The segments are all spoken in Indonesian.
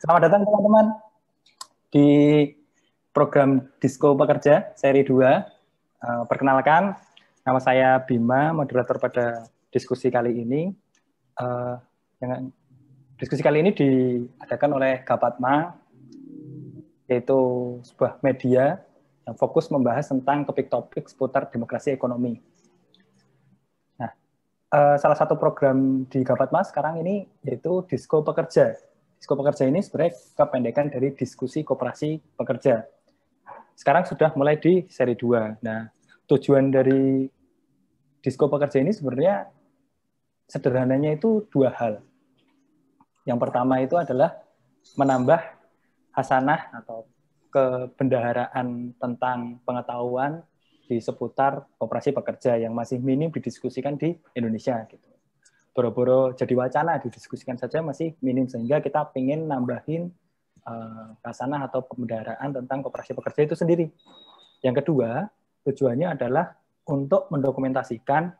Selamat datang teman-teman di program Disko Pekerja seri 2. Eh, perkenalkan, nama saya Bima, moderator pada diskusi kali ini. Eh, diskusi kali ini diadakan oleh Gapatma, yaitu sebuah media yang fokus membahas tentang topik-topik seputar demokrasi ekonomi. Nah, eh, salah satu program di Gapatma sekarang ini yaitu Disko Pekerja Disko pekerja ini sebenarnya kependekan dari diskusi kooperasi pekerja. Sekarang sudah mulai di seri 2. Nah, tujuan dari disko pekerja ini sebenarnya sederhananya itu dua hal. Yang pertama itu adalah menambah hasanah atau kebendaharaan tentang pengetahuan di seputar kooperasi pekerja yang masih minim didiskusikan di Indonesia gitu boro-boro jadi wacana didiskusikan saja masih minim sehingga kita ingin nambahin uh, eh, kasanah atau pemudaraan tentang kooperasi pekerja itu sendiri. Yang kedua, tujuannya adalah untuk mendokumentasikan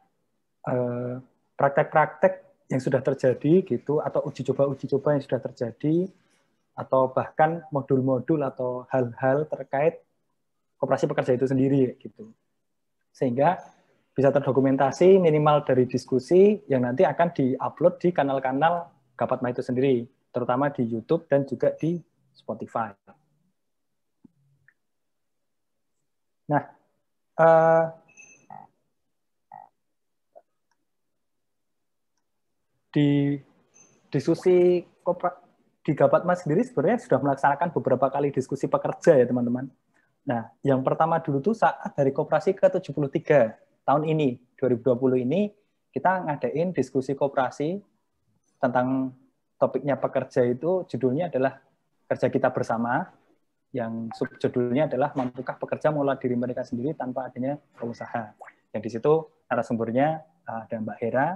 eh, praktek-praktek yang sudah terjadi gitu atau uji coba uji coba yang sudah terjadi atau bahkan modul-modul atau hal-hal terkait kooperasi pekerja itu sendiri gitu. Sehingga bisa terdokumentasi minimal dari diskusi yang nanti akan diupload di kanal-kanal Gapatma itu sendiri, terutama di YouTube dan juga di Spotify. Nah, uh, di diskusi di Gapatma sendiri sebenarnya sudah melaksanakan beberapa kali diskusi pekerja ya teman-teman. Nah, yang pertama dulu tuh saat dari koperasi ke-73 tahun ini 2020 ini kita ngadain diskusi kooperasi tentang topiknya pekerja itu judulnya adalah kerja kita bersama yang subjudulnya adalah mampukah pekerja mengelola diri mereka sendiri tanpa adanya pengusaha. Yang di situ narasumbernya eh, ada Mbak Hera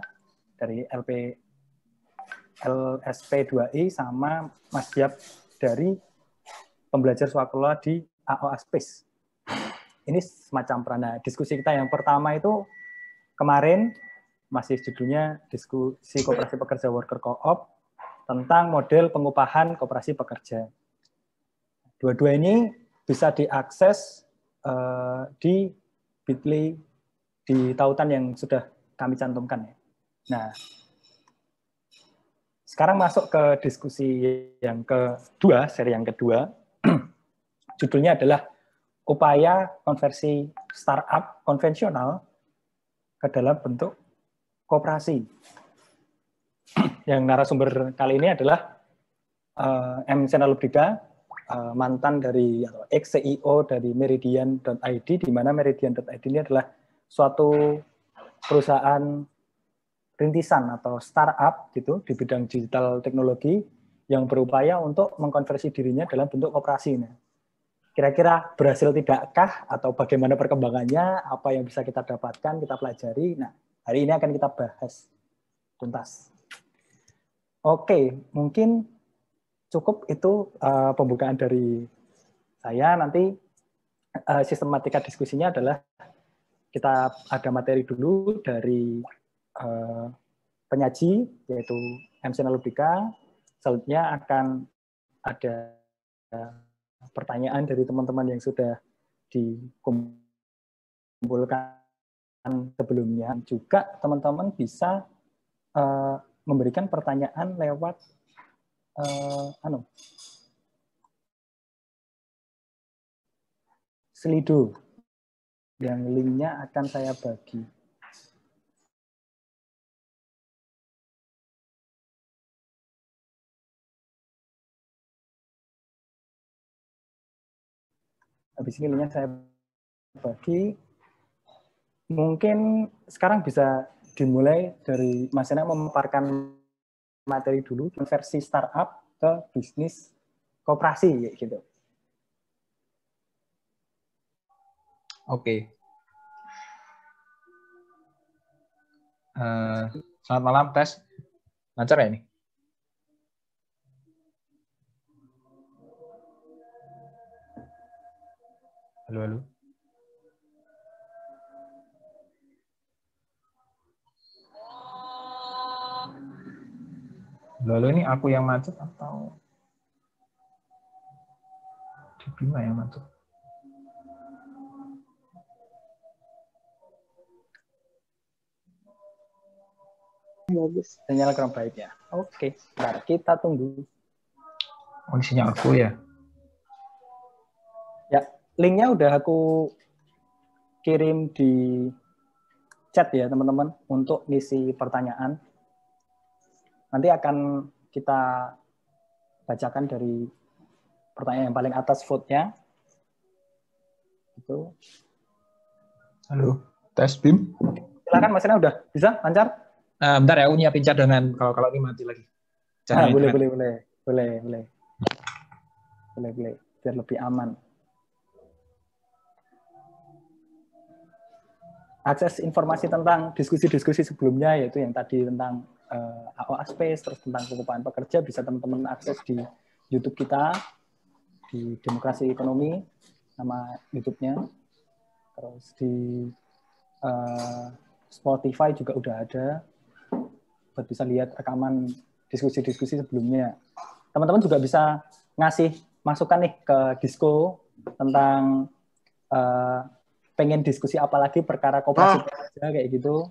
dari LP LSP2I sama Mas Diab dari pembelajar swakelola di AOA Space ini semacam peran. diskusi kita yang pertama itu kemarin masih judulnya diskusi kooperasi pekerja worker co-op tentang model pengupahan kooperasi pekerja. Dua-dua ini bisa diakses uh, di Bitly di tautan yang sudah kami cantumkan ya. Nah, sekarang masuk ke diskusi yang kedua, seri yang kedua. Judulnya adalah upaya konversi startup konvensional ke dalam bentuk kooperasi. Yang narasumber kali ini adalah uh, M. Sena uh, eh, mantan dari atau ex CEO dari Meridian.id, di mana Meridian.id ini adalah suatu perusahaan rintisan atau startup gitu di bidang digital teknologi yang berupaya untuk mengkonversi dirinya dalam bentuk operasi. Nah, Kira-kira berhasil tidakkah atau bagaimana perkembangannya, apa yang bisa kita dapatkan, kita pelajari. Nah, hari ini akan kita bahas tuntas. Oke, mungkin cukup itu uh, pembukaan dari saya. Nanti uh, sistematika diskusinya adalah kita ada materi dulu dari uh, penyaji yaitu MC Nalubika. Selanjutnya akan ada uh, pertanyaan dari teman-teman yang sudah dikumpulkan sebelumnya. Juga teman-teman bisa uh, memberikan pertanyaan lewat uh, anu, Slido yang linknya akan saya bagi. habis ini linknya saya bagi mungkin sekarang bisa dimulai dari Mas Enak memaparkan materi dulu versi startup ke bisnis kooperasi gitu. Oke. Okay. Uh, eh, selamat malam tes. Lancar ya ini? Halo, halo. Lalu ini aku yang macet atau Bima yang macet? Bagus. Sinyal kurang baik ya. Oke, okay. kita tunggu. Oh, sinyal aku ya linknya udah aku kirim di chat ya teman-teman untuk ngisi pertanyaan. Nanti akan kita bacakan dari pertanyaan yang paling atas vote-nya. Itu. Halo, tes BIM. Silakan Mas udah bisa lancar? Uh, bentar ya, aku nyiapin dengan kalau kalau ini mati lagi. ah, boleh, boleh, boleh, boleh, boleh, boleh, boleh, biar lebih aman. akses informasi tentang diskusi-diskusi sebelumnya yaitu yang tadi tentang uh, eh, AOA Space terus tentang pengupahan pekerja bisa teman-teman akses di YouTube kita di Demokrasi Ekonomi nama YouTube-nya terus di uh, Spotify juga udah ada buat bisa lihat rekaman diskusi-diskusi sebelumnya teman-teman juga bisa ngasih masukan nih ke disko tentang uh, pengen diskusi apalagi perkara koperasi ah. kayak gitu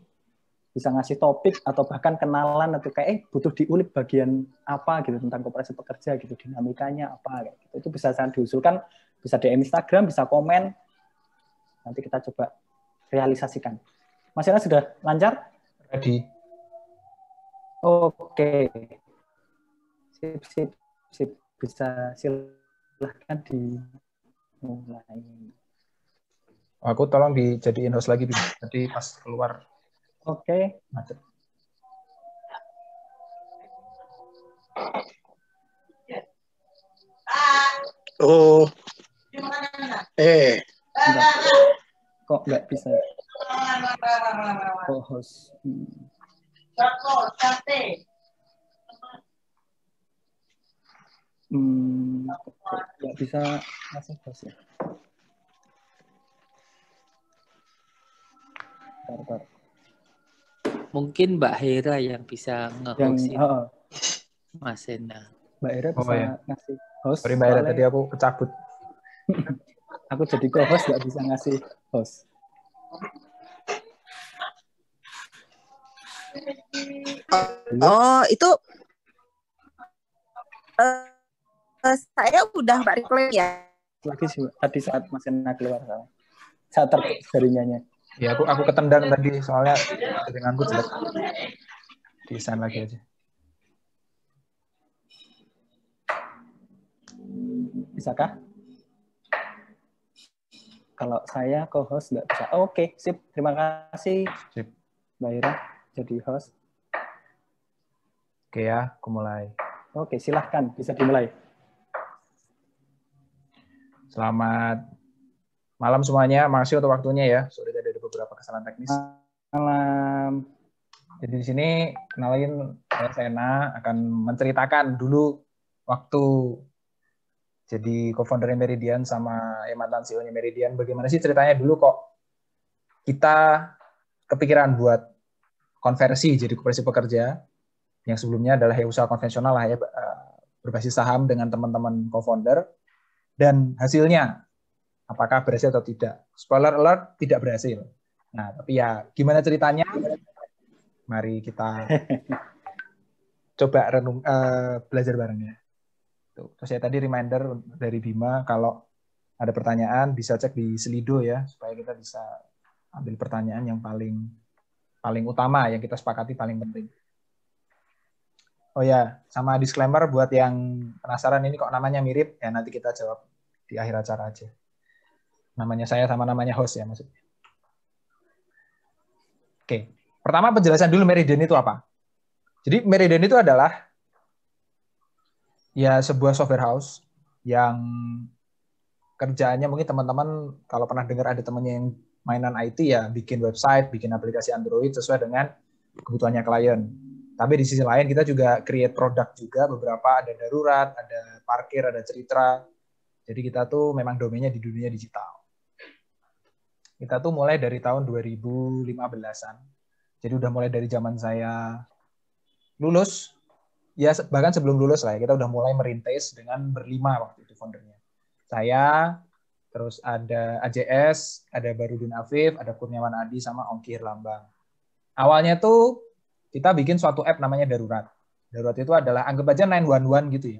bisa ngasih topik atau bahkan kenalan atau kayak eh butuh diulik bagian apa gitu tentang koperasi pekerja gitu dinamikanya apa kayak gitu itu bisa sangat diusulkan bisa DM Instagram bisa komen nanti kita coba realisasikan Mas sudah lancar ready oke sip sip sip bisa silahkan dimulai Aku tolong dijadiin host lagi, jadi pas keluar. Oke. Okay. Oh. Eh. Kok nggak bisa? Oh, host. Hmm. Hmm, nggak bisa masuk host ya? Tar, Mungkin Mbak Hera yang bisa nge oh, oh. Mas Hena. Mbak Hera oh, bisa oh, ya. ngasih host. Sorry Mbak Hera, tadi aku kecabut. aku jadi co-host nggak bisa ngasih host. Oh, itu uh, saya udah balik ya. Lagi sih, tadi saat Mas Sena keluar saat ter Ya aku aku ketendang tadi soalnya ketinganku jelek. Desain lagi aja. Bisakah? Kalau saya co-host nggak bisa. Oh, Oke, okay. sip. Terima kasih. Sip. Mbak Ira jadi host. Oke ya, aku mulai. Oke, silahkan. Bisa dimulai. Selamat malam semuanya. Makasih untuk waktunya ya. Sorry kesalahan teknis. Malam. Jadi di sini kenalin saya Sena akan menceritakan dulu waktu jadi co-founder Meridian sama ya mantan CEO-nya Meridian bagaimana sih ceritanya dulu kok kita kepikiran buat konversi jadi koperasi pekerja yang sebelumnya adalah ya usaha konvensional lah ya eh, berbasis saham dengan teman-teman co-founder dan hasilnya apakah berhasil atau tidak. Spoiler alert, tidak berhasil. Nah, tapi ya gimana ceritanya? Mari kita coba renung uh, eh, belajar bareng ya. Tuh. Terus ya tadi reminder dari Bima kalau ada pertanyaan bisa cek di Slido ya supaya kita bisa ambil pertanyaan yang paling paling utama yang kita sepakati paling penting. Oh ya, sama disclaimer buat yang penasaran ini kok namanya mirip ya nanti kita jawab di akhir acara aja. Namanya saya sama namanya host ya maksudnya. Oke, pertama penjelasan dulu meridian itu apa. Jadi meridian itu adalah ya sebuah software house yang kerjaannya mungkin teman-teman kalau pernah dengar ada temannya yang mainan IT ya bikin website, bikin aplikasi Android sesuai dengan kebutuhannya klien. Tapi di sisi lain kita juga create produk juga beberapa ada darurat, ada parkir, ada cerita. Jadi kita tuh memang domainnya di dunia digital. Kita tuh mulai dari tahun 2015-an. Jadi udah mulai dari zaman saya lulus, ya bahkan sebelum lulus lah ya, kita udah mulai merintis dengan berlima waktu itu foundernya. Saya, terus ada AJS, ada Barudin Afif, ada Kurniawan Adi, sama Ongkir Lambang. Awalnya tuh kita bikin suatu app namanya Darurat. Darurat itu adalah anggap aja 911 gitu ya.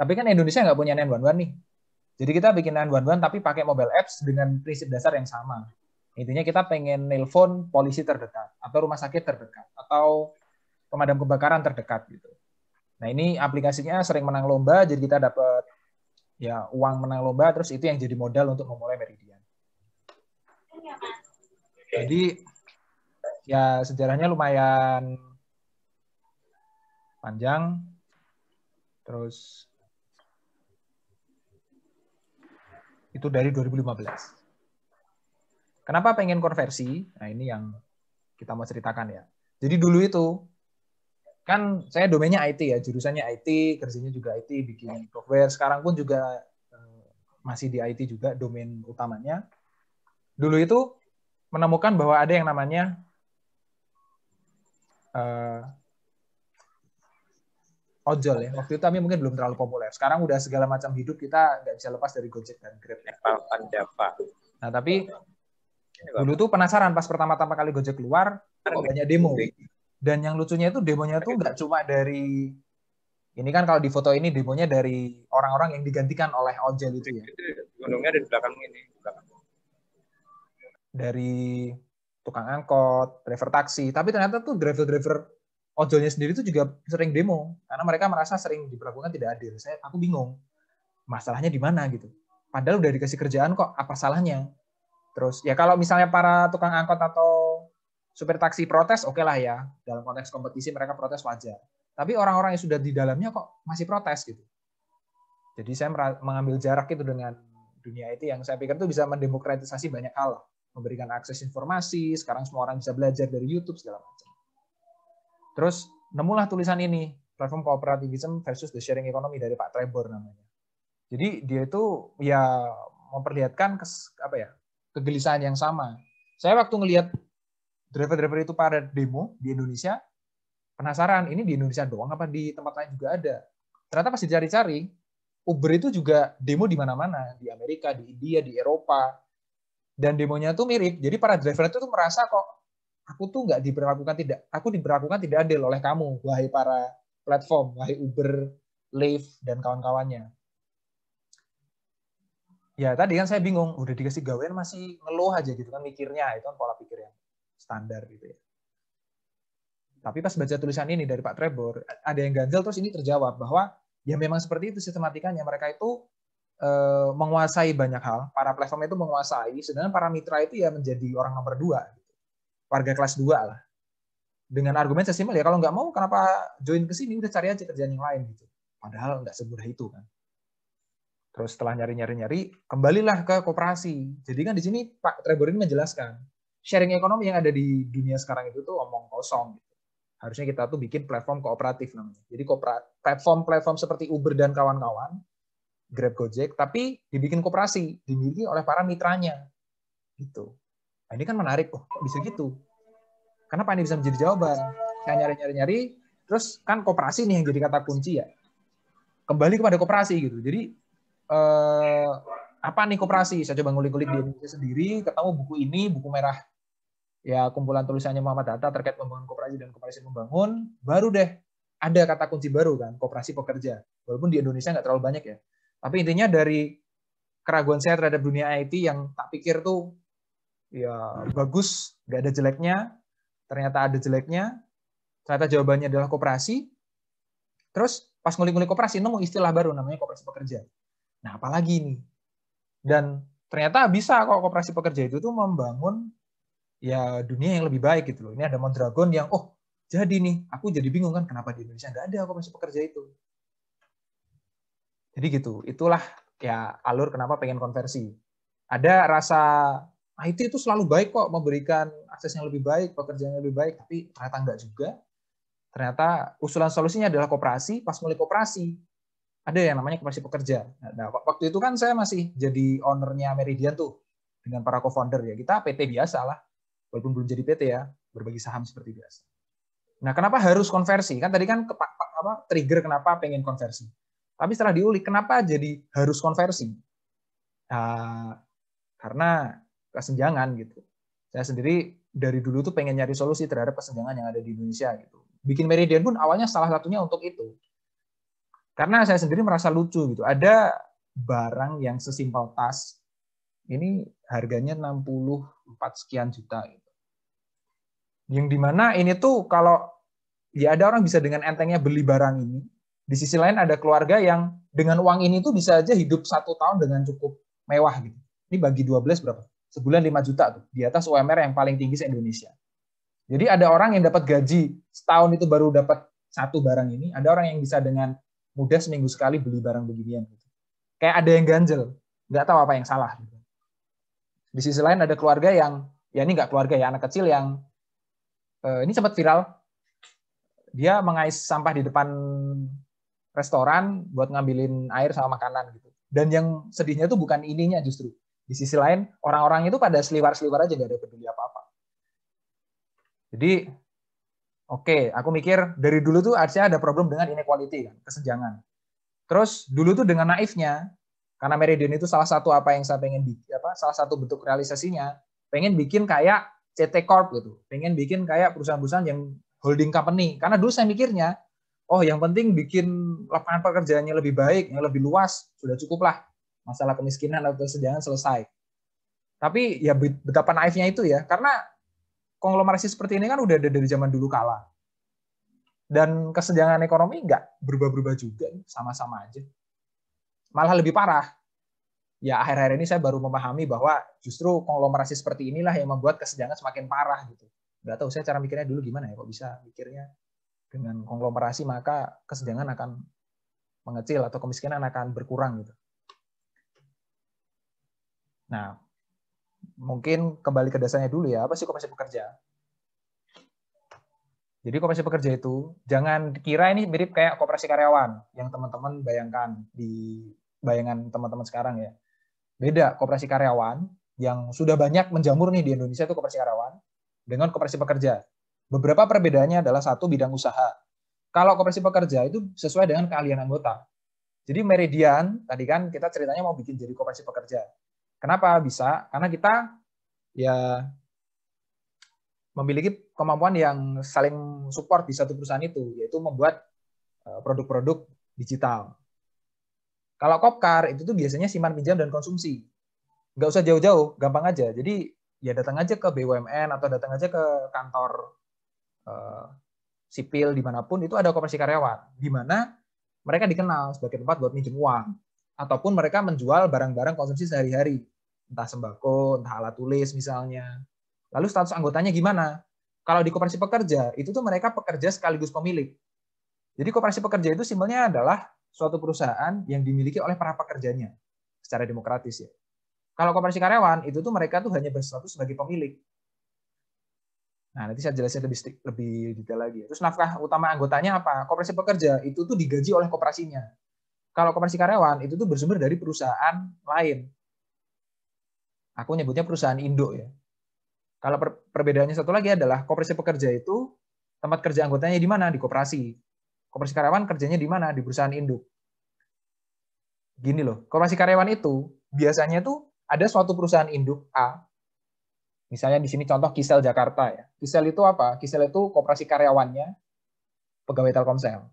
Tapi kan Indonesia nggak punya 911 nih. Jadi kita bikin 911 tapi pakai mobile apps dengan prinsip dasar yang sama. Intinya kita pengen nelpon polisi terdekat atau rumah sakit terdekat atau pemadam kebakaran terdekat gitu. Nah ini aplikasinya sering menang lomba jadi kita dapat ya uang menang lomba terus itu yang jadi modal untuk memulai Meridian. Jadi ya sejarahnya lumayan panjang terus Itu dari 2015. Kenapa pengen konversi? Nah ini yang kita mau ceritakan ya. Jadi dulu itu, kan saya domainnya IT ya, jurusannya IT, kerjanya juga IT, bikin iya. software. Sekarang pun juga eh, masih di IT juga domain utamanya. Dulu itu menemukan bahwa ada yang namanya eh, ojol ya. Waktu itu kami mungkin belum terlalu populer. Sekarang udah segala macam hidup kita nggak bisa lepas dari Gojek dan Grab. Ya. Nah tapi dulu tuh penasaran pas pertama-tama kali Gojek keluar kok banyak demo. Dan yang lucunya itu demonya tuh nggak cuma dari ini kan kalau di foto ini demonya dari orang-orang yang digantikan oleh ojol itu ya. Gunungnya ada di belakang ini. Dari tukang angkot, driver taksi, tapi ternyata tuh driver-driver ojolnya sendiri itu juga sering demo karena mereka merasa sering diperlakukan tidak adil. Saya aku bingung masalahnya di mana gitu. Padahal udah dikasih kerjaan kok apa salahnya? Terus ya kalau misalnya para tukang angkot atau supir taksi protes oke okay lah ya dalam konteks kompetisi mereka protes wajar. Tapi orang-orang yang sudah di dalamnya kok masih protes gitu. Jadi saya mengambil jarak itu dengan dunia IT yang saya pikir itu bisa mendemokratisasi banyak hal, memberikan akses informasi. Sekarang semua orang bisa belajar dari YouTube segala macam. Terus nemulah tulisan ini, platform kooperativism versus the sharing economy dari Pak Trevor namanya. Jadi dia itu ya memperlihatkan kes, apa ya kegelisahan yang sama. Saya waktu ngelihat driver-driver itu pada demo di Indonesia, penasaran ini di Indonesia doang apa di tempat lain juga ada. Ternyata pas dicari-cari, Uber itu juga demo di mana-mana, di Amerika, di India, di Eropa. Dan demonya tuh mirip. Jadi para driver itu tuh merasa kok aku tuh nggak diperlakukan tidak aku diperlakukan tidak adil oleh kamu wahai para platform wahai Uber, Lyft dan kawan-kawannya. Ya tadi kan saya bingung udah dikasih gawean masih ngeluh aja gitu kan mikirnya itu kan pola pikir yang standar gitu ya. Tapi pas baca tulisan ini dari Pak Trevor ada yang ganjel terus ini terjawab bahwa ya memang seperti itu sistematikanya mereka itu eh, menguasai banyak hal para platform itu menguasai sedangkan para mitra itu ya menjadi orang nomor dua. Gitu warga kelas 2 lah. Dengan argumen saya sesimpel ya kalau nggak mau kenapa join ke sini udah cari aja kerjaan yang lain gitu. Padahal nggak semudah itu kan. Terus setelah nyari-nyari-nyari, kembalilah ke koperasi. Jadi kan di sini Pak Trevor ini menjelaskan, sharing ekonomi yang ada di dunia sekarang itu tuh omong kosong. Gitu. Harusnya kita tuh bikin platform kooperatif namanya. Jadi platform-platform seperti Uber dan kawan-kawan, Grab Gojek, tapi dibikin kooperasi dimiliki oleh para mitranya. Gitu. Nah, ini kan menarik, oh kok bisa gitu? Kenapa ini bisa menjadi jawaban? Saya nyari-nyari-nyari, terus kan kooperasi nih yang jadi kata kunci ya. Kembali kepada kooperasi gitu. Jadi eh, apa nih kooperasi? Saya coba ngulik-ngulik di Indonesia sendiri, ketemu buku ini, buku merah ya kumpulan tulisannya Muhammad Data terkait pembangunan kooperasi dan kooperasi membangun, baru deh ada kata kunci baru kan, kooperasi pekerja. Walaupun di Indonesia nggak terlalu banyak ya. Tapi intinya dari keraguan saya terhadap dunia IT yang tak pikir tuh ya bagus, nggak ada jeleknya, ternyata ada jeleknya, ternyata jawabannya adalah kooperasi terus pas ngulik-ngulik koperasi nemu istilah baru namanya kooperasi pekerja. Nah, apalagi ini? Dan ternyata bisa kok kooperasi pekerja itu tuh membangun ya dunia yang lebih baik gitu loh. Ini ada Mondragon yang oh jadi nih aku jadi bingung kan kenapa di Indonesia nggak ada koperasi pekerja itu. Jadi gitu, itulah ya alur kenapa pengen konversi. Ada rasa IT itu selalu baik kok memberikan akses yang lebih baik, pekerjaan yang lebih baik, tapi ternyata enggak juga. Ternyata usulan solusinya adalah kooperasi pas mulai kooperasi ada yang namanya koperasi pekerja. Nah, waktu itu kan saya masih jadi ownernya Meridian tuh, dengan para co-founder ya. Kita PT biasa lah, walaupun belum jadi PT ya, berbagi saham seperti biasa. Nah, kenapa harus konversi? Kan tadi kan ke, apa, trigger kenapa pengen konversi. Tapi setelah diulik, kenapa jadi harus konversi? Nah, karena kesenjangan gitu. Saya sendiri dari dulu tuh pengen nyari solusi terhadap kesenjangan yang ada di Indonesia gitu. Bikin Meridian pun awalnya salah satunya untuk itu. Karena saya sendiri merasa lucu gitu. Ada barang yang sesimpel tas ini harganya 64 sekian juta gitu. Yang dimana ini tuh kalau ya ada orang bisa dengan entengnya beli barang ini. Di sisi lain ada keluarga yang dengan uang ini tuh bisa aja hidup satu tahun dengan cukup mewah gitu. Ini bagi 12 berapa? sebulan 5 juta tuh, di atas UMR yang paling tinggi se-Indonesia. Jadi ada orang yang dapat gaji setahun itu baru dapat satu barang ini, ada orang yang bisa dengan mudah seminggu sekali beli barang beginian. Gitu. Kayak ada yang ganjel, nggak tahu apa yang salah. Gitu. Di sisi lain ada keluarga yang, ya ini nggak keluarga ya, anak kecil yang, eh, ini sempat viral, dia mengais sampah di depan restoran buat ngambilin air sama makanan gitu. Dan yang sedihnya itu bukan ininya justru, di sisi lain, orang-orang itu pada seliwar-seliwar aja nggak ada peduli apa-apa. Jadi, oke, okay, aku mikir dari dulu tuh artinya ada problem dengan inequality, kan? kesenjangan. Terus dulu tuh dengan naifnya, karena Meridian itu salah satu apa yang saya pengen apa salah satu bentuk realisasinya, pengen bikin kayak CT Corp gitu, pengen bikin kayak perusahaan-perusahaan yang holding company. Karena dulu saya mikirnya, oh yang penting bikin lapangan pekerjaannya lebih baik, yang lebih luas, sudah cukup lah masalah kemiskinan atau kesenjangan selesai. Tapi ya betapa naifnya itu ya, karena konglomerasi seperti ini kan udah ada dari zaman dulu kala. Dan kesenjangan ekonomi nggak berubah-berubah juga, sama-sama aja. Malah lebih parah. Ya akhir-akhir ini saya baru memahami bahwa justru konglomerasi seperti inilah yang membuat kesenjangan semakin parah gitu. Nggak tahu saya cara mikirnya dulu gimana ya, kok bisa mikirnya dengan konglomerasi maka kesenjangan akan mengecil atau kemiskinan akan berkurang gitu. Nah, mungkin kembali ke dasarnya dulu ya, apa sih komisi pekerja? Jadi komisi pekerja itu jangan kira ini mirip kayak koperasi karyawan yang teman-teman bayangkan di bayangan teman-teman sekarang ya. Beda koperasi karyawan yang sudah banyak menjamur nih di Indonesia itu koperasi karyawan dengan koperasi pekerja. Beberapa perbedaannya adalah satu bidang usaha. Kalau koperasi pekerja itu sesuai dengan keahlian anggota. Jadi Meridian tadi kan kita ceritanya mau bikin jadi koperasi pekerja. Kenapa bisa? Karena kita ya memiliki kemampuan yang saling support di satu perusahaan itu, yaitu membuat eh, produk-produk digital. Kalau Kopkar itu tuh biasanya simpan pinjam dan konsumsi. Nggak usah jauh-jauh, gampang aja. Jadi ya datang aja ke BUMN atau datang aja ke kantor eh, sipil dimanapun itu ada koperasi karyawan, di mana mereka dikenal sebagai tempat buat minjem uang, ataupun mereka menjual barang-barang konsumsi sehari-hari entah sembako, entah alat tulis misalnya. Lalu status anggotanya gimana? Kalau di koperasi pekerja, itu tuh mereka pekerja sekaligus pemilik. Jadi koperasi pekerja itu simbolnya adalah suatu perusahaan yang dimiliki oleh para pekerjanya secara demokratis ya. Kalau koperasi karyawan itu tuh mereka tuh hanya berstatus sebagai pemilik. Nah, nanti saya jelasin lebih lebih detail lagi. Ya. Terus nafkah utama anggotanya apa? Koperasi pekerja itu tuh digaji oleh koperasinya. Kalau koperasi karyawan itu tuh bersumber dari perusahaan lain Aku nyebutnya perusahaan induk ya. Kalau per perbedaannya satu lagi adalah koperasi pekerja itu tempat kerja anggotanya di mana? Di koperasi. Koperasi karyawan kerjanya di mana? Di perusahaan induk. Gini loh, koperasi karyawan itu biasanya tuh ada suatu perusahaan induk A. Misalnya di sini contoh Kisel Jakarta ya. Kisel itu apa? Kisel itu koperasi karyawannya pegawai Telkomsel.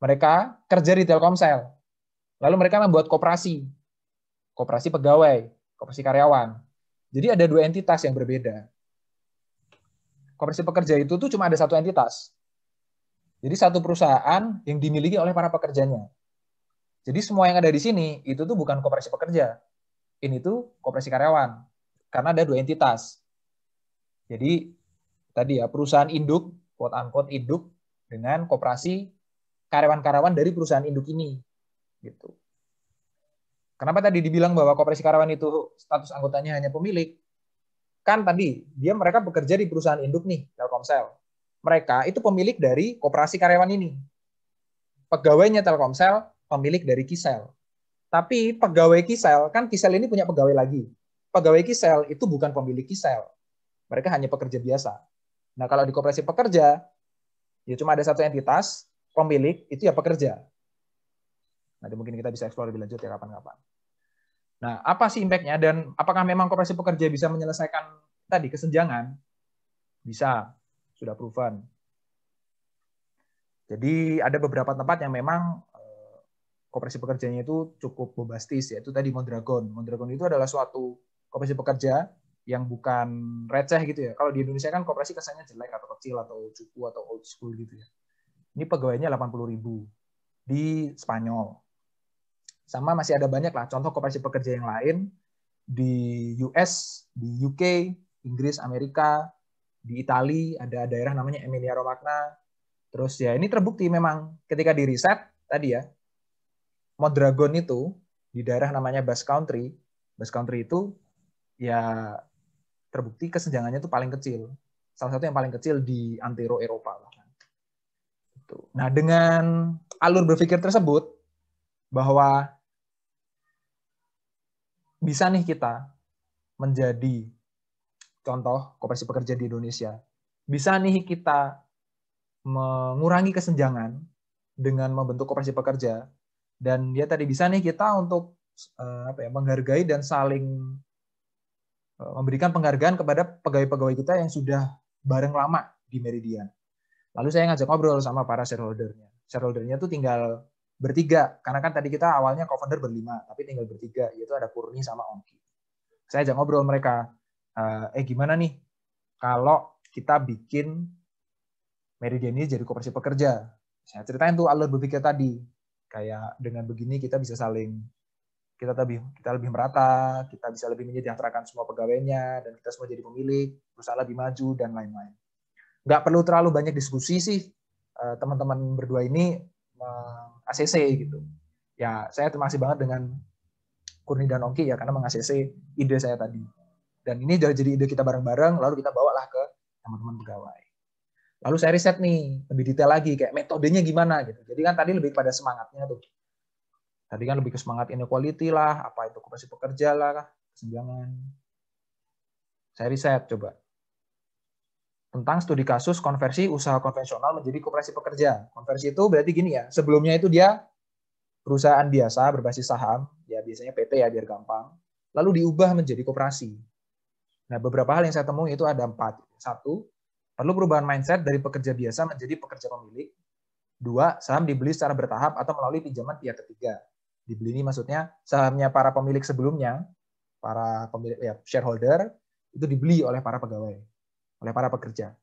Mereka kerja di Telkomsel. Lalu mereka membuat koperasi. Koperasi pegawai koperasi karyawan. Jadi ada dua entitas yang berbeda. Koperasi pekerja itu tuh cuma ada satu entitas. Jadi satu perusahaan yang dimiliki oleh para pekerjanya. Jadi semua yang ada di sini itu tuh bukan koperasi pekerja. Ini tuh koperasi karyawan karena ada dua entitas. Jadi tadi ya perusahaan induk, quote unquote induk dengan koperasi karyawan-karyawan dari perusahaan induk ini. Gitu. Kenapa tadi dibilang bahwa koperasi karyawan itu status anggotanya hanya pemilik? Kan tadi dia mereka bekerja di perusahaan induk nih, Telkomsel. Mereka itu pemilik dari koperasi karyawan ini. Pegawainya Telkomsel, pemilik dari Kisel. Tapi pegawai Kisel, kan Kisel ini punya pegawai lagi. Pegawai Kisel itu bukan pemilik Kisel. Mereka hanya pekerja biasa. Nah, kalau di koperasi pekerja, ya cuma ada satu entitas, pemilik itu ya pekerja. Nanti mungkin kita bisa eksplor lebih lanjut ya kapan-kapan. Nah, apa sih impact-nya dan apakah memang koperasi pekerja bisa menyelesaikan tadi kesenjangan? Bisa, sudah proven. Jadi ada beberapa tempat yang memang eh, koperasi pekerjanya itu cukup bombastis yaitu tadi Mondragon. Mondragon itu adalah suatu koperasi pekerja yang bukan receh gitu ya. Kalau di Indonesia kan koperasi kesannya jelek atau kecil atau cukup atau old school gitu ya. Ini pegawainya ribu di Spanyol sama masih ada banyak lah contoh koperasi pekerja yang lain di US, di UK, Inggris, Amerika, di Itali ada daerah namanya Emilia Romagna. Terus ya ini terbukti memang ketika di riset tadi ya, Mondragon itu di daerah namanya Basque Country, Basque Country itu ya terbukti kesenjangannya itu paling kecil. Salah satu yang paling kecil di antero Eropa. Nah dengan alur berpikir tersebut bahwa bisa nih kita menjadi contoh koperasi pekerja di Indonesia. Bisa nih kita mengurangi kesenjangan dengan membentuk koperasi pekerja dan ya tadi bisa nih kita untuk eh, apa ya menghargai dan saling eh, memberikan penghargaan kepada pegawai-pegawai kita yang sudah bareng lama di Meridian. Lalu saya ngajak ngobrol sama para shareholder-nya. Shareholder-nya tuh tinggal bertiga karena kan tadi kita awalnya co-founder berlima tapi tinggal bertiga yaitu ada Kurni sama Ongki saya ajak ngobrol mereka eh, eh gimana nih kalau kita bikin Meridian ini jadi koperasi pekerja saya ceritain tuh alur berpikir tadi kayak dengan begini kita bisa saling kita lebih kita lebih merata kita bisa lebih menyejahterakan semua pegawainya dan kita semua jadi pemilik perusahaan lebih maju dan lain-lain nggak perlu terlalu banyak diskusi sih eh, teman-teman berdua ini ACC gitu. Ya, saya terima kasih banget dengan Kurni dan Oki ya karena meng-ACC ide saya tadi. Dan ini jadi ide kita bareng-bareng lalu kita bawalah ke teman-teman pegawai. Lalu saya riset nih, lebih detail lagi kayak metodenya gimana gitu. Jadi kan tadi lebih pada semangatnya tuh. Tadi kan lebih ke semangat inequality lah, apa itu kompetisi pekerja lah, kesenjangan. Saya riset coba tentang studi kasus konversi usaha konvensional menjadi koperasi pekerja. Konversi itu berarti gini ya, sebelumnya itu dia perusahaan biasa berbasis saham, ya biasanya PT ya biar gampang, lalu diubah menjadi koperasi. Nah, beberapa hal yang saya temui itu ada empat. Satu, perlu perubahan mindset dari pekerja biasa menjadi pekerja pemilik. Dua, saham dibeli secara bertahap atau melalui pinjaman pihak ketiga. Dibeli ini maksudnya sahamnya para pemilik sebelumnya, para pemilik ya, shareholder, itu dibeli oleh para pegawai oleh para pekerja.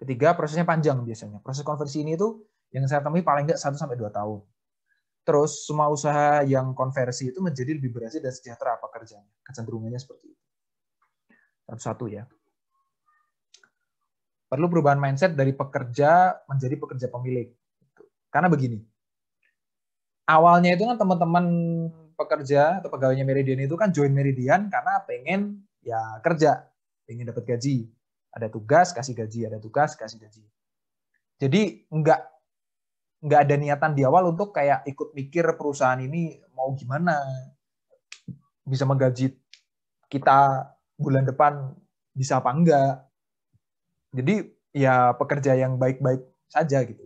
Ketiga, prosesnya panjang biasanya. Proses konversi ini itu yang saya temui paling nggak 1 sampai 2 tahun. Terus semua usaha yang konversi itu menjadi lebih berhasil dan sejahtera pekerjaannya. Kecenderungannya seperti itu. Satu-satu ya. Perlu perubahan mindset dari pekerja menjadi pekerja pemilik. Karena begini, awalnya itu kan teman-teman pekerja atau pegawainya Meridian itu kan join Meridian karena pengen ya kerja, pengen dapat gaji ada tugas kasih gaji ada tugas kasih gaji jadi nggak nggak ada niatan di awal untuk kayak ikut mikir perusahaan ini mau gimana bisa menggaji kita bulan depan bisa apa enggak jadi ya pekerja yang baik-baik saja gitu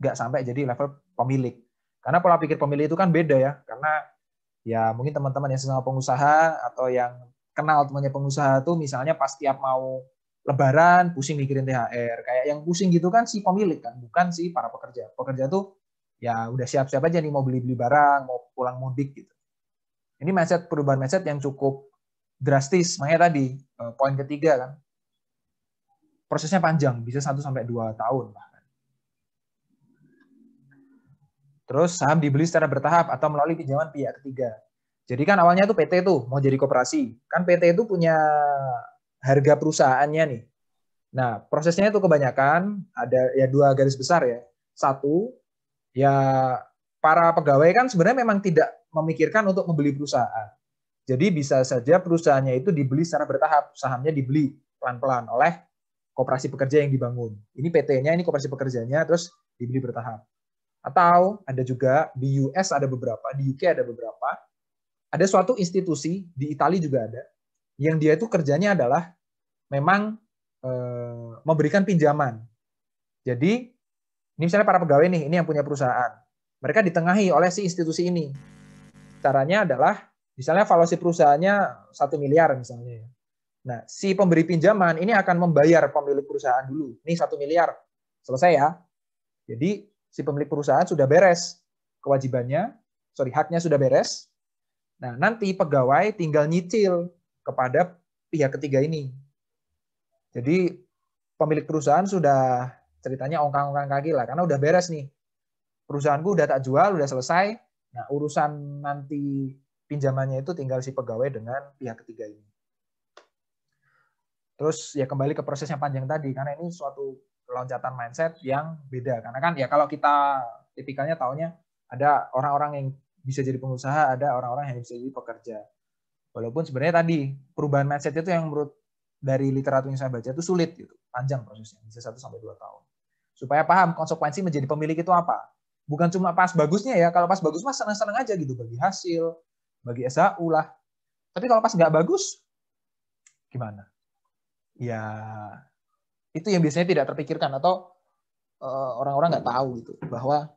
nggak sampai jadi level pemilik karena pola pikir pemilik itu kan beda ya karena ya mungkin teman-teman yang sesama pengusaha atau yang kenal temannya pengusaha tuh misalnya pas tiap mau lebaran pusing mikirin THR kayak yang pusing gitu kan si pemilik kan bukan si para pekerja pekerja tuh ya udah siap-siap aja nih mau beli-beli barang mau pulang mudik gitu ini mindset perubahan mindset yang cukup drastis makanya tadi eh, poin ketiga kan prosesnya panjang bisa 1 sampai 2 tahun bahkan terus saham dibeli secara bertahap atau melalui pinjaman pihak ketiga jadi kan awalnya tuh PT tuh mau jadi koperasi kan PT itu punya harga perusahaannya nih. Nah, prosesnya itu kebanyakan ada ya dua garis besar ya. Satu, ya para pegawai kan sebenarnya memang tidak memikirkan untuk membeli perusahaan. Jadi bisa saja perusahaannya itu dibeli secara bertahap, sahamnya dibeli pelan-pelan oleh koperasi pekerja yang dibangun. Ini PT-nya, ini koperasi pekerjanya, terus dibeli bertahap. Atau ada juga di US ada beberapa, di UK ada beberapa. Ada suatu institusi, di Italia juga ada, yang dia itu kerjanya adalah memang e, memberikan pinjaman. Jadi ini misalnya para pegawai nih, ini yang punya perusahaan. Mereka ditengahi oleh si institusi ini. Caranya adalah misalnya valuasi perusahaannya satu miliar misalnya. Ya. Nah, si pemberi pinjaman ini akan membayar pemilik perusahaan dulu. Ini satu miliar, selesai ya. Jadi si pemilik perusahaan sudah beres kewajibannya, sorry haknya sudah beres. Nah, nanti pegawai tinggal nyicil kepada pihak ketiga ini. Jadi pemilik perusahaan sudah ceritanya ongkang-ongkang kaki lah, karena udah beres nih. Perusahaanku udah tak jual, udah selesai. Nah urusan nanti pinjamannya itu tinggal si pegawai dengan pihak ketiga ini. Terus ya kembali ke proses yang panjang tadi, karena ini suatu loncatan mindset yang beda. Karena kan ya kalau kita tipikalnya taunya ada orang-orang yang bisa jadi pengusaha, ada orang-orang yang bisa jadi pekerja. Walaupun sebenarnya tadi perubahan mindset itu yang menurut dari literatur yang saya baca itu sulit gitu, panjang prosesnya, bisa 1 sampai 2 tahun. Supaya paham konsekuensi menjadi pemilik itu apa. Bukan cuma pas bagusnya ya, kalau pas bagus mah seneng senang aja gitu bagi hasil, bagi SHU lah. Tapi kalau pas nggak bagus gimana? Ya itu yang biasanya tidak terpikirkan atau eh, orang-orang nggak tahu gitu bahwa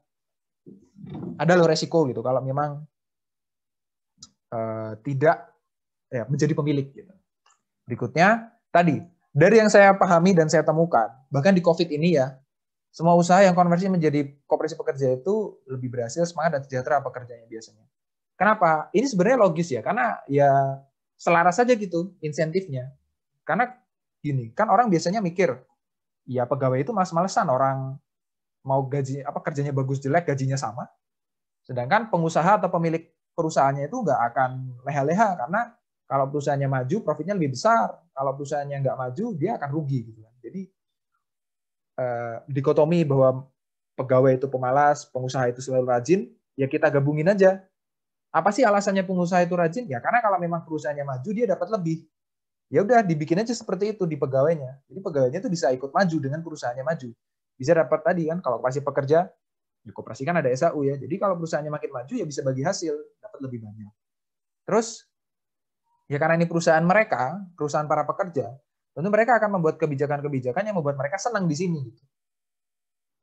ada lo resiko gitu kalau memang uh, tidak ya, menjadi pemilik gitu. Berikutnya tadi dari yang saya pahami dan saya temukan, bahkan di Covid ini ya, semua usaha yang konversi menjadi koperasi pekerja itu lebih berhasil semangat dan sejahtera pekerjanya biasanya. Kenapa? Ini sebenarnya logis ya, karena ya selaras saja gitu insentifnya. Karena gini, kan orang biasanya mikir, ya pegawai itu males-malesan orang mau gaji apa kerjanya bagus jelek gajinya sama. Sedangkan pengusaha atau pemilik perusahaannya itu nggak akan leha-leha karena kalau perusahaannya maju, profitnya lebih besar. Kalau perusahaannya nggak maju, dia akan rugi. Gitu kan. Jadi eh, dikotomi bahwa pegawai itu pemalas, pengusaha itu selalu rajin, ya kita gabungin aja. Apa sih alasannya pengusaha itu rajin? Ya karena kalau memang perusahaannya maju, dia dapat lebih. Ya udah, dibikin aja seperti itu di pegawainya. Jadi pegawainya itu bisa ikut maju dengan perusahaannya maju. Bisa dapat tadi kan, kalau pasti pekerja, di ya koperasi kan ada SAU ya. Jadi kalau perusahaannya makin maju ya bisa bagi hasil, dapat lebih banyak. Terus ya karena ini perusahaan mereka, perusahaan para pekerja, tentu mereka akan membuat kebijakan-kebijakan yang membuat mereka senang di sini. Gitu.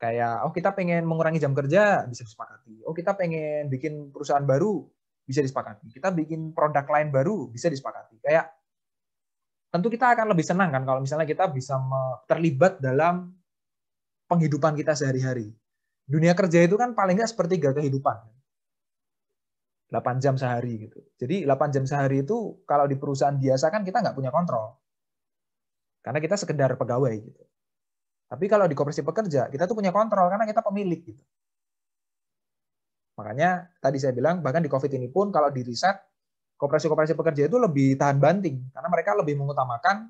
Kayak, oh kita pengen mengurangi jam kerja, bisa disepakati. Oh kita pengen bikin perusahaan baru, bisa disepakati. Kita bikin produk lain baru, bisa disepakati. Kayak, tentu kita akan lebih senang kan kalau misalnya kita bisa terlibat dalam penghidupan kita sehari-hari. Dunia kerja itu kan paling nggak sepertiga kehidupan. 8 jam sehari gitu. Jadi 8 jam sehari itu kalau di perusahaan biasa kan kita nggak punya kontrol. Karena kita sekedar pegawai gitu. Tapi kalau di koperasi pekerja, kita tuh punya kontrol karena kita pemilik gitu. Makanya tadi saya bilang bahkan di Covid ini pun kalau di riset koperasi-koperasi pekerja itu lebih tahan banting karena mereka lebih mengutamakan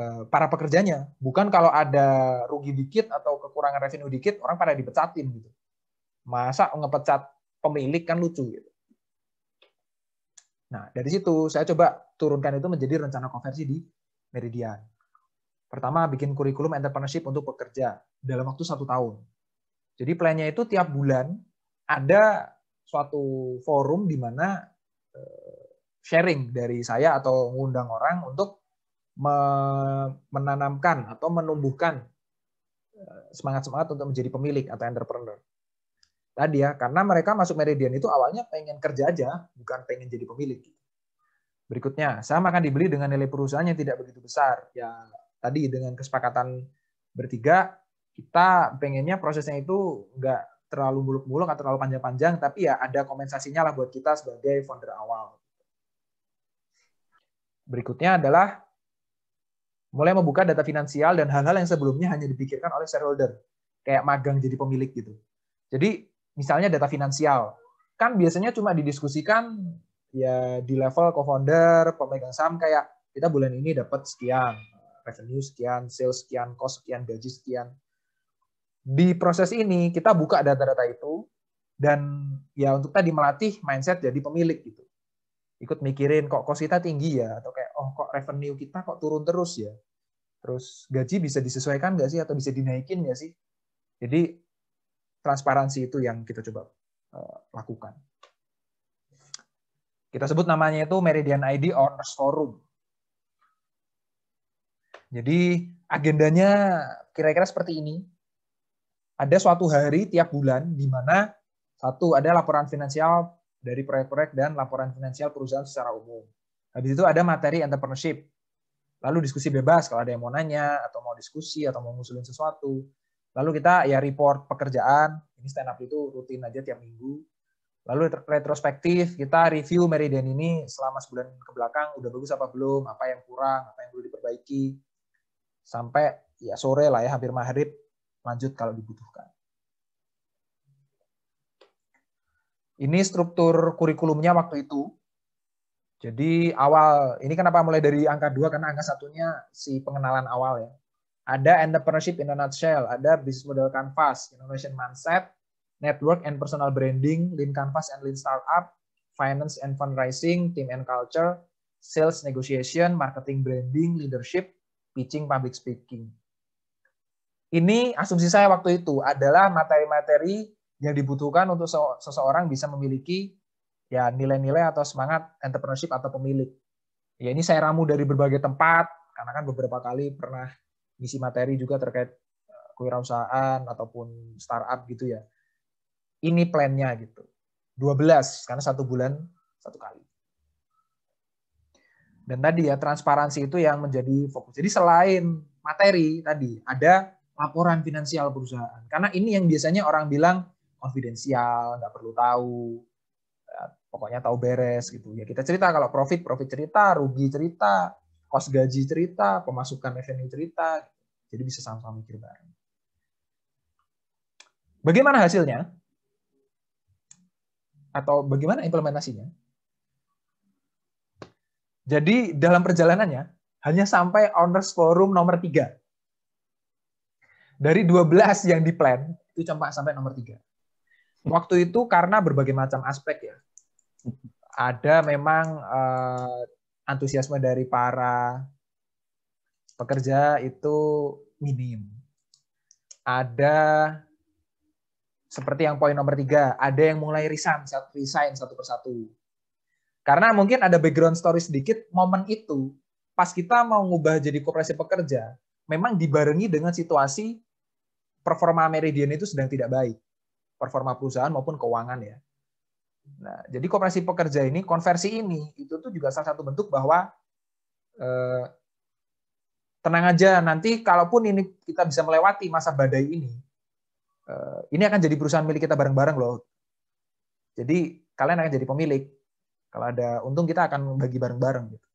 eh, para pekerjanya, bukan kalau ada rugi dikit atau kekurangan revenue dikit orang pada dipecatin gitu. Masa ngepecat pemilik kan lucu gitu. Nah, dari situ saya coba turunkan itu menjadi rencana konversi di Meridian. Pertama, bikin kurikulum entrepreneurship untuk pekerja dalam waktu satu tahun. Jadi plannya itu tiap bulan ada suatu forum di mana eh, sharing dari saya atau mengundang orang untuk menanamkan atau menumbuhkan eh, semangat-semangat untuk menjadi pemilik atau entrepreneur tadi ya karena mereka masuk Meridian itu awalnya pengen kerja aja bukan pengen jadi pemilik berikutnya saham akan dibeli dengan nilai perusahaan yang tidak begitu besar ya tadi dengan kesepakatan bertiga kita pengennya prosesnya itu nggak terlalu muluk-muluk atau terlalu panjang-panjang tapi ya ada kompensasinya lah buat kita sebagai founder awal berikutnya adalah mulai membuka data finansial dan hal-hal yang sebelumnya hanya dipikirkan oleh shareholder kayak magang jadi pemilik gitu jadi misalnya data finansial. Kan biasanya cuma didiskusikan ya di level co-founder, pemegang saham kayak kita bulan ini dapat sekian, revenue sekian, sales sekian, cost sekian, gaji sekian. Di proses ini kita buka data-data itu dan ya untuk tadi melatih mindset jadi pemilik gitu. Ikut mikirin kok cost kita tinggi ya atau kayak oh kok revenue kita kok turun terus ya. Terus gaji bisa disesuaikan nggak sih atau bisa dinaikin ya sih? Jadi transparansi itu yang kita coba eh, lakukan. Kita sebut namanya itu Meridian ID Owners Forum. Jadi agendanya kira-kira seperti ini. Ada suatu hari tiap bulan di mana satu ada laporan finansial dari proyek-proyek dan laporan finansial perusahaan secara umum. Habis itu ada materi entrepreneurship. Lalu diskusi bebas kalau ada yang mau nanya atau mau diskusi atau mau ngusulin sesuatu. Lalu kita ya report pekerjaan, ini stand up itu rutin aja tiap minggu. Lalu retrospektif, kita review Meridian ini selama sebulan ke belakang udah bagus apa belum, apa yang kurang, apa yang perlu diperbaiki. Sampai ya sore lah ya hampir maghrib lanjut kalau dibutuhkan. Ini struktur kurikulumnya waktu itu. Jadi awal ini kenapa mulai dari angka 2 karena angka satunya si pengenalan awal ya. Ada entrepreneurship in a nutshell, ada business model canvas, innovation mindset, network and personal branding, lean canvas and lean startup, finance and fundraising, team and culture, sales negotiation, marketing branding, leadership, pitching, public speaking. Ini asumsi saya waktu itu adalah materi-materi yang dibutuhkan untuk seseorang bisa memiliki ya nilai-nilai atau semangat entrepreneurship atau pemilik. Ya ini saya ramu dari berbagai tempat karena kan beberapa kali pernah ngisi materi juga terkait eh, kewirausahaan ataupun startup gitu ya. Ini plannya gitu. 12 karena satu bulan satu kali. Dan tadi ya transparansi itu yang menjadi fokus. Jadi selain materi tadi ada laporan finansial perusahaan. Karena ini yang biasanya orang bilang konfidensial, nggak perlu tahu, eh, pokoknya tahu beres gitu ya. Kita cerita kalau profit profit cerita, rugi cerita, kos gaji cerita, pemasukan revenue cerita, jadi bisa sama-sama mikir bareng. Bagaimana hasilnya? Atau bagaimana implementasinya? Jadi dalam perjalanannya hanya sampai owners forum nomor 3. Dari 12 yang di-plan, itu cuma sampai nomor 3. Waktu itu karena berbagai macam aspek ya. Ada memang uh, antusiasme dari para pekerja itu minim. Ada seperti yang poin nomor tiga, ada yang mulai resign, resign satu persatu. Karena mungkin ada background story sedikit, momen itu pas kita mau ngubah jadi koperasi pekerja, memang dibarengi dengan situasi performa Meridian itu sedang tidak baik. Performa perusahaan maupun keuangan ya. Nah, jadi koperasi pekerja ini konversi ini itu tuh juga salah satu bentuk bahwa eh, tenang aja nanti kalaupun ini kita bisa melewati masa badai ini, eh, ini akan jadi perusahaan milik kita bareng-bareng loh. Jadi kalian akan jadi pemilik. Kalau ada untung kita akan bagi bareng-bareng gitu.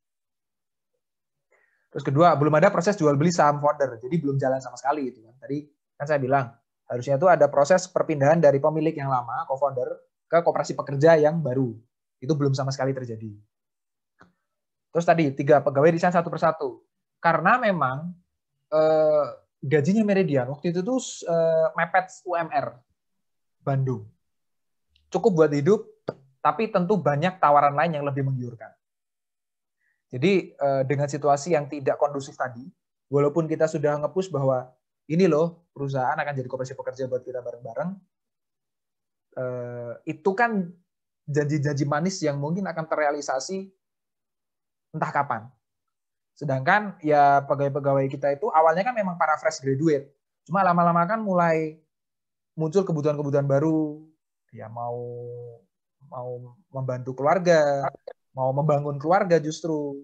Terus kedua, belum ada proses jual beli saham founder, jadi belum jalan sama sekali itu kan. Tadi kan saya bilang harusnya itu ada proses perpindahan dari pemilik yang lama, co-founder, ke koperasi pekerja yang baru. Itu belum sama sekali terjadi. Terus tadi tiga pegawai di sana satu persatu. Karena memang eh, gajinya Meridian waktu itu tuh eh, mepet UMR Bandung. Cukup buat hidup, tapi tentu banyak tawaran lain yang lebih menggiurkan. Jadi eh, dengan situasi yang tidak kondusif tadi, walaupun kita sudah ngepush bahwa ini loh perusahaan akan jadi koperasi pekerja buat kita bareng-bareng, eh, itu kan janji-janji manis yang mungkin akan terrealisasi entah kapan. Sedangkan ya pegawai-pegawai kita itu awalnya kan memang para fresh graduate. Cuma lama-lama kan mulai muncul kebutuhan-kebutuhan baru. Ya mau mau membantu keluarga, mau membangun keluarga justru.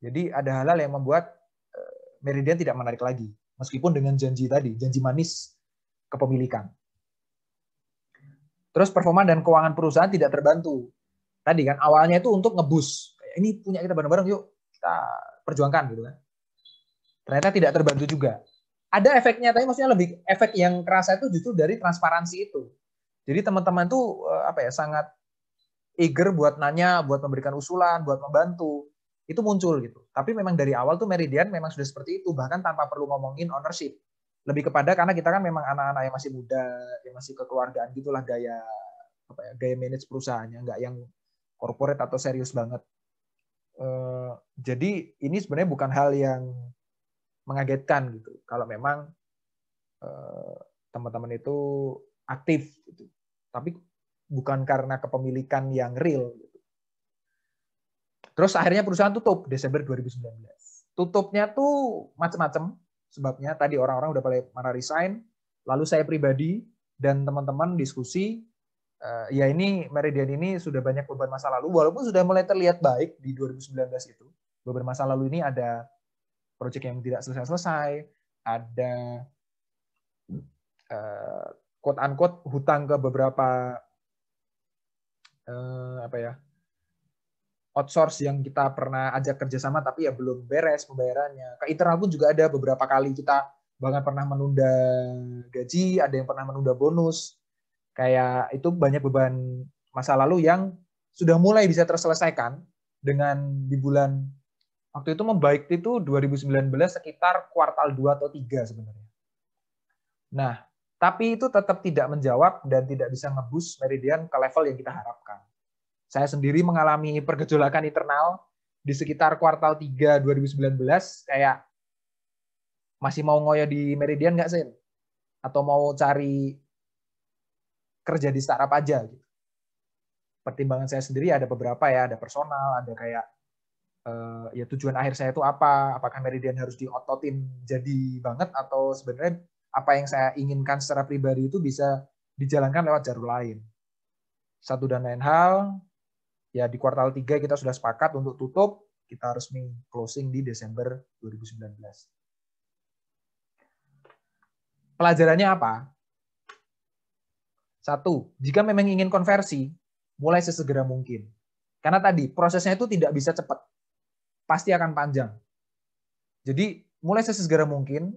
Jadi ada hal-hal yang membuat eh, Meridian tidak menarik lagi. Meskipun dengan janji tadi, janji manis kepemilikan. Terus performa dan keuangan perusahaan tidak terbantu. Tadi kan awalnya itu untuk ngebus. Ini punya kita bareng-bareng yuk kita perjuangkan gitu kan. Ternyata tidak terbantu juga. Ada efeknya tapi maksudnya lebih efek yang kerasa itu justru dari transparansi itu. Jadi teman-teman tuh eh, apa ya sangat eager buat nanya, buat memberikan usulan, buat membantu. Itu muncul gitu. Tapi memang dari awal tuh Meridian memang sudah seperti itu bahkan tanpa perlu ngomongin ownership lebih kepada karena kita kan memang anak-anak yang masih muda, yang masih kekeluargaan gitulah gaya apa ya, gaya manage perusahaannya, nggak yang corporate atau serius banget. Uh, jadi ini sebenarnya bukan hal yang mengagetkan gitu. Kalau memang uh, teman-teman itu aktif gitu. Tapi bukan karena kepemilikan yang real gitu. Terus akhirnya perusahaan tutup Desember 2019. Tutupnya tuh macam-macam Sebabnya tadi orang-orang udah pada mana resign, lalu saya pribadi dan teman-teman diskusi, eh, ya ini Meridian ini sudah banyak beban masa lalu, walaupun sudah mulai terlihat baik di 2019 itu. Beban masa lalu ini ada proyek yang tidak selesai-selesai, ada uh, quote unquote hutang ke beberapa eh, apa ya outsource yang kita pernah ajak kerjasama tapi ya belum beres pembayarannya. Ke internal pun juga ada beberapa kali kita bahkan pernah menunda gaji, ada yang pernah menunda bonus. Kayak itu banyak beban masa lalu yang sudah mulai bisa terselesaikan dengan di bulan waktu itu membaik itu 2019 sekitar kuartal 2 atau 3 sebenarnya. Nah, tapi itu tetap tidak menjawab dan tidak bisa ngebus Meridian ke level yang kita harapkan. Saya sendiri mengalami pergejolakan internal di sekitar kuartal 3 2019 kayak masih mau ngoyo di Meridian nggak sih Atau mau cari kerja di startup aja gitu. Pertimbangan saya sendiri ada beberapa ya, ada personal, ada kayak uh, ya tujuan akhir saya itu apa? Apakah Meridian harus diototin jadi banget atau sebenarnya apa yang saya inginkan secara pribadi itu bisa dijalankan lewat jalur lain. Satu dan lain hal, ya di kuartal 3 kita sudah sepakat untuk tutup, kita resmi closing di Desember 2019. Pelajarannya apa? Satu, jika memang ingin konversi, mulai sesegera mungkin. Karena tadi prosesnya itu tidak bisa cepat. Pasti akan panjang. Jadi mulai sesegera mungkin,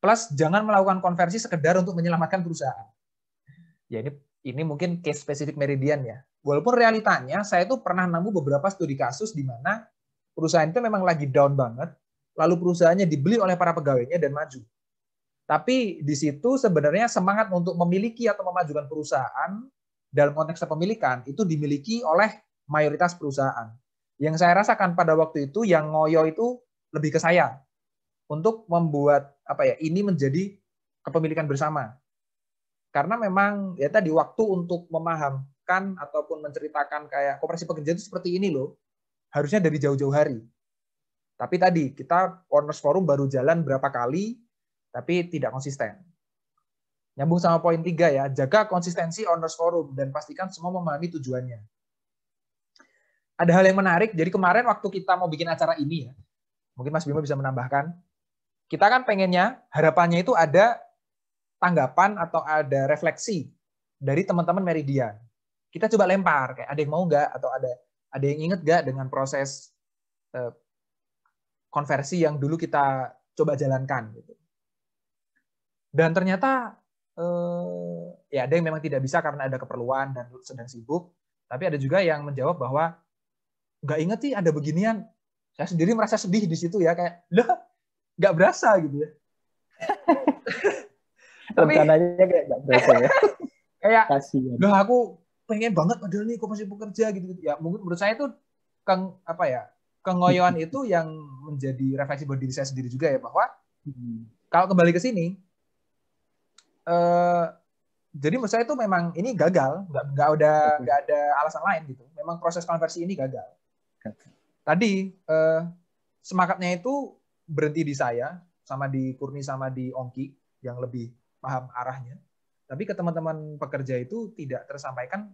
plus jangan melakukan konversi sekedar untuk menyelamatkan perusahaan. Ya ini ini mungkin case spesifik Meridian ya. Walaupun realitanya saya itu pernah nemu beberapa studi kasus di mana perusahaan itu memang lagi down banget, lalu perusahaannya dibeli oleh para pegawainya dan maju. Tapi di situ sebenarnya semangat untuk memiliki atau memajukan perusahaan dalam konteks kepemilikan itu dimiliki oleh mayoritas perusahaan. Yang saya rasakan pada waktu itu yang ngoyo itu lebih ke saya untuk membuat apa ya ini menjadi kepemilikan bersama. Karena memang ya tadi waktu untuk memahamkan ataupun menceritakan kayak koperasi pekerja itu seperti ini loh. Harusnya dari jauh-jauh hari. Tapi tadi kita Owners Forum baru jalan berapa kali tapi tidak konsisten. Nyambung sama poin tiga ya, jaga konsistensi Owners Forum dan pastikan semua memahami tujuannya. Ada hal yang menarik, jadi kemarin waktu kita mau bikin acara ini ya, mungkin Mas Bima bisa menambahkan, kita kan pengennya harapannya itu ada tanggapan atau ada refleksi dari teman-teman Meridian. Kita coba lempar, kayak ada yang mau nggak atau ada ada yang inget nggak dengan proses eh, konversi yang dulu kita coba jalankan. Gitu. Dan ternyata eh, ya ada yang memang tidak bisa karena ada keperluan dan sedang sibuk. Tapi ada juga yang menjawab bahwa nggak inget sih ada beginian. Saya sendiri merasa sedih di situ ya kayak, loh nggak berasa gitu ya. rencananya kayak gak berasa ya kayak kasihan aku pengen banget padahal nih kok masih bekerja gitu, gitu ya mungkin menurut saya itu keng apa ya kengoyoan itu yang menjadi refleksi buat diri saya sendiri juga ya bahwa hmm. kalau kembali ke sini eh, jadi menurut saya itu memang ini gagal nggak nggak ada nggak ada alasan lain gitu memang proses konversi ini gagal tadi eh, semangatnya itu berhenti di saya sama di Kurni sama di Ongki yang lebih paham arahnya tapi ke teman-teman pekerja itu tidak tersampaikan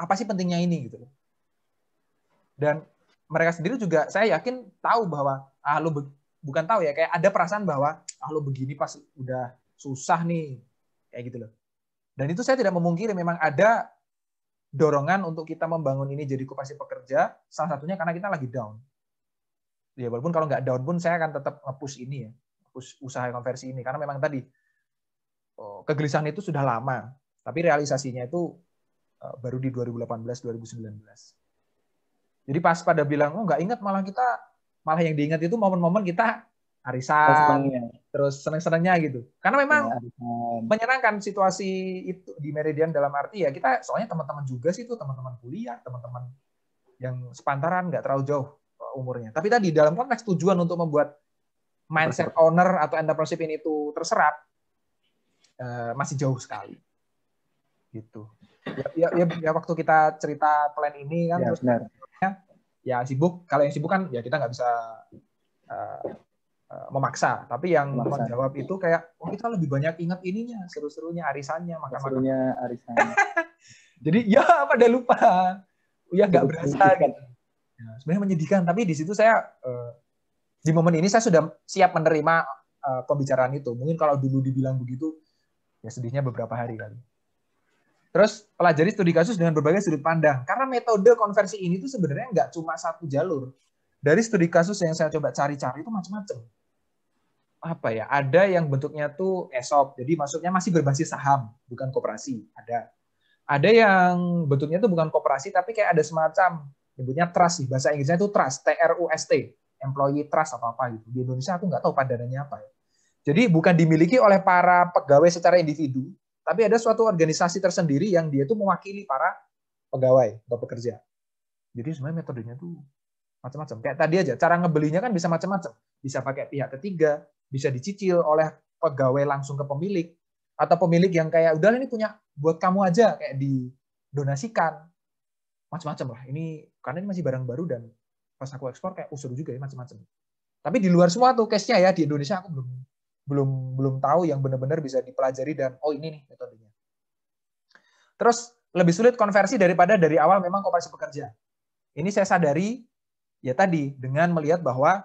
apa sih pentingnya ini gitu loh dan mereka sendiri juga saya yakin tahu bahwa ah lo bukan tahu ya kayak ada perasaan bahwa ah lo begini pas udah susah nih kayak gitu loh dan itu saya tidak memungkiri memang ada dorongan untuk kita membangun ini jadi koperasi pekerja salah satunya karena kita lagi down ya walaupun kalau nggak down pun saya akan tetap ngepush ini ya push usaha konversi ini karena memang tadi Oh, kegelisahan itu sudah lama, tapi realisasinya itu eh, baru di 2018-2019. Jadi pas pada bilang, oh nggak ingat malah kita, malah yang diingat itu momen-momen kita arisan, Senangnya. terus seneng-senengnya gitu. Karena memang ya, menyenangkan situasi itu di Meridian dalam arti ya kita soalnya teman-teman juga sih itu teman-teman kuliah, teman-teman yang sepantaran nggak terlalu jauh eh, umurnya. Tapi tadi dalam konteks tujuan untuk membuat mindset owner atau entrepreneurship ini itu terserap, Eh, masih jauh sekali gitu ya, ya, ya, ya waktu kita cerita plan ini kan ya, terus benar. ya, ya sibuk kalau yang sibuk kan ya kita nggak bisa uh, memaksa tapi yang memaksa. menjawab itu kayak oh kita lebih banyak ingat ininya seru-serunya arisannya makan serunya arisannya jadi ya pada lupa ya nggak berasa gitu. ya, sebenarnya menyedihkan tapi di situ saya uh, di momen ini saya sudah siap menerima uh, pembicaraan itu mungkin kalau dulu dibilang begitu Ya sedihnya beberapa hari kali. Terus pelajari studi kasus dengan berbagai sudut pandang. Karena metode konversi ini tuh sebenarnya nggak cuma satu jalur. Dari studi kasus yang saya coba cari-cari itu macam-macam. Apa ya? Ada yang bentuknya tuh ESOP. Jadi maksudnya masih berbasis saham, bukan koperasi. Ada. Ada yang bentuknya tuh bukan koperasi, tapi kayak ada semacam nyebutnya trust sih bahasa Inggrisnya itu trust T R U S T employee trust atau apa gitu di Indonesia aku nggak tahu padanannya apa ya jadi bukan dimiliki oleh para pegawai secara individu, tapi ada suatu organisasi tersendiri yang dia itu mewakili para pegawai atau pekerja. Jadi sebenarnya metodenya tuh macam-macam. Kayak tadi aja, cara ngebelinya kan bisa macam-macam. Bisa pakai pihak ketiga, bisa dicicil oleh pegawai langsung ke pemilik, atau pemilik yang kayak udah ini punya buat kamu aja kayak didonasikan macam-macam lah ini karena ini masih barang baru dan pas aku ekspor kayak oh, usur juga ya macam-macam tapi di luar semua tuh case-nya ya di Indonesia aku belum belum belum tahu yang benar-benar bisa dipelajari dan oh ini nih metodenya. Terus lebih sulit konversi daripada dari awal memang kooperasi pekerja. Ini saya sadari ya tadi dengan melihat bahwa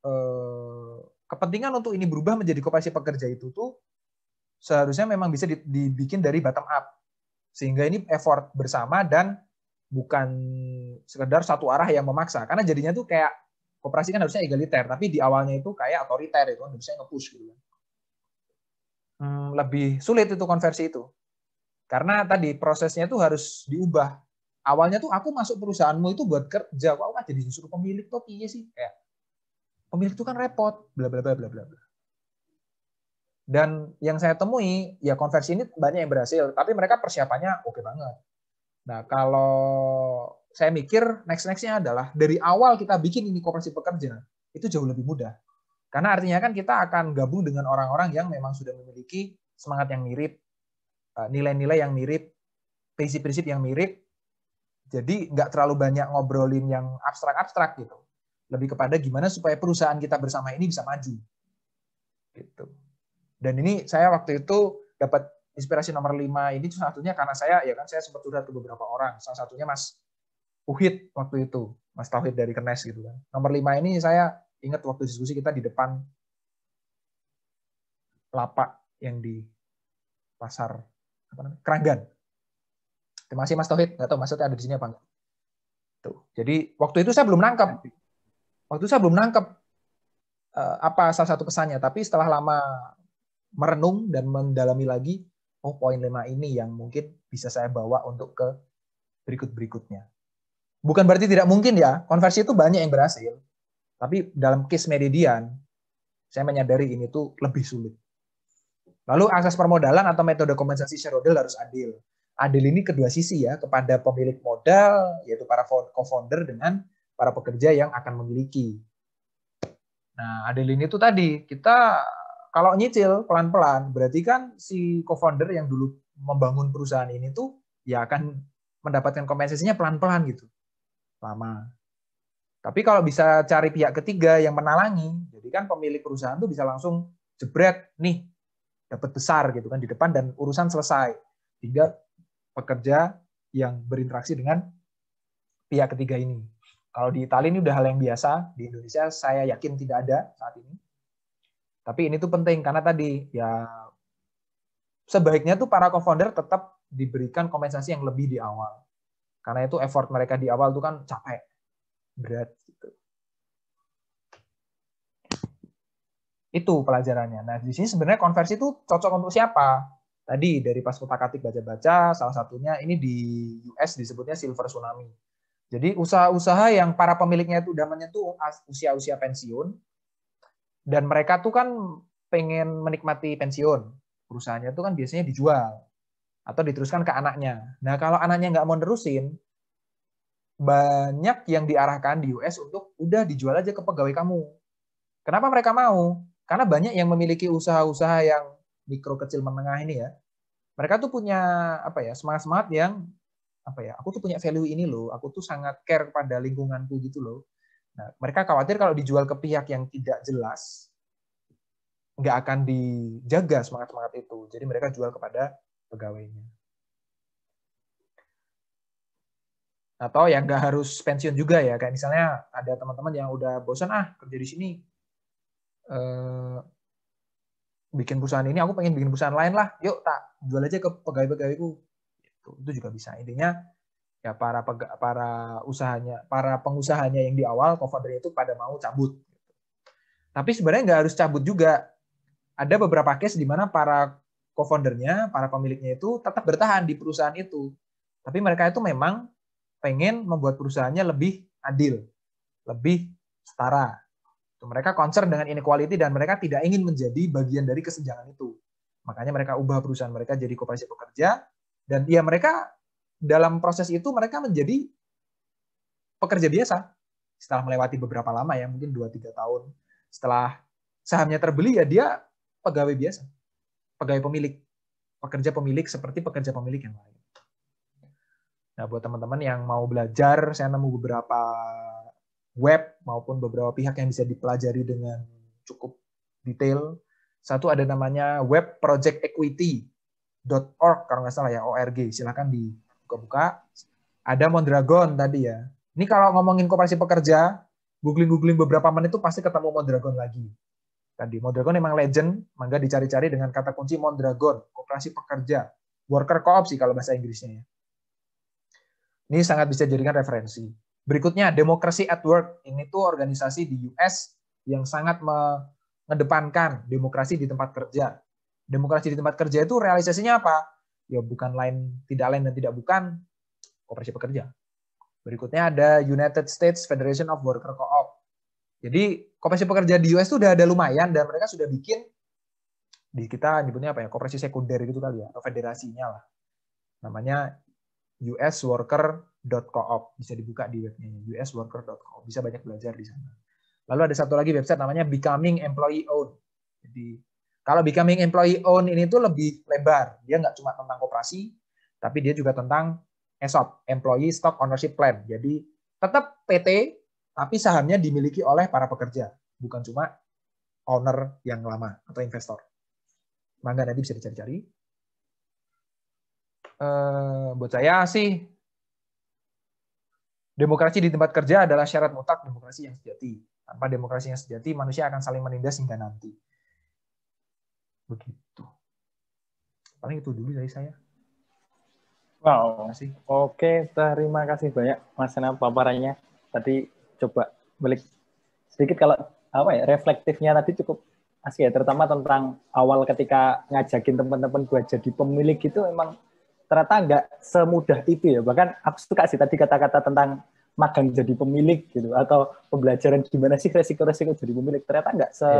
eh, kepentingan untuk ini berubah menjadi kooperasi pekerja itu tuh seharusnya memang bisa dibikin dari bottom up sehingga ini effort bersama dan bukan sekedar satu arah yang memaksa karena jadinya tuh kayak Koperasi kan harusnya egaliter, tapi di awalnya itu kayak otoriter itu kan harusnya ngepush gitu kan. Hmm, lebih sulit itu konversi itu. Karena tadi prosesnya itu harus diubah. Awalnya tuh aku masuk perusahaanmu itu buat kerja, kok aku jadi disuruh pemilik tuh iya sih? Kayak pemilik itu kan repot, bla bla bla bla bla bla. Dan yang saya temui, ya konversi ini banyak yang berhasil, tapi mereka persiapannya oke okay banget. Nah, kalau saya mikir next nextnya adalah dari awal kita bikin ini koperasi pekerja itu jauh lebih mudah karena artinya kan kita akan gabung dengan orang-orang yang memang sudah memiliki semangat yang mirip eh, nilai-nilai yang mirip prinsip-prinsip yang mirip jadi nggak terlalu banyak ngobrolin yang abstrak-abstrak gitu lebih kepada gimana supaya perusahaan kita bersama ini bisa maju gitu dan ini saya waktu itu dapat inspirasi nomor lima ini satunya karena saya ya kan saya sempat curhat ke beberapa orang salah satunya Mas Uhid waktu itu, Mas Tauhid dari Kenes gitu kan. Nomor lima ini saya ingat waktu diskusi kita di depan lapak yang di pasar apa namanya? Keranggan. Terima kasih Mas Tauhid, nggak tahu maksudnya ada di sini apa enggak. Tuh. Jadi waktu itu saya belum nangkep Waktu itu saya belum nangkep eh, apa salah satu pesannya, tapi setelah lama merenung dan mendalami lagi, oh poin lima ini yang mungkin bisa saya bawa untuk ke berikut-berikutnya bukan berarti tidak mungkin ya, konversi itu banyak yang berhasil. Tapi dalam case Meridian, saya menyadari ini tuh lebih sulit. Lalu akses permodalan atau metode kompensasi shareholder harus adil. Adil ini kedua sisi ya, kepada pemilik modal, yaitu para co-founder dengan para pekerja yang akan memiliki. Nah, adil ini tuh tadi, kita kalau nyicil pelan-pelan, berarti kan si co-founder yang dulu membangun perusahaan ini tuh ya akan mendapatkan kompensasinya pelan-pelan gitu lama. Tapi kalau bisa cari pihak ketiga yang menalangi, jadi kan pemilik perusahaan itu bisa langsung jebret, nih, dapat besar gitu kan di depan dan urusan selesai. Tinggal pekerja yang berinteraksi dengan pihak ketiga ini. Kalau di Italia ini udah hal yang biasa, di Indonesia saya yakin tidak ada saat ini. Tapi ini tuh penting karena tadi ya sebaiknya tuh para co-founder tetap diberikan kompensasi yang lebih di awal. Karena itu effort mereka di awal tuh kan capek, berat. Gitu. Itu pelajarannya. Nah, di sini sebenarnya konversi itu cocok untuk siapa? Tadi dari pas kotak-katik baca-baca, salah satunya ini di US disebutnya silver tsunami. Jadi usaha-usaha yang para pemiliknya itu udah menyentuh usia-usia pensiun, dan mereka tuh kan pengen menikmati pensiun. Perusahaannya tuh kan biasanya dijual atau diteruskan ke anaknya. Nah, kalau anaknya nggak mau nerusin, banyak yang diarahkan di US untuk udah dijual aja ke pegawai kamu. Kenapa mereka mau? Karena banyak yang memiliki usaha-usaha yang mikro kecil menengah ini ya. Mereka tuh punya apa ya semangat-semangat yang apa ya? Aku tuh punya value ini loh. Aku tuh sangat care pada lingkunganku gitu loh. Nah, mereka khawatir kalau dijual ke pihak yang tidak jelas, nggak akan dijaga semangat-semangat itu. Jadi mereka jual kepada pegawainya. Atau yang nggak harus pensiun juga ya, kayak misalnya ada teman-teman yang udah bosan ah kerja di sini, eh, bikin perusahaan ini, aku pengen bikin perusahaan lain lah, yuk tak jual aja ke pegawai-pegawaiku. Itu, itu juga bisa. Intinya ya para pega, para usahanya, para pengusahanya yang di awal co-founder itu pada mau cabut. Tapi sebenarnya nggak harus cabut juga. Ada beberapa case di mana para co-foundernya, para pemiliknya itu tetap bertahan di perusahaan itu. Tapi mereka itu memang pengen membuat perusahaannya lebih adil, lebih setara. Mereka concern dengan inequality dan mereka tidak ingin menjadi bagian dari kesenjangan itu. Makanya mereka ubah perusahaan mereka jadi koperasi pekerja dan ya mereka dalam proses itu mereka menjadi pekerja biasa setelah melewati beberapa lama ya mungkin 2 3 tahun setelah sahamnya terbeli ya dia pegawai biasa pegawai pemilik, pekerja pemilik seperti pekerja pemilik yang lain. Nah, buat teman-teman yang mau belajar, saya nemu beberapa web maupun beberapa pihak yang bisa dipelajari dengan cukup detail. Satu ada namanya webprojectequity.org kalau nggak salah ya, ORG. Silahkan dibuka-buka. Ada Mondragon tadi ya. Ini kalau ngomongin koperasi pekerja, googling-googling beberapa menit itu pasti ketemu Mondragon lagi tadi. Mondragon memang legend, mangga dicari-cari dengan kata kunci Mondragon, koperasi pekerja, worker co-op sih kalau bahasa Inggrisnya ya. Ini sangat bisa jadikan referensi. Berikutnya Demokrasi at Work. Ini tuh organisasi di US yang sangat mengedepankan demokrasi di tempat kerja. Demokrasi di tempat kerja itu realisasinya apa? Ya bukan lain tidak lain dan tidak bukan koperasi pekerja. Berikutnya ada United States Federation of Worker co jadi kooperasi pekerja di US itu udah ada lumayan dan mereka sudah bikin di kita nyebutnya apa ya kooperasi sekunder gitu kali ya atau federasinya lah namanya usworker.coop bisa dibuka di webnya usworker.coop bisa banyak belajar di sana lalu ada satu lagi website namanya becoming employee owned jadi kalau becoming employee owned ini tuh lebih lebar dia nggak cuma tentang kooperasi tapi dia juga tentang ESOP employee stock ownership plan jadi tetap PT tapi sahamnya dimiliki oleh para pekerja, bukan cuma owner yang lama atau investor. Mangga nanti bisa dicari-cari. Uh, buat saya sih, demokrasi di tempat kerja adalah syarat mutlak demokrasi yang sejati. Tanpa demokrasi yang sejati, manusia akan saling menindas hingga nanti. Begitu. Paling itu dulu dari saya. Wow. Oke, terima kasih banyak Mas Senap paparannya. Tadi coba balik sedikit kalau apa ya reflektifnya tadi cukup asik ya terutama tentang awal ketika ngajakin teman-teman buat jadi pemilik itu memang ternyata nggak semudah itu ya bahkan aku suka sih tadi kata-kata tentang magang jadi pemilik gitu atau pembelajaran gimana sih resiko-resiko jadi pemilik ternyata nggak iya. se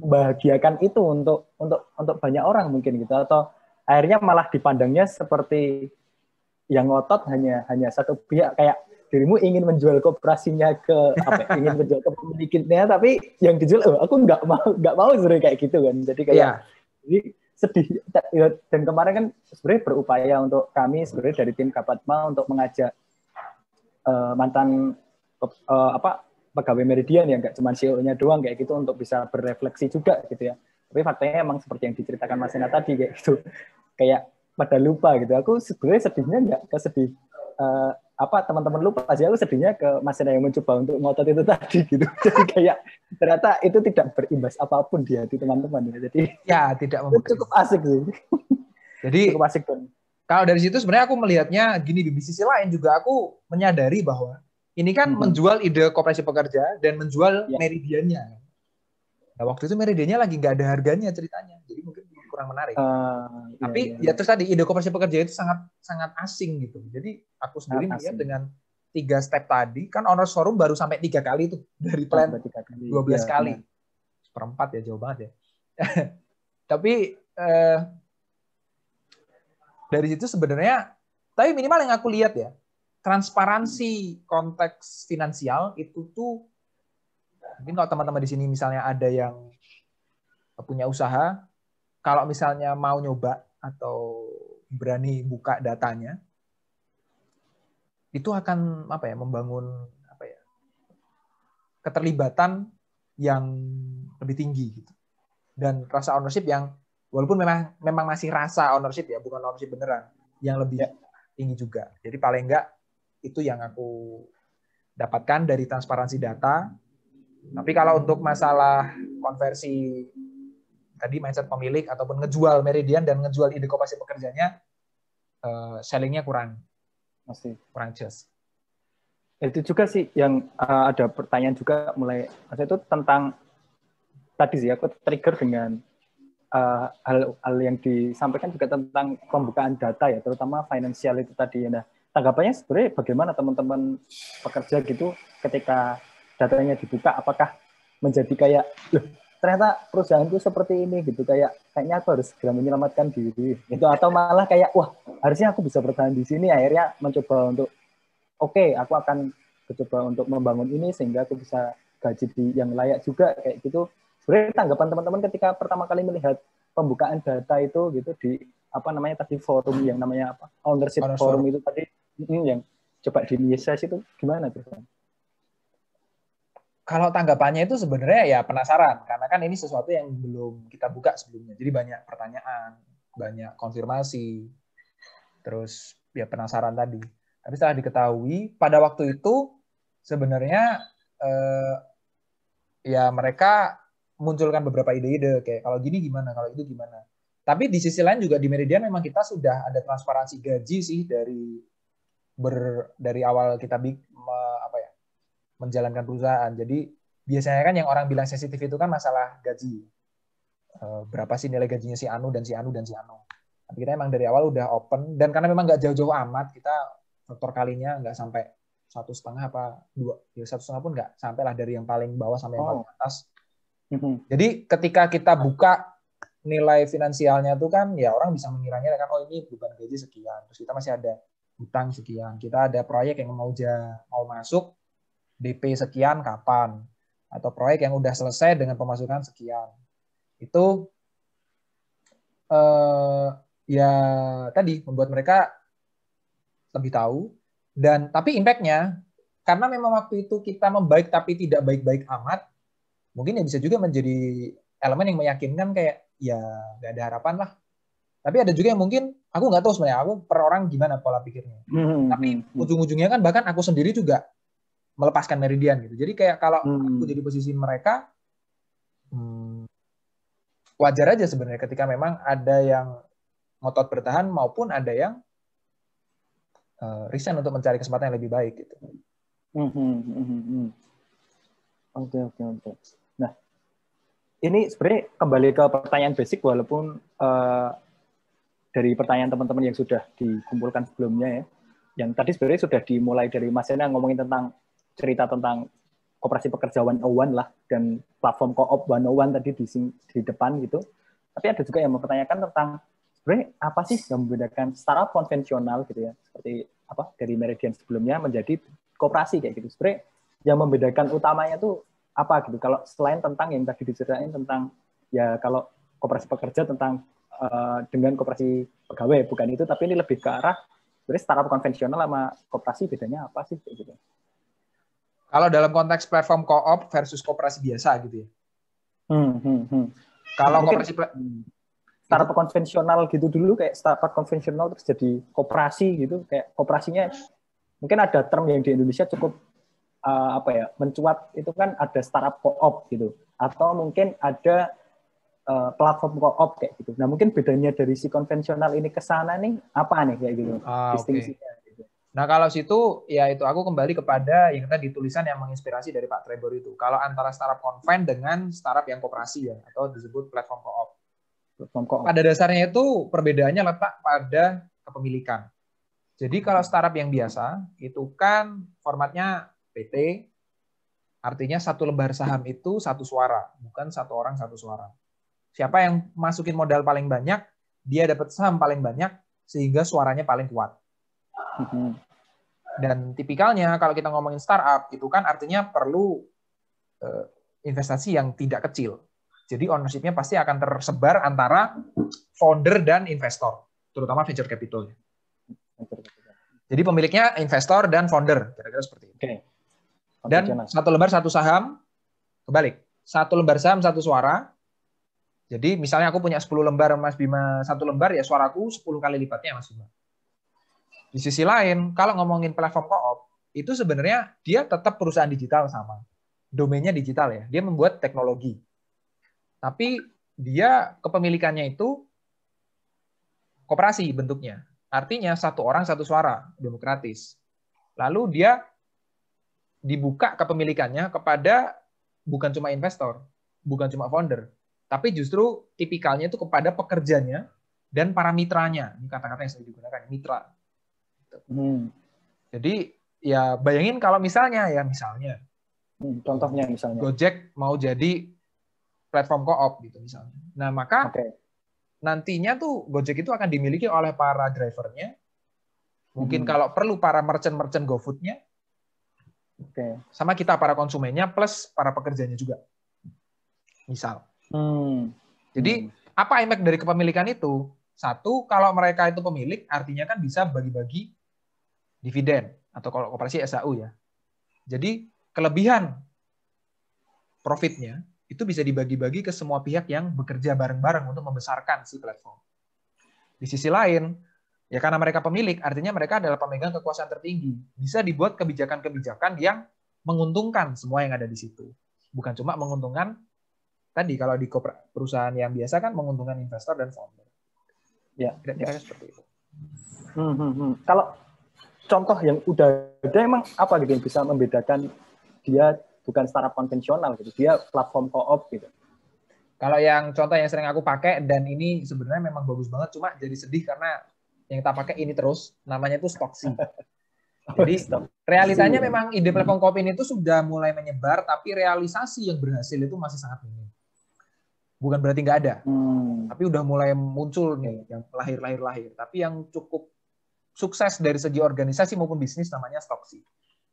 bahagiakan itu untuk untuk untuk banyak orang mungkin gitu atau akhirnya malah dipandangnya seperti yang ngotot hanya hanya satu pihak kayak dirimu ingin menjual kooperasinya ke apa ya, ingin menjual ke pemiliknya tapi yang dijual oh, aku nggak mau nggak mau sebenarnya kayak gitu kan jadi kayak yeah. jadi sedih ya, dan kemarin kan sebenarnya berupaya untuk kami sebenarnya dari tim Kapatma untuk mengajak uh, mantan uh, apa pegawai Meridian ya nggak cuma CEO-nya doang kayak gitu untuk bisa berefleksi juga gitu ya tapi faktanya emang seperti yang diceritakan Mas Ena tadi kayak gitu kayak pada lupa gitu aku sebenarnya sedihnya nggak kesedih uh, apa teman-teman lu pasti lu sedihnya ke Mas Sena yang mencoba untuk ngotot itu tadi gitu. Jadi kayak ternyata itu tidak berimbas apapun di hati teman-teman ya. Jadi ya tidak itu cukup asik sih. Jadi cukup asik pun. Kalau dari situ sebenarnya aku melihatnya gini di sisi lain juga aku menyadari bahwa ini kan hmm. menjual ide koperasi pekerja dan menjual ya. meridiannya. Nah, waktu itu meridiannya lagi nggak ada harganya ceritanya. Jadi mungkin kurang menarik. Uh, Tapi iya, iya. ya terus tadi ide koperasi pekerja itu sangat sangat asing gitu. Jadi aku sendiri melihat dengan tiga step tadi kan owner showroom baru sampai tiga kali itu dari plan dua belas iya, kali. Seperempat ya jauh banget ya. Tapi eh, dari situ sebenarnya tapi minimal yang aku lihat ya, transparansi konteks finansial itu tuh mungkin kalau teman-teman di sini misalnya ada yang punya usaha kalau misalnya mau nyoba atau berani buka datanya, itu akan apa ya membangun apa ya keterlibatan yang lebih tinggi gitu. Dan rasa ownership yang walaupun memang memang masih rasa ownership ya, bukan ownership beneran, yang lebih ya. tinggi juga. Jadi paling enggak itu yang aku dapatkan dari transparansi data. Tapi kalau untuk masalah konversi tadi mindset pemilik ataupun ngejual meridian dan ngejual ide kopasi pekerjanya uh, sellingnya kurang masih kurang jelas itu juga sih yang uh, ada pertanyaan juga mulai masa itu tentang tadi sih aku trigger dengan hal eh, hal, hal yang disampaikan juga tentang pembukaan data ya terutama finansial itu tadi ya nah, tanggapannya sebenarnya bagaimana teman-teman pekerja gitu ketika datanya dibuka apakah menjadi kayak ternyata perusahaan itu seperti ini gitu kayak kayaknya aku harus segera menyelamatkan diri itu atau malah kayak wah harusnya aku bisa bertahan di sini akhirnya mencoba untuk oke okay, aku akan mencoba untuk membangun ini sehingga aku bisa gaji di yang layak juga kayak gitu sebenarnya tanggapan teman-teman ketika pertama kali melihat pembukaan data itu gitu di apa namanya tadi forum yang namanya apa ownership, forum itu tadi yang coba di itu gimana tuh kalau tanggapannya itu sebenarnya ya penasaran karena kan ini sesuatu yang belum kita buka sebelumnya. Jadi banyak pertanyaan, banyak konfirmasi. Terus ya penasaran tadi. Tapi setelah diketahui pada waktu itu sebenarnya eh, ya mereka munculkan beberapa ide-ide kayak kalau gini gimana, kalau itu gimana. Tapi di sisi lain juga di Meridian memang kita sudah ada transparansi gaji sih dari ber dari awal kita bikin menjalankan perusahaan. Jadi biasanya kan yang orang bilang sensitif itu kan masalah gaji. Eh, berapa sih nilai gajinya si Anu dan si Anu dan si Anu. Tapi kita emang dari awal udah open dan karena memang nggak jauh-jauh amat kita faktor kalinya nggak sampai satu setengah apa dua ya satu setengah pun nggak sampai lah dari yang paling bawah sampai yang oh. paling atas. Mm-hmm. Jadi ketika kita buka nilai finansialnya tuh kan ya orang bisa mengiranya kan oh ini bukan gaji sekian terus kita masih ada hutang sekian kita ada proyek yang mau ja, mau masuk DP sekian kapan atau proyek yang udah selesai dengan pemasukan sekian. Itu eh, ya tadi membuat mereka lebih tahu dan tapi impactnya karena memang waktu itu kita membaik tapi tidak baik-baik amat, mungkin ya bisa juga menjadi elemen yang meyakinkan kayak ya nggak ada harapan lah. Tapi ada juga yang mungkin aku nggak tahu sebenarnya aku per orang gimana pola pikirnya. Mm -hmm. Tapi hmm, hmm. ujung-ujungnya kan bahkan aku sendiri juga melepaskan meridian gitu. Jadi kayak kalau hmm. aku jadi posisi mereka hmm, wajar aja sebenarnya ketika memang ada yang ngotot bertahan maupun ada yang uh, resign untuk mencari kesempatan yang lebih baik gitu. Hmm, hmm, hmm, oke oke oke. Nah, ini sebenarnya kembali ke pertanyaan basic walaupun uh, dari pertanyaan teman-teman yang sudah dikumpulkan sebelumnya ya. Yang tadi sebenarnya sudah dimulai dari Mas Ena ngomongin tentang cerita tentang koperasi pekerja 101 lah dan platform koop 101 tadi di, di depan gitu. Tapi ada juga yang mempertanyakan tentang sebenarnya apa sih yang membedakan startup konvensional gitu ya seperti apa dari Meridian sebelumnya menjadi koperasi kayak gitu. Sebenarnya yang membedakan utamanya tuh apa gitu. Kalau selain tentang yang tadi diceritain tentang ya kalau koperasi pekerja tentang uh, dengan koperasi pegawai bukan itu tapi ini lebih ke arah sebenarnya startup konvensional sama koperasi bedanya apa sih kayak gitu. Kalau dalam konteks platform co-op versus kooperasi biasa gitu ya. Hmm, hmm, hmm. Kalau kooperasi hmm. startup konvensional gitu dulu kayak startup konvensional terus jadi kooperasi gitu kayak kooperasinya mungkin ada term yang di Indonesia cukup uh, apa ya mencuat itu kan ada startup co-op gitu atau mungkin ada uh, platform co-op kayak gitu. Nah mungkin bedanya dari si konvensional ini ke sana nih apa nih kayak gitu ah, distingsinya? Nah kalau situ ya itu aku kembali kepada yang tadi tulisan yang menginspirasi dari Pak Trevor itu. Kalau antara startup konven dengan startup yang kooperasi ya atau disebut platform co Platform co-op. Pada dasarnya itu perbedaannya letak pada kepemilikan. Jadi kalau startup yang biasa itu kan formatnya PT, artinya satu lembar saham itu satu suara, bukan satu orang satu suara. Siapa yang masukin modal paling banyak, dia dapat saham paling banyak sehingga suaranya paling kuat. Mm-hmm. Dan tipikalnya kalau kita ngomongin startup itu kan artinya perlu eh, investasi yang tidak kecil. Jadi ownershipnya pasti akan tersebar antara founder dan investor, terutama venture capital. Jadi pemiliknya investor dan founder, kira-kira seperti itu. Dan satu lembar satu saham, kebalik. Satu lembar saham satu suara. Jadi misalnya aku punya 10 lembar Mas Bima, satu lembar ya suaraku 10 kali lipatnya Mas Bima. Di sisi lain, kalau ngomongin platform koop, itu sebenarnya dia tetap perusahaan digital sama. Domainnya digital ya. Dia membuat teknologi. Tapi dia kepemilikannya itu koperasi bentuknya. Artinya satu orang satu suara, demokratis. Lalu dia dibuka kepemilikannya kepada bukan cuma investor, bukan cuma founder, tapi justru tipikalnya itu kepada pekerjanya dan para mitranya. Ini kata-kata yang saya digunakan, mitra gitu. Hmm. Jadi ya bayangin kalau misalnya ya misalnya hmm, contohnya misalnya Gojek mau jadi platform koop gitu misalnya. Nah, maka okay. nantinya tuh Gojek itu akan dimiliki oleh para drivernya. Mungkin hmm. kalau perlu para merchant-merchant GoFood-nya. Okay. Sama kita para konsumennya plus para pekerjanya juga. Misal. Hmm. Jadi hmm. apa impact dari kepemilikan itu? Satu, kalau mereka itu pemilik, artinya kan bisa bagi-bagi dividen atau kalau koperasi SAU ya. Jadi kelebihan profitnya itu bisa dibagi-bagi ke semua pihak yang bekerja bareng-bareng untuk membesarkan si platform. Di sisi lain, ya karena mereka pemilik, artinya mereka adalah pemegang kekuasaan tertinggi. Bisa dibuat kebijakan-kebijakan yang menguntungkan semua yang ada di situ. Bukan cuma menguntungkan tadi kalau di perusahaan yang biasa kan menguntungkan investor dan founder. Ya, tidak ya. seperti itu. Hmm, hmm, hmm. Kalau contoh yang udah ada emang apa gitu yang bisa membedakan dia bukan startup konvensional gitu, dia platform co-op gitu. Kalau yang contoh yang sering aku pakai dan ini sebenarnya memang bagus banget, cuma jadi sedih karena yang kita pakai ini terus, namanya itu Stoxy. Jadi realitanya memang ide platform kopi ini itu sudah mulai menyebar, tapi realisasi yang berhasil itu masih sangat minim. Bukan berarti nggak ada, hmm. tapi udah mulai muncul nih yang lahir-lahir-lahir. Tapi yang cukup sukses dari segi organisasi maupun bisnis namanya Stoxy.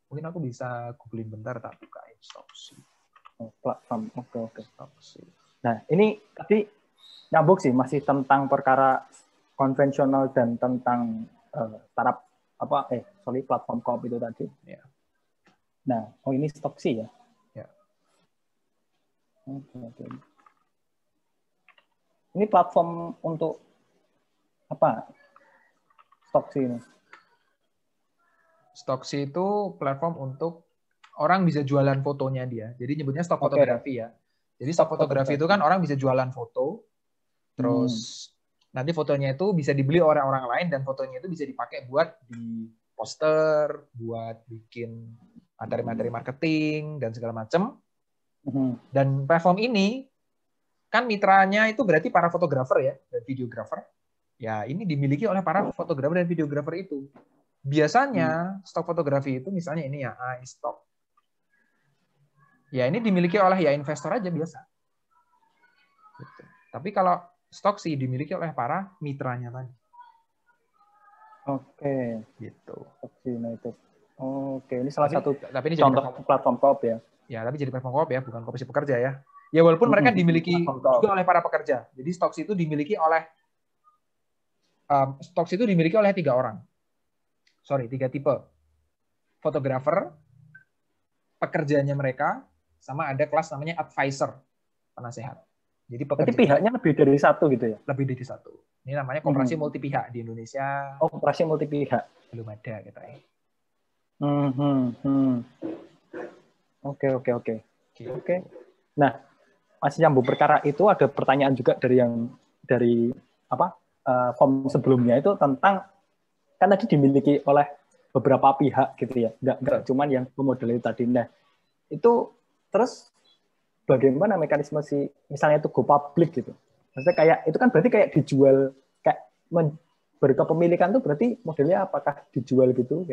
Mungkin aku bisa googling bentar tak buka stoksi oh, platform oke oke Stoxy. Nah, ini tapi nyambung sih masih tentang perkara konvensional dan tentang uh, startup apa eh sorry platform co itu tadi. Yeah. Nah, oh ini Stoxy ya? ya. Oke oke. Ini platform untuk apa? Stoksi ini? Stoksi itu platform untuk orang bisa jualan fotonya dia. Jadi nyebutnya stock okay. fotografi ya. Jadi stock fotografi itu kan orang bisa jualan foto, terus hmm. nanti fotonya itu bisa dibeli orang-orang lain dan fotonya itu bisa dipakai buat di poster, buat bikin materi-materi marketing dan segala macam. Hmm. Dan platform ini kan mitranya itu berarti para fotografer ya dan videografer. Ya, ini dimiliki oleh para fotografer dan videografer itu. Biasanya hmm. stok fotografi itu misalnya ini ya I stok. Ya, ini dimiliki oleh ya investor aja biasa. Gitu. Tapi kalau stok sih dimiliki oleh para mitranya tadi. Oke. Gitu. Nah Oke, nah okay. ini salah tapi, satu tapi ini contoh jadi platform koop ya. Ya, tapi jadi platform koop ya, bukan kopi pekerja ya. Ya walaupun mereka hmm, dimiliki juga oleh para pekerja. Jadi stok itu dimiliki oleh um, stocks itu dimiliki oleh tiga orang. Sorry, tiga tipe. Fotografer, pekerjaannya mereka, sama ada kelas namanya advisor, penasehat. Jadi pekerja. pihaknya lebih dari satu gitu ya? Lebih dari satu. Ini namanya kooperasi hmm. multi pihak di Indonesia. Oh, kooperasi multi pihak. Belum ada kita ya. Oke, oke, oke. Gitu. Oke. Nah, masih nyambung perkara itu ada pertanyaan juga dari yang dari apa uh, form sebelumnya itu tentang kan tadi dimiliki oleh beberapa pihak gitu ya, nggak nggak cuman yang pemodel itu tadi. Nah itu terus bagaimana mekanisme si misalnya itu go public gitu. Maksudnya kayak itu kan berarti kayak dijual kayak men, berkepemilikan tuh berarti modelnya apakah dijual gitu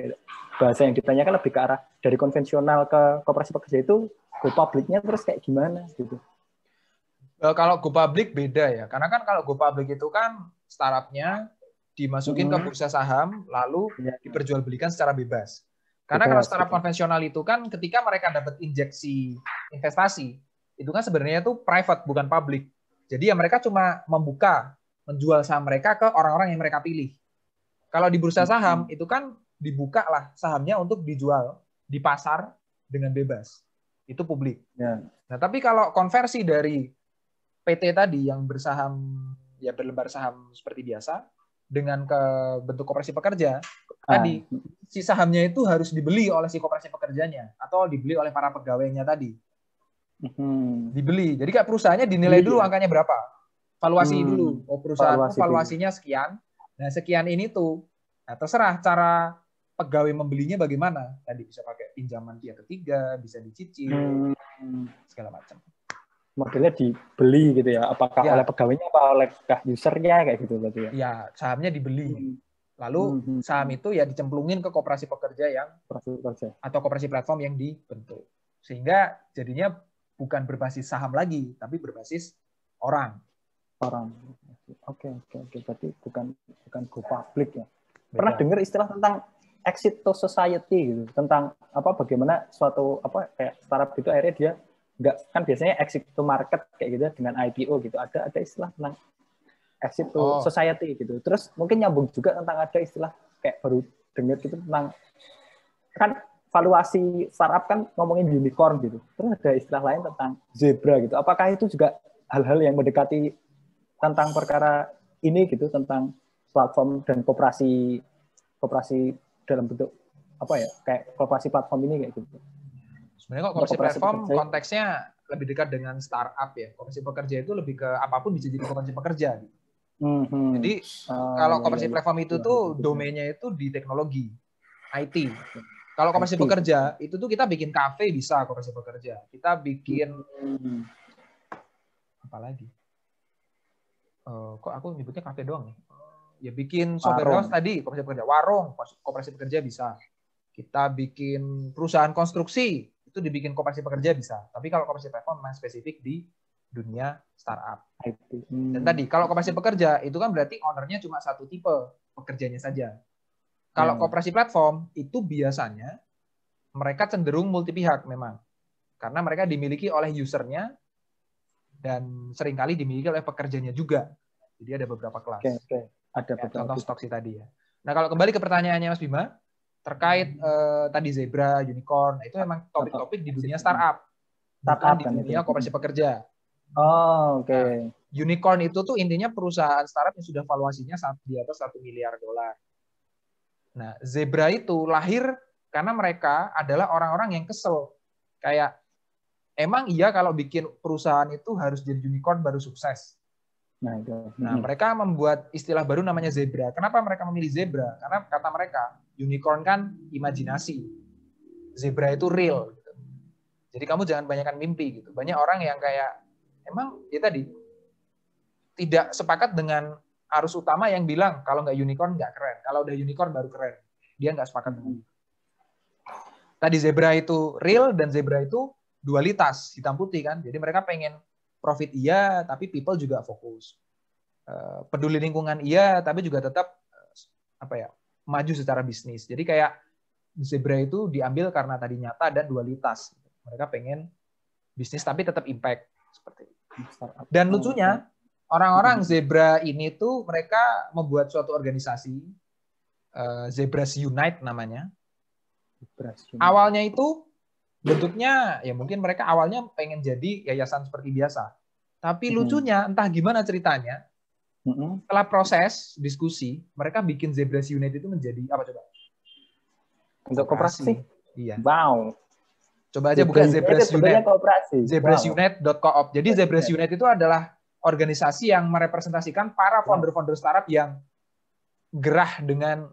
bahasa yang ditanyakan lebih ke arah dari konvensional ke koperasi pekerja itu go publicnya terus kayak gimana gitu eh, kalau go public beda ya karena kan kalau go public itu kan startupnya dimasukin hmm. ke mm-hmm. bursa saham lalu ya. diperjualbelikan secara bebas. Karena kalau startup konvensional itu kan ketika mereka dapat injeksi investasi itu kan sebenarnya itu private bukan publik Jadi ya mereka cuma membuka menjual saham mereka ke orang-orang yang mereka pilih. Kalau di bursa mm-hmm. saham itu kan dibuka lah sahamnya untuk dijual di pasar dengan bebas. Itu publik. Ya. Nah tapi kalau konversi dari PT tadi yang bersaham ya berlembar saham seperti biasa dengan ke bentuk koperasi pekerja ah. tadi si sahamnya itu harus dibeli oleh si koperasi pekerjanya atau dibeli oleh para pegawainya tadi hmm. dibeli jadi kayak perusahaannya dinilai iya. dulu angkanya berapa valuasi hmm. dulu oh perusahaan valuasi valuasinya dulu. sekian nah sekian ini tuh nah, terserah cara pegawai membelinya bagaimana tadi bisa pakai pinjaman pihak ketiga bisa dicicil hmm. segala macam modelnya dibeli gitu ya apakah ya. oleh pegawainya apa oleh usernya kayak gitu berarti ya ya sahamnya dibeli hmm. lalu hmm, hmm. saham itu ya dicemplungin ke koperasi pekerja yang koperasi pekerja atau koperasi platform yang dibentuk sehingga jadinya bukan berbasis saham lagi tapi berbasis orang orang oke oke oke berarti bukan bukan go public ya pernah dengar istilah tentang exit to society gitu tentang apa bagaimana suatu apa kayak startup itu akhirnya dia nggak kan biasanya exit to market kayak gitu dengan IPO gitu ada ada istilah tentang exit to oh. society gitu terus mungkin nyambung juga tentang ada istilah kayak baru dengar gitu tentang kan valuasi startup kan ngomongin unicorn gitu terus ada istilah lain tentang zebra gitu apakah itu juga hal-hal yang mendekati tentang perkara ini gitu tentang platform dan kooperasi kooperasi dalam bentuk apa ya kayak kooperasi platform ini kayak gitu Sebenarnya kok korupsi platform konteksnya lebih dekat dengan startup ya. korupsi pekerja itu lebih ke apapun bisa jadi korupsi pekerja. Mm hmm, Jadi uh, kalau iya, korupsi iya, iya. platform itu iya, tuh domainnya itu di teknologi, IT. Kalau korupsi pekerja itu tuh kita bikin kafe bisa korupsi pekerja. Kita bikin mm hmm. apa lagi? Uh, kok aku nyebutnya kafe doang nih? Ya? ya bikin software house tadi korupsi pekerja, warung korupsi pekerja bisa. Kita bikin perusahaan konstruksi itu dibikin koperasi pekerja bisa. Tapi kalau koperasi platform memang spesifik di dunia startup. Dan hmm. tadi kalau koperasi pekerja itu kan berarti ownernya cuma satu tipe pekerjanya saja. Kalau hmm. koperasi platform itu biasanya mereka cenderung multi pihak memang. Karena mereka dimiliki oleh usernya dan seringkali dimiliki oleh pekerjanya juga. Jadi ada beberapa kelas. okay, Okay. Ada ya, contoh stoksi tadi ya. Nah, kalau kembali ke pertanyaannya Mas Bima, terkait uh, tadi zebra, unicorn. Nah, itu memang topik-topik di dunia startup. Startup di kan dunia koperasi pekerja. Oh, oke. Okay. Nah, unicorn itu tuh intinya perusahaan startup yang sudah valuasinya di atas satu miliar dolar. Nah, zebra itu lahir karena mereka adalah orang-orang yang kesel. Kayak emang iya kalau bikin perusahaan itu harus jadi unicorn baru sukses. Nah, itu. nah mereka membuat istilah baru namanya zebra. Kenapa mereka memilih zebra? Karena kata mereka unicorn kan imajinasi, zebra itu real. Gitu. Jadi kamu jangan banyakkan mimpi gitu. Banyak orang yang kayak emang ya tadi tidak sepakat dengan arus utama yang bilang kalau nggak unicorn nggak keren, kalau udah unicorn baru keren. Dia nggak sepakat dengan tadi zebra itu real dan zebra itu dualitas hitam putih kan. Jadi mereka pengen profit iya tapi people juga fokus. Eh, peduli lingkungan iya tapi juga tetap eh, apa ya maju secara bisnis. Jadi kayak Zebra itu diambil karena tadi nyata dan dualitas. Mereka pengen bisnis tapi tetap impact seperti Dan lucunya oh, orang-orang hmm. Zebra ini tuh mereka membuat suatu organisasi eh, Zebras Unite namanya. Awalnya itu bentuknya ya mungkin mereka awalnya pengen jadi yayasan seperti biasa. Tapi hmm. lucunya entah gimana ceritanya setelah proses diskusi, mereka bikin Zebras United itu menjadi apa coba? Untuk koperasi. Iya. Wow. Coba aja bukan Zebras United. Zebra Wow. Jadi Zebras United itu adalah organisasi yang merepresentasikan para founder-founder startup yang gerah dengan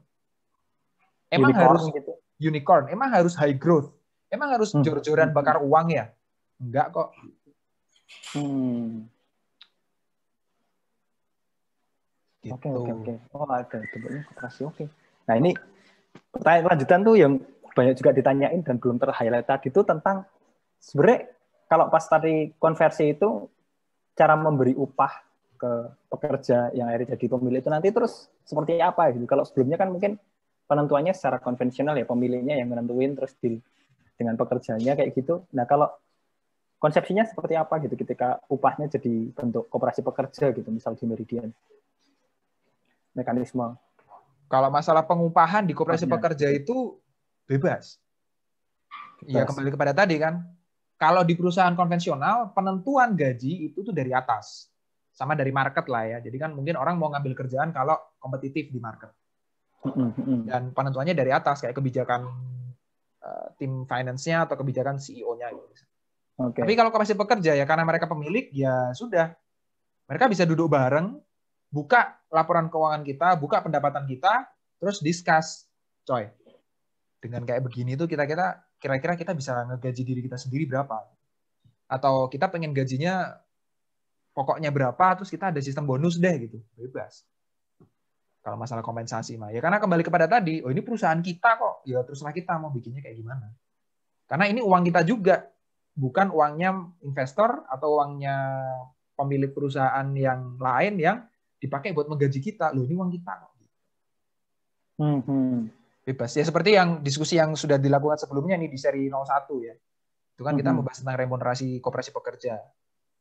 emang unicorn harus gitu. unicorn, emang harus high growth, emang harus hmm. jor-joran bakar uang ya? Enggak kok. Hmm. Gitu. Oke, oke, oke. Oh, ada bentuknya kooperasi Oke. Nah, ini pertanyaan lanjutan tuh yang banyak juga ditanyain dan belum terhighlight tadi itu tentang sebenarnya kalau pas tadi konversi itu cara memberi upah ke pekerja yang akhirnya jadi pemilik itu nanti terus seperti apa gitu. Kalau sebelumnya kan mungkin penentuannya secara konvensional ya pemiliknya yang menentuin terus di, dengan pekerjanya kayak gitu. Nah kalau konsepsinya seperti apa gitu ketika upahnya jadi bentuk koperasi pekerja gitu misal di Meridian mekanisme. Kalau masalah pengupahan di koperasi pekerja itu bebas. Ya kembali kepada tadi kan. Kalau di perusahaan konvensional penentuan gaji itu tuh dari atas, sama dari market lah ya. Jadi kan mungkin orang mau ngambil kerjaan kalau kompetitif di market. Dan penentuannya dari atas kayak kebijakan uh, tim finance-nya atau kebijakan CEO-nya gitu. Okay. Tapi kalau koperasi pekerja ya karena mereka pemilik ya sudah mereka bisa duduk bareng buka laporan keuangan kita, buka pendapatan kita, terus discuss, coy. Dengan kayak begini tuh kita kita kira-kira kita bisa ngegaji diri kita sendiri berapa? Atau kita pengen gajinya pokoknya berapa, terus kita ada sistem bonus deh gitu, bebas. Kalau masalah kompensasi mah, ya karena kembali kepada tadi, oh ini perusahaan kita kok, ya teruslah kita mau bikinnya kayak gimana. Karena ini uang kita juga, bukan uangnya investor atau uangnya pemilik perusahaan yang lain yang dipakai buat menggaji kita loh ini uang kita kok hmm, hmm. bebas ya seperti yang diskusi yang sudah dilakukan sebelumnya nih di seri 01 ya itu kan hmm. kita hmm. membahas tentang remunerasi koperasi pekerja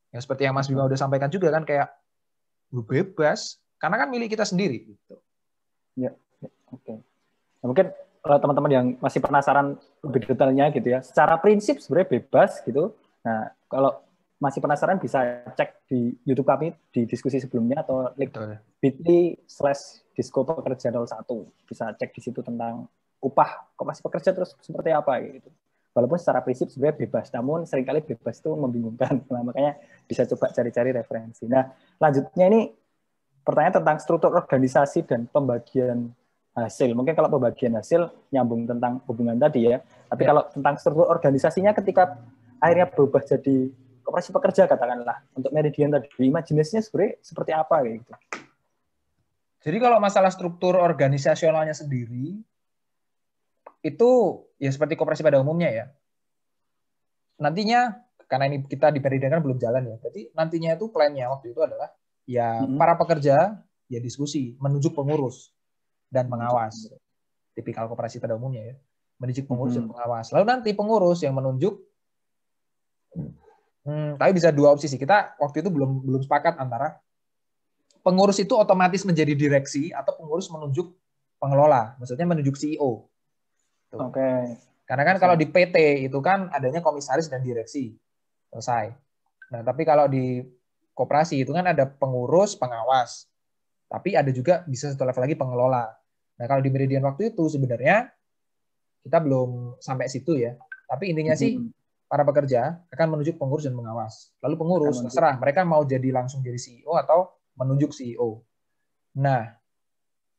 ya seperti yang Mas Bima udah sampaikan juga kan kayak lu bebas karena kan milik kita sendiri gitu ya, ya oke okay. Ya, nah, mungkin eh, teman-teman yang masih penasaran lebih detailnya gitu ya secara prinsip sebenarnya bebas gitu nah kalau masih penasaran bisa cek di YouTube kami di diskusi sebelumnya atau link bit.ly slash disco pekerja 01. Bisa cek di situ tentang upah kok masih pekerja terus seperti apa gitu. Walaupun secara prinsip sebenarnya bebas, namun seringkali bebas itu membingungkan. Nah, makanya bisa coba cari-cari referensi. Nah, lanjutnya ini pertanyaan tentang struktur organisasi dan pembagian hasil. Mungkin kalau pembagian hasil nyambung tentang hubungan tadi ya. Tapi ya. kalau tentang struktur organisasinya ketika akhirnya berubah jadi koperasi pekerja katakanlah untuk meridian tadi imajinasinya sebenarnya seperti apa gitu. Jadi kalau masalah struktur organisasionalnya sendiri itu ya seperti koperasi pada umumnya ya. Nantinya karena ini kita di meridian kan belum jalan ya. jadi nantinya itu plannya waktu itu adalah ya -hmm. para pekerja ya diskusi menunjuk pengurus dan pengawas. Tipikal koperasi pada umumnya ya. menunjuk pengurus -hmm. dan mm-hmm. pengawas. Lalu nanti pengurus yang menunjuk Hmm, tapi bisa dua opsi sih. Kita waktu itu belum belum sepakat antara pengurus itu otomatis menjadi direksi atau pengurus menunjuk pengelola, maksudnya menunjuk CEO. Oke. Okay. Karena kan kalau di PT itu kan adanya komisaris dan direksi. Selesai. Nah, tapi kalau di koperasi itu kan ada pengurus, pengawas. Tapi ada juga bisa satu level lagi pengelola. Nah, kalau di Meridian waktu itu sebenarnya kita belum sampai situ ya. Tapi intinya sih mm -hmm para pekerja akan menunjuk pengurus dan pengawas. Lalu pengurus terserah mereka mau jadi langsung jadi CEO atau menunjuk CEO. Nah,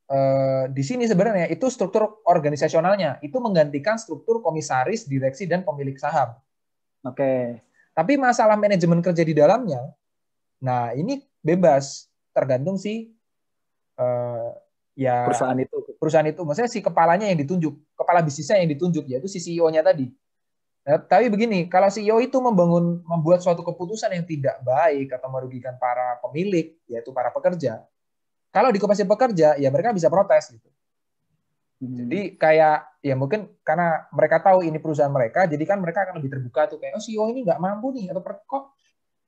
eh, di sini sebenarnya itu struktur organisasionalnya itu menggantikan struktur komisaris, direksi dan pemilik saham. Oke. Okay. Tapi masalah manajemen kerja di dalamnya, nah ini bebas tergantung si eh, ya perusahaan itu perusahaan itu maksudnya si kepalanya yang ditunjuk, kepala bisnisnya yang ditunjuk yaitu si CEO-nya tadi. Nah, tapi begini, kalau CEO itu membangun membuat suatu keputusan yang tidak baik atau merugikan para pemilik, yaitu para pekerja. Kalau di komisi pekerja, ya mereka bisa protes gitu. Hmm. Jadi kayak ya mungkin karena mereka tahu ini perusahaan mereka, jadi kan mereka akan lebih terbuka tuh kayak oh CEO ini nggak mampu nih atau kok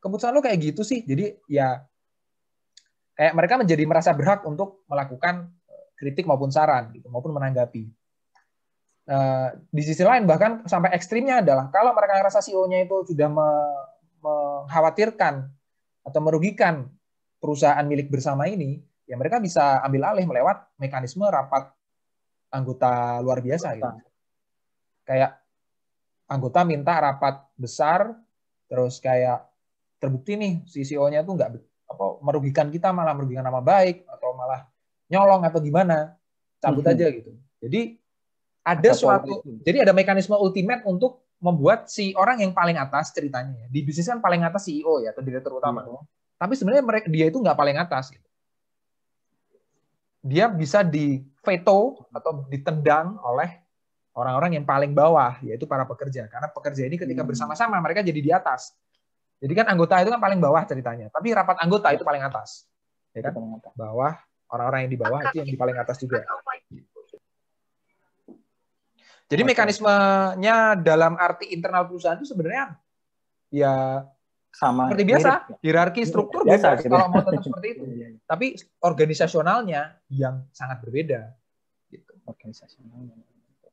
keputusan lo kayak gitu sih. Jadi ya kayak mereka menjadi merasa berhak untuk melakukan eh, kritik maupun saran gitu maupun menanggapi. Eh, di sisi lain bahkan sampai ekstrimnya adalah kalau mereka ngerasa CEO-nya itu sudah mengkhawatirkan atau merugikan perusahaan milik bersama ini, ya mereka bisa ambil alih melewat mekanisme rapat anggota luar biasa gitu. Kayak anggota minta rapat besar, terus kayak terbukti nih si CEO-nya tuh nggak apa merugikan kita malah merugikan nama baik atau malah nyolong atau gimana cabut mhm. aja gitu. Jadi ada Atau suatu itu. jadi ada mekanisme ultimate untuk membuat si orang yang paling atas ceritanya di bisnis kan paling atas CEO ya atau direktur utama hmm. tapi sebenarnya mereka dia itu nggak paling atas gitu. dia bisa di veto atau ditendang oleh orang-orang yang paling bawah yaitu para pekerja karena pekerja ini ketika hmm. bersama-sama mereka jadi di atas jadi kan anggota itu kan paling bawah ceritanya tapi rapat anggota itu paling atas ya kan bawah orang-orang yang di bawah itu yang di paling atas juga jadi okay. mekanismenya dalam arti internal perusahaan itu sebenarnya ya sama seperti biasa mirip, ya. hierarki iya, struktur biasa, biasa gitu. kalau mau tetap seperti itu. Iya, iya. Tapi organisasionalnya yang sangat berbeda. Gitu. Organisasionalnya.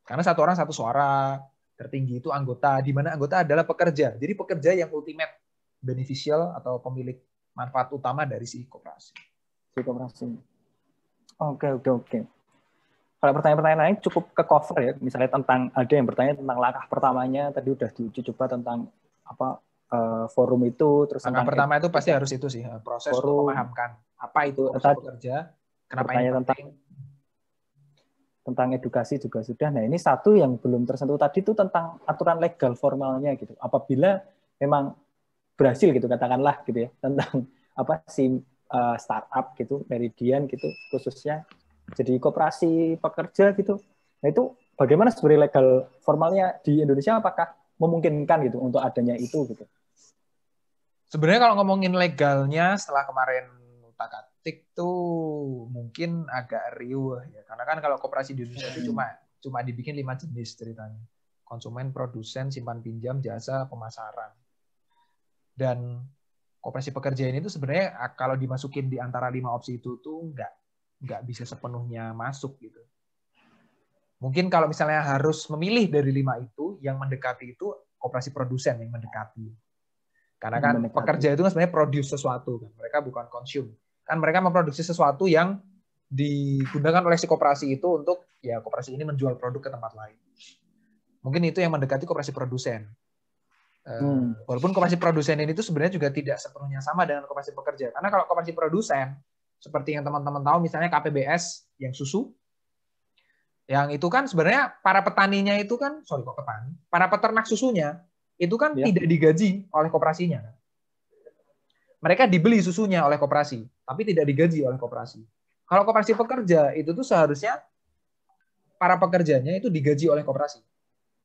Karena satu orang satu suara tertinggi itu anggota, di mana anggota adalah pekerja. Jadi pekerja yang ultimate beneficial atau pemilik manfaat utama dari si koperasi. Si koperasi. Oke, oke, oke kalau pertanyaan-pertanyaan lain cukup ke cover ya misalnya tentang ada yang bertanya tentang langkah pertamanya tadi udah diuji coba tentang apa uh, forum itu terus langkah pertama itu pasti harus itu sih eh, proses forum, untuk memahamkan apa itu kerja. kerja kenapa ini tentang tentang edukasi juga sudah nah ini satu yang belum tersentuh tadi itu tentang aturan legal formalnya gitu apabila memang berhasil gitu katakanlah gitu ya tentang apa si uh, eh, startup gitu meridian gitu khususnya jadi koperasi pekerja gitu. Nah itu bagaimana sebenarnya legal formalnya di Indonesia apakah memungkinkan gitu untuk adanya itu gitu? Sebenarnya kalau ngomongin legalnya setelah kemarin utak atik tuh mungkin agak riuh ya karena kan kalau koperasi di Indonesia itu cuma cuma dibikin lima jenis ceritanya konsumen, produsen, simpan pinjam, jasa, pemasaran. Dan koperasi pekerja ini tuh sebenarnya kalau dimasukin di antara lima opsi itu tuh nggak nggak bisa sepenuhnya masuk gitu. Mungkin kalau misalnya harus memilih dari lima itu, yang mendekati itu koperasi produsen yang mendekati. Karena kan mendekati. pekerja itu kan sebenarnya produce sesuatu, kan. mereka bukan konsum, Kan mereka memproduksi sesuatu yang digunakan oleh si koperasi itu untuk ya koperasi ini menjual produk ke tempat lain. Mungkin itu yang mendekati koperasi produsen. Eh, hmm. Walaupun koperasi produsen ini itu sebenarnya juga tidak sepenuhnya sama dengan koperasi pekerja. Karena kalau koperasi produsen seperti yang teman-teman tahu misalnya KPBS yang susu yang itu kan sebenarnya para petaninya itu kan sorry kok petani para peternak susunya itu kan ya. tidak digaji oleh kooperasinya mereka dibeli susunya oleh kooperasi tapi tidak digaji oleh kooperasi kalau kooperasi pekerja itu tuh seharusnya para pekerjanya itu digaji oleh kooperasi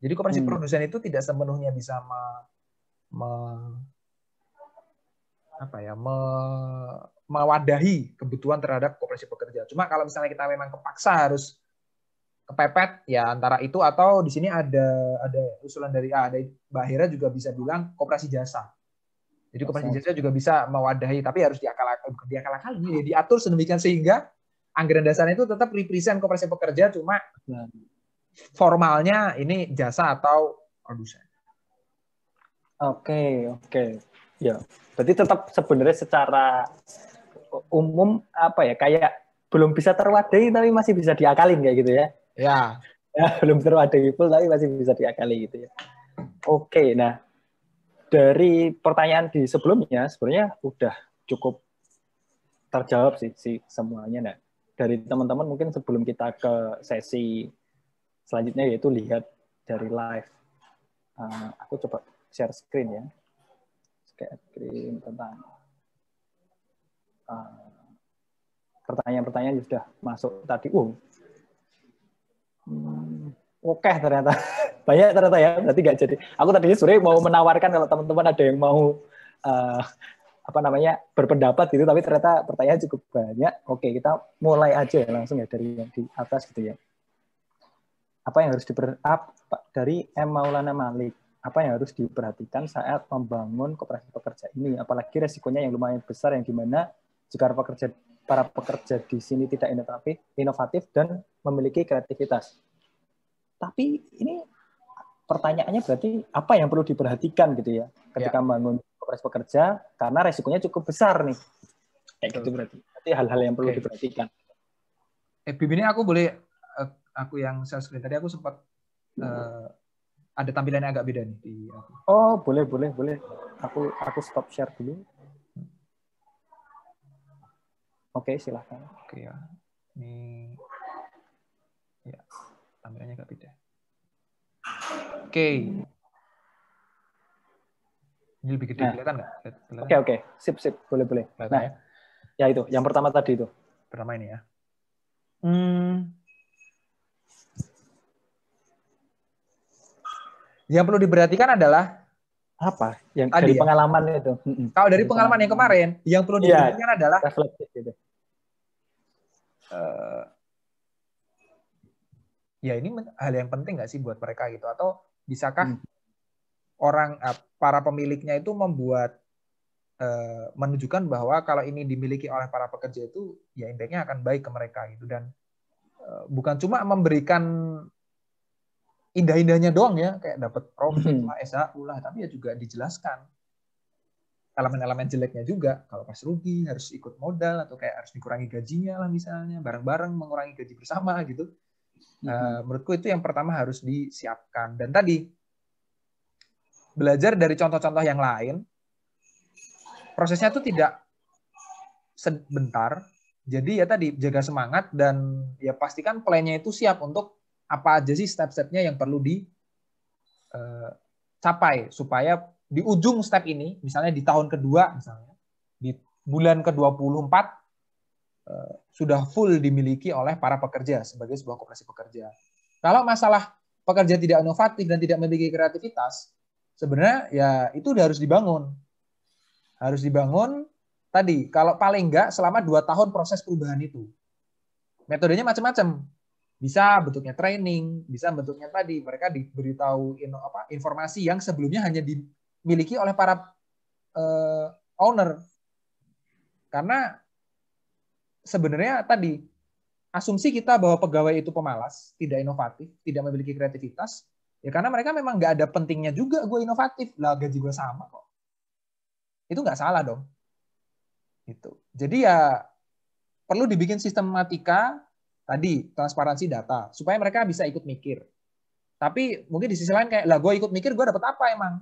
jadi kooperasi hmm. produsen itu tidak sepenuhnya bisa me, me, apa ya me, mewadahi kebutuhan terhadap koperasi pekerja. Cuma kalau misalnya kita memang kepaksa harus kepepet ya antara itu atau di sini ada ada usulan dari ah ada Mbak Hera juga bisa bilang koperasi jasa. Jadi koperasi jasa juga bisa mewadahi tapi harus diakal diakal akal ya, diatur sedemikian sehingga anggaran dasarnya itu tetap represent koperasi pekerja cuma formalnya ini jasa atau produsen. Oke, okay, oke. Okay. Ya, berarti tetap sebenarnya secara umum apa ya kayak belum bisa terwadai tapi masih bisa diakalin kayak gitu ya. Ya. ya belum terwadai full tapi masih bisa diakali gitu ya. Oke, nah dari pertanyaan di sebelumnya sebenarnya udah cukup terjawab sih, si semuanya. Nah, dari teman-teman mungkin sebelum kita ke sesi selanjutnya yaitu lihat dari live. Uh, aku coba share screen ya. Share screen tentang Ah. pertanyaan-pertanyaan sudah masuk tadi. Um, hmm, oke okay, ternyata banyak ternyata ya. Berarti nggak jadi. Aku tadinya sore mau menawarkan kalau teman-teman ada yang mau uh, apa namanya berpendapat gitu, tapi ternyata pertanyaan cukup banyak. Oke, okay, kita mulai aja ya langsung ya dari yang di atas gitu ya. Apa yang harus diper apa, dari M Maulana Malik? apa yang harus diperhatikan saat membangun koperasi pekerja ini apalagi resikonya yang lumayan besar yang dimana jika pekerja para pekerja di sini tidak inovatif, inovatif dan memiliki kreativitas. Tapi ini pertanyaannya berarti apa yang perlu diperhatikan gitu ya ketika ya. membangun pekerja karena resikonya cukup besar nih. Kayak gitu berarti. Berarti hal-hal yang perlu Oke. diperhatikan. Eh Bibi ini aku boleh eh, aku yang saya screen tadi aku sempat hmm. uh, ada tampilannya agak beda nih di Oh, boleh boleh boleh. Aku aku stop share dulu. Oke, okay, silahkan. Oke okay, ya. Ini ya tampilannya agak beda. Oke. Okay. Ini lebih gede nah. kelihatan nggak? Oke oke, sip sip, boleh boleh. nah, ya? ya itu, yang pertama tadi itu. Pertama ini ya. Hmm. Yang perlu diperhatikan adalah apa? Yang tadi dari ya. pengalaman itu. Kalau dari pengalaman yang kemarin, yang perlu iya. diperhatikan ya, adalah uh, ya ini hal yang penting nggak sih buat mereka gitu atau bisakah hmm. orang uh, para pemiliknya itu membuat uh, menunjukkan bahwa kalau ini dimiliki oleh para pekerja itu ya impactnya akan baik ke mereka gitu dan eh, bukan cuma memberikan indah-indahnya doang ya kayak dapat profit hmm. lah SHU lah tapi ya juga dijelaskan elemen-elemen jeleknya juga. Kalau pas rugi harus ikut modal atau kayak harus dikurangi gajinya lah misalnya, bareng-bareng mengurangi gaji bersama gitu. Mm-hmm. Uh, menurutku itu yang pertama harus disiapkan. Dan tadi belajar dari contoh-contoh yang lain, prosesnya itu tidak sebentar. Jadi ya tadi jaga semangat dan ya pastikan plannya itu siap untuk apa aja sih step-stepnya yang perlu dicapai eh, supaya di ujung step ini, misalnya di tahun kedua, misalnya di bulan ke-24 eh, sudah full dimiliki oleh para pekerja sebagai sebuah koperasi pekerja. Kalau masalah pekerja tidak inovatif dan tidak memiliki kreativitas, sebenarnya ya itu harus dibangun. Harus dibangun tadi, kalau paling enggak selama dua tahun proses perubahan itu. Metodenya macam-macam. Bisa bentuknya training, bisa bentuknya tadi mereka diberitahu informasi yang sebelumnya hanya di, dimiliki oleh para uh, owner karena sebenarnya tadi asumsi kita bahwa pegawai itu pemalas, tidak inovatif, tidak memiliki kreativitas, ya karena mereka memang nggak ada pentingnya juga gue inovatif, lah gaji gue sama kok. Itu nggak salah dong. Itu. Jadi ya perlu dibikin sistematika tadi transparansi data supaya mereka bisa ikut mikir. Tapi mungkin di sisi lain kayak lah gue ikut mikir gue dapat apa emang?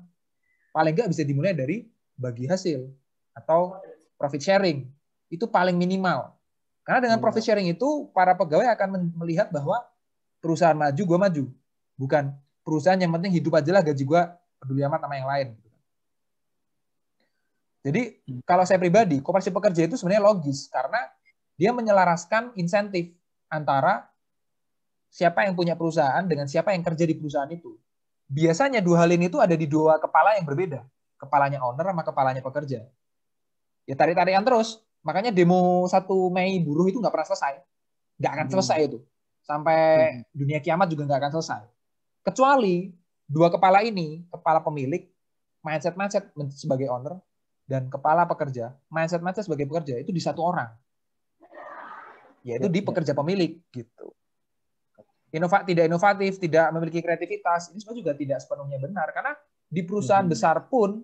paling nggak bisa dimulai dari bagi hasil atau profit sharing. Itu paling minimal. Karena dengan iya. profit sharing itu para pegawai akan melihat bahwa perusahaan maju, gue maju. Bukan perusahaan yang penting hidup aja lah gaji gue peduli amat sama yang lain. Jadi hmm. kalau saya pribadi, koperasi pekerja itu sebenarnya logis karena dia menyelaraskan insentif antara siapa yang punya perusahaan dengan siapa yang kerja di perusahaan itu biasanya dua hal ini itu ada di dua kepala yang berbeda. Kepalanya owner sama kepalanya pekerja. Ya tarik-tarikan terus. Makanya demo satu Mei buruh itu nggak pernah selesai. Nggak akan hmm. selesai itu. Sampai hmm. dunia kiamat juga nggak akan selesai. Kecuali dua kepala ini, kepala pemilik, mindset-mindset sebagai owner, dan kepala pekerja, mindset-mindset sebagai pekerja itu di satu orang. Yaitu di iya. pekerja pemilik gitu inova tidak inovatif, tidak memiliki kreativitas, ini semua juga tidak sepenuhnya benar karena di perusahaan hmm. besar pun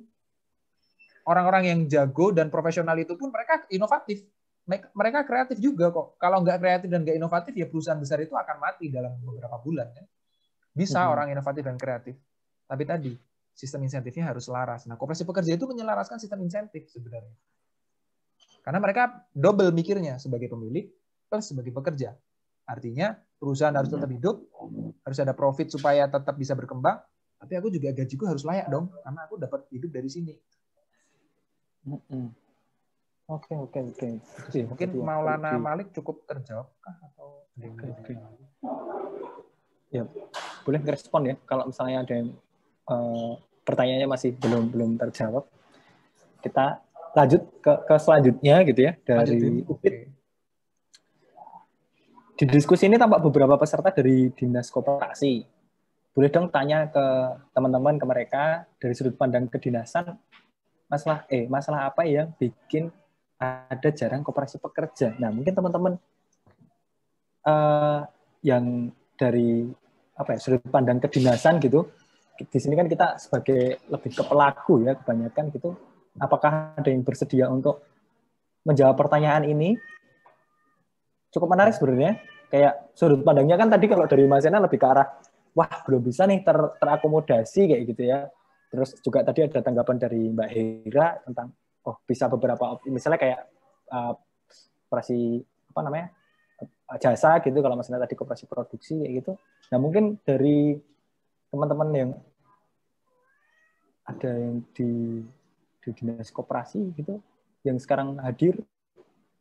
orang-orang yang jago dan profesional itu pun mereka inovatif, mereka kreatif juga kok. Kalau nggak kreatif dan nggak inovatif ya perusahaan besar itu akan mati dalam beberapa bulan Ya. Bisa hmm. orang inovatif dan kreatif, tapi tadi sistem insentifnya harus selaras. Nah, koperasi pekerja itu menyelaraskan sistem insentif sebenarnya. Karena mereka double mikirnya sebagai pemilik plus sebagai pekerja. Artinya perusahaan harus tetap iya. hidup, harus ada profit supaya tetap bisa berkembang, tapi aku juga gajiku harus layak dong, karena aku dapat hidup dari sini. Oke oke oke. Mungkin Maulana okay. Malik cukup terjawab kah atau? Okay, okay. Ya boleh ngerespon ya kalau misalnya ada yang uh, pertanyaannya masih belum belum terjawab. Kita lanjut ke, ke selanjutnya gitu ya dari Lanjutin. Ya, Upit. Okay di diskusi ini tampak beberapa peserta dari Dinas Koperasi. Boleh dong tanya ke teman-teman ke mereka dari sudut pandang kedinasan masalah eh masalah apa yang bikin ada jarang koperasi pekerja. Nah, mungkin teman-teman uh, yang dari apa ya sudut pandang kedinasan gitu. Di sini kan kita sebagai lebih ke pelaku ya kebanyakan gitu. Apakah ada yang bersedia untuk menjawab pertanyaan ini? Cukup menarik sebenarnya kayak sudut pandangnya kan tadi kalau dari Mas Ena lebih ke arah wah belum bisa nih ter terakomodasi kayak gitu ya. Terus juga tadi ada tanggapan dari Mbak Hera tentang oh bisa beberapa misalnya kayak uh, operasi apa namanya eh, jasa gitu kalau misalnya tadi koperasi produksi kayak gitu. Nah mungkin dari teman-teman yang ada yang di di dinas koperasi gitu yang sekarang hadir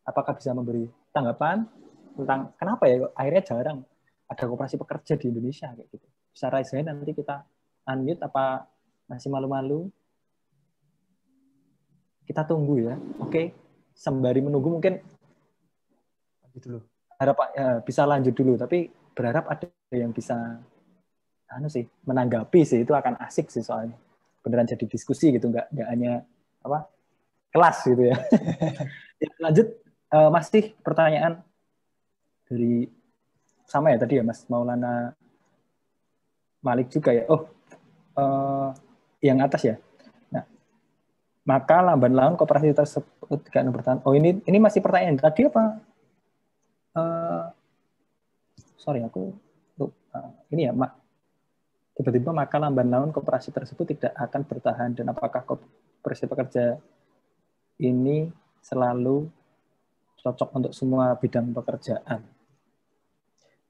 apakah bisa memberi tanggapan tentang kenapa ya akhirnya jarang ada koperasi pekerja di Indonesia kayak gitu. Bisa raise nanti kita unmute apa masih malu-malu? Kita tunggu ya. Oke, okay. sembari menunggu mungkin lanjut dulu. Gitu harap ya, bisa lanjut dulu tapi berharap ada yang bisa anu sih menanggapi sih itu akan asik sih soalnya beneran jadi diskusi gitu nggak nggak hanya apa kelas gitu ya, ya lanjut uh, masih pertanyaan dari sama ya tadi ya Mas Maulana Malik juga ya. Oh, eh, yang atas ya. Nah, maka lamban laun kooperasi tersebut tidak bertahan. Oh ini ini masih pertanyaan tadi apa? Eh, sorry aku lupa. ini ya mak tiba-tiba maka lamban laun kooperasi tersebut tidak akan bertahan dan apakah kooperasi pekerja ini selalu cocok untuk semua bidang pekerjaan?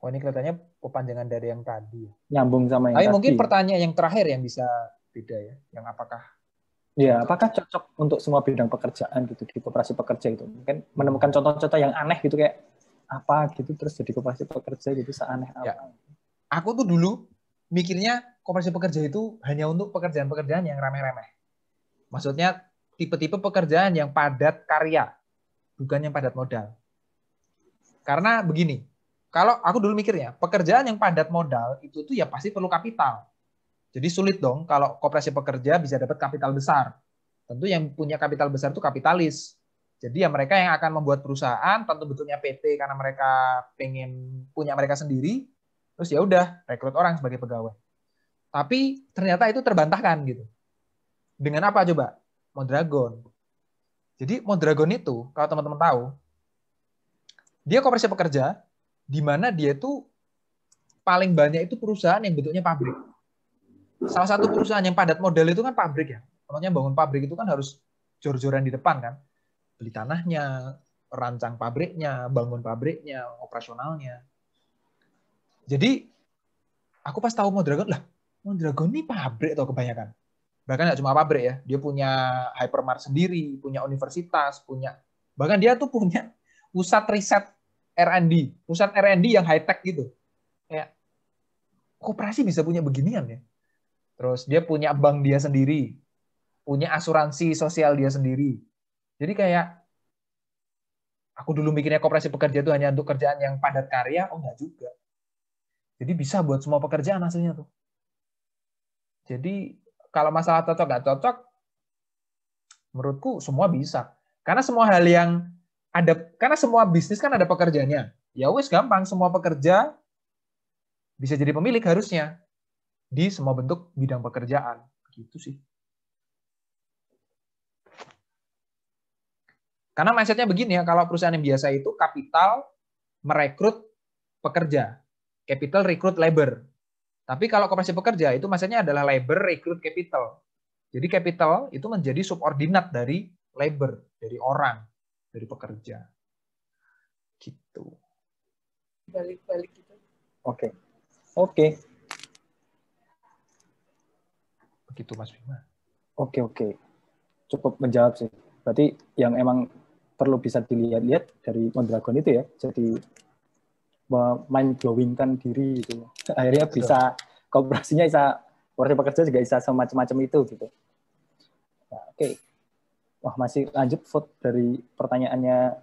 Wah oh, ini kelihatannya perpanjangan dari yang tadi. Ya. Nyambung sama yang Ayo, tadi. mungkin pertanyaan yang terakhir yang bisa beda ya, yang apakah? Ya, apakah cocok untuk semua bidang pekerjaan gitu di koperasi pekerja itu? Mungkin menemukan contoh-contoh yang aneh gitu kayak apa gitu terus jadi koperasi pekerja gitu seaneh ya. apa. Ya. Aku tuh dulu mikirnya koperasi pekerja itu hanya untuk pekerjaan-pekerjaan yang remeh-remeh. Maksudnya tipe-tipe pekerjaan yang padat karya, bukan yang padat modal. Karena begini, kalau aku dulu mikirnya, pekerjaan yang padat modal itu tuh ya pasti perlu kapital. Jadi sulit dong kalau koperasi pekerja bisa dapat kapital besar. Tentu yang punya kapital besar itu kapitalis. Jadi ya mereka yang akan membuat perusahaan, tentu betulnya PT karena mereka pengen punya mereka sendiri. Terus ya udah rekrut orang sebagai pegawai. Tapi ternyata itu terbantahkan gitu. Dengan apa coba? Mondragon. Jadi Mondragon itu kalau teman-teman tahu, dia koperasi pekerja, di mana dia itu paling banyak itu perusahaan yang bentuknya pabrik. Salah satu perusahaan yang padat modal itu kan pabrik ya. Pokoknya bangun pabrik itu kan harus jor-joran di depan kan. Beli tanahnya, rancang pabriknya, bangun pabriknya, operasionalnya. Jadi aku pas tahu Mondragon lah, Mondragon ini pabrik atau kebanyakan. Bahkan nggak cuma pabrik ya, dia punya hypermart sendiri, punya universitas, punya bahkan dia tuh punya pusat riset R&D, pusat R&D yang high tech gitu. Kayak koperasi bisa punya beginian ya. Terus dia punya bank dia sendiri, punya asuransi sosial dia sendiri. Jadi kayak aku dulu mikirnya koperasi pekerja itu hanya untuk kerjaan yang padat karya, oh enggak juga. Jadi bisa buat semua pekerjaan hasilnya tuh. Jadi kalau masalah cocok nggak cocok, menurutku semua bisa. Karena semua hal yang ada karena semua bisnis kan ada pekerjaannya. Ya wes gampang, semua pekerja bisa jadi pemilik harusnya di semua bentuk bidang pekerjaan. Gitu sih. Karena mindsetnya begini ya, kalau perusahaan yang biasa itu kapital merekrut pekerja, capital recruit labor. Tapi kalau koperasi pekerja itu maksudnya adalah labor recruit capital. Jadi capital itu menjadi subordinat dari labor, dari orang dari pekerja. Gitu. Balik-balik gitu. Oke. Okay. Oke. Okay. Begitu Mas Bima. Oke, okay, oke. Okay. Cukup menjawab sih. Berarti yang emang perlu bisa dilihat-lihat dari Mondragon itu ya. Jadi mind blowing kan diri itu. Akhirnya Betul. bisa kooperasinya bisa warga pekerja juga bisa semacam-macam itu gitu. Nah, oke. Okay. Wah, masih lanjut vote dari pertanyaannya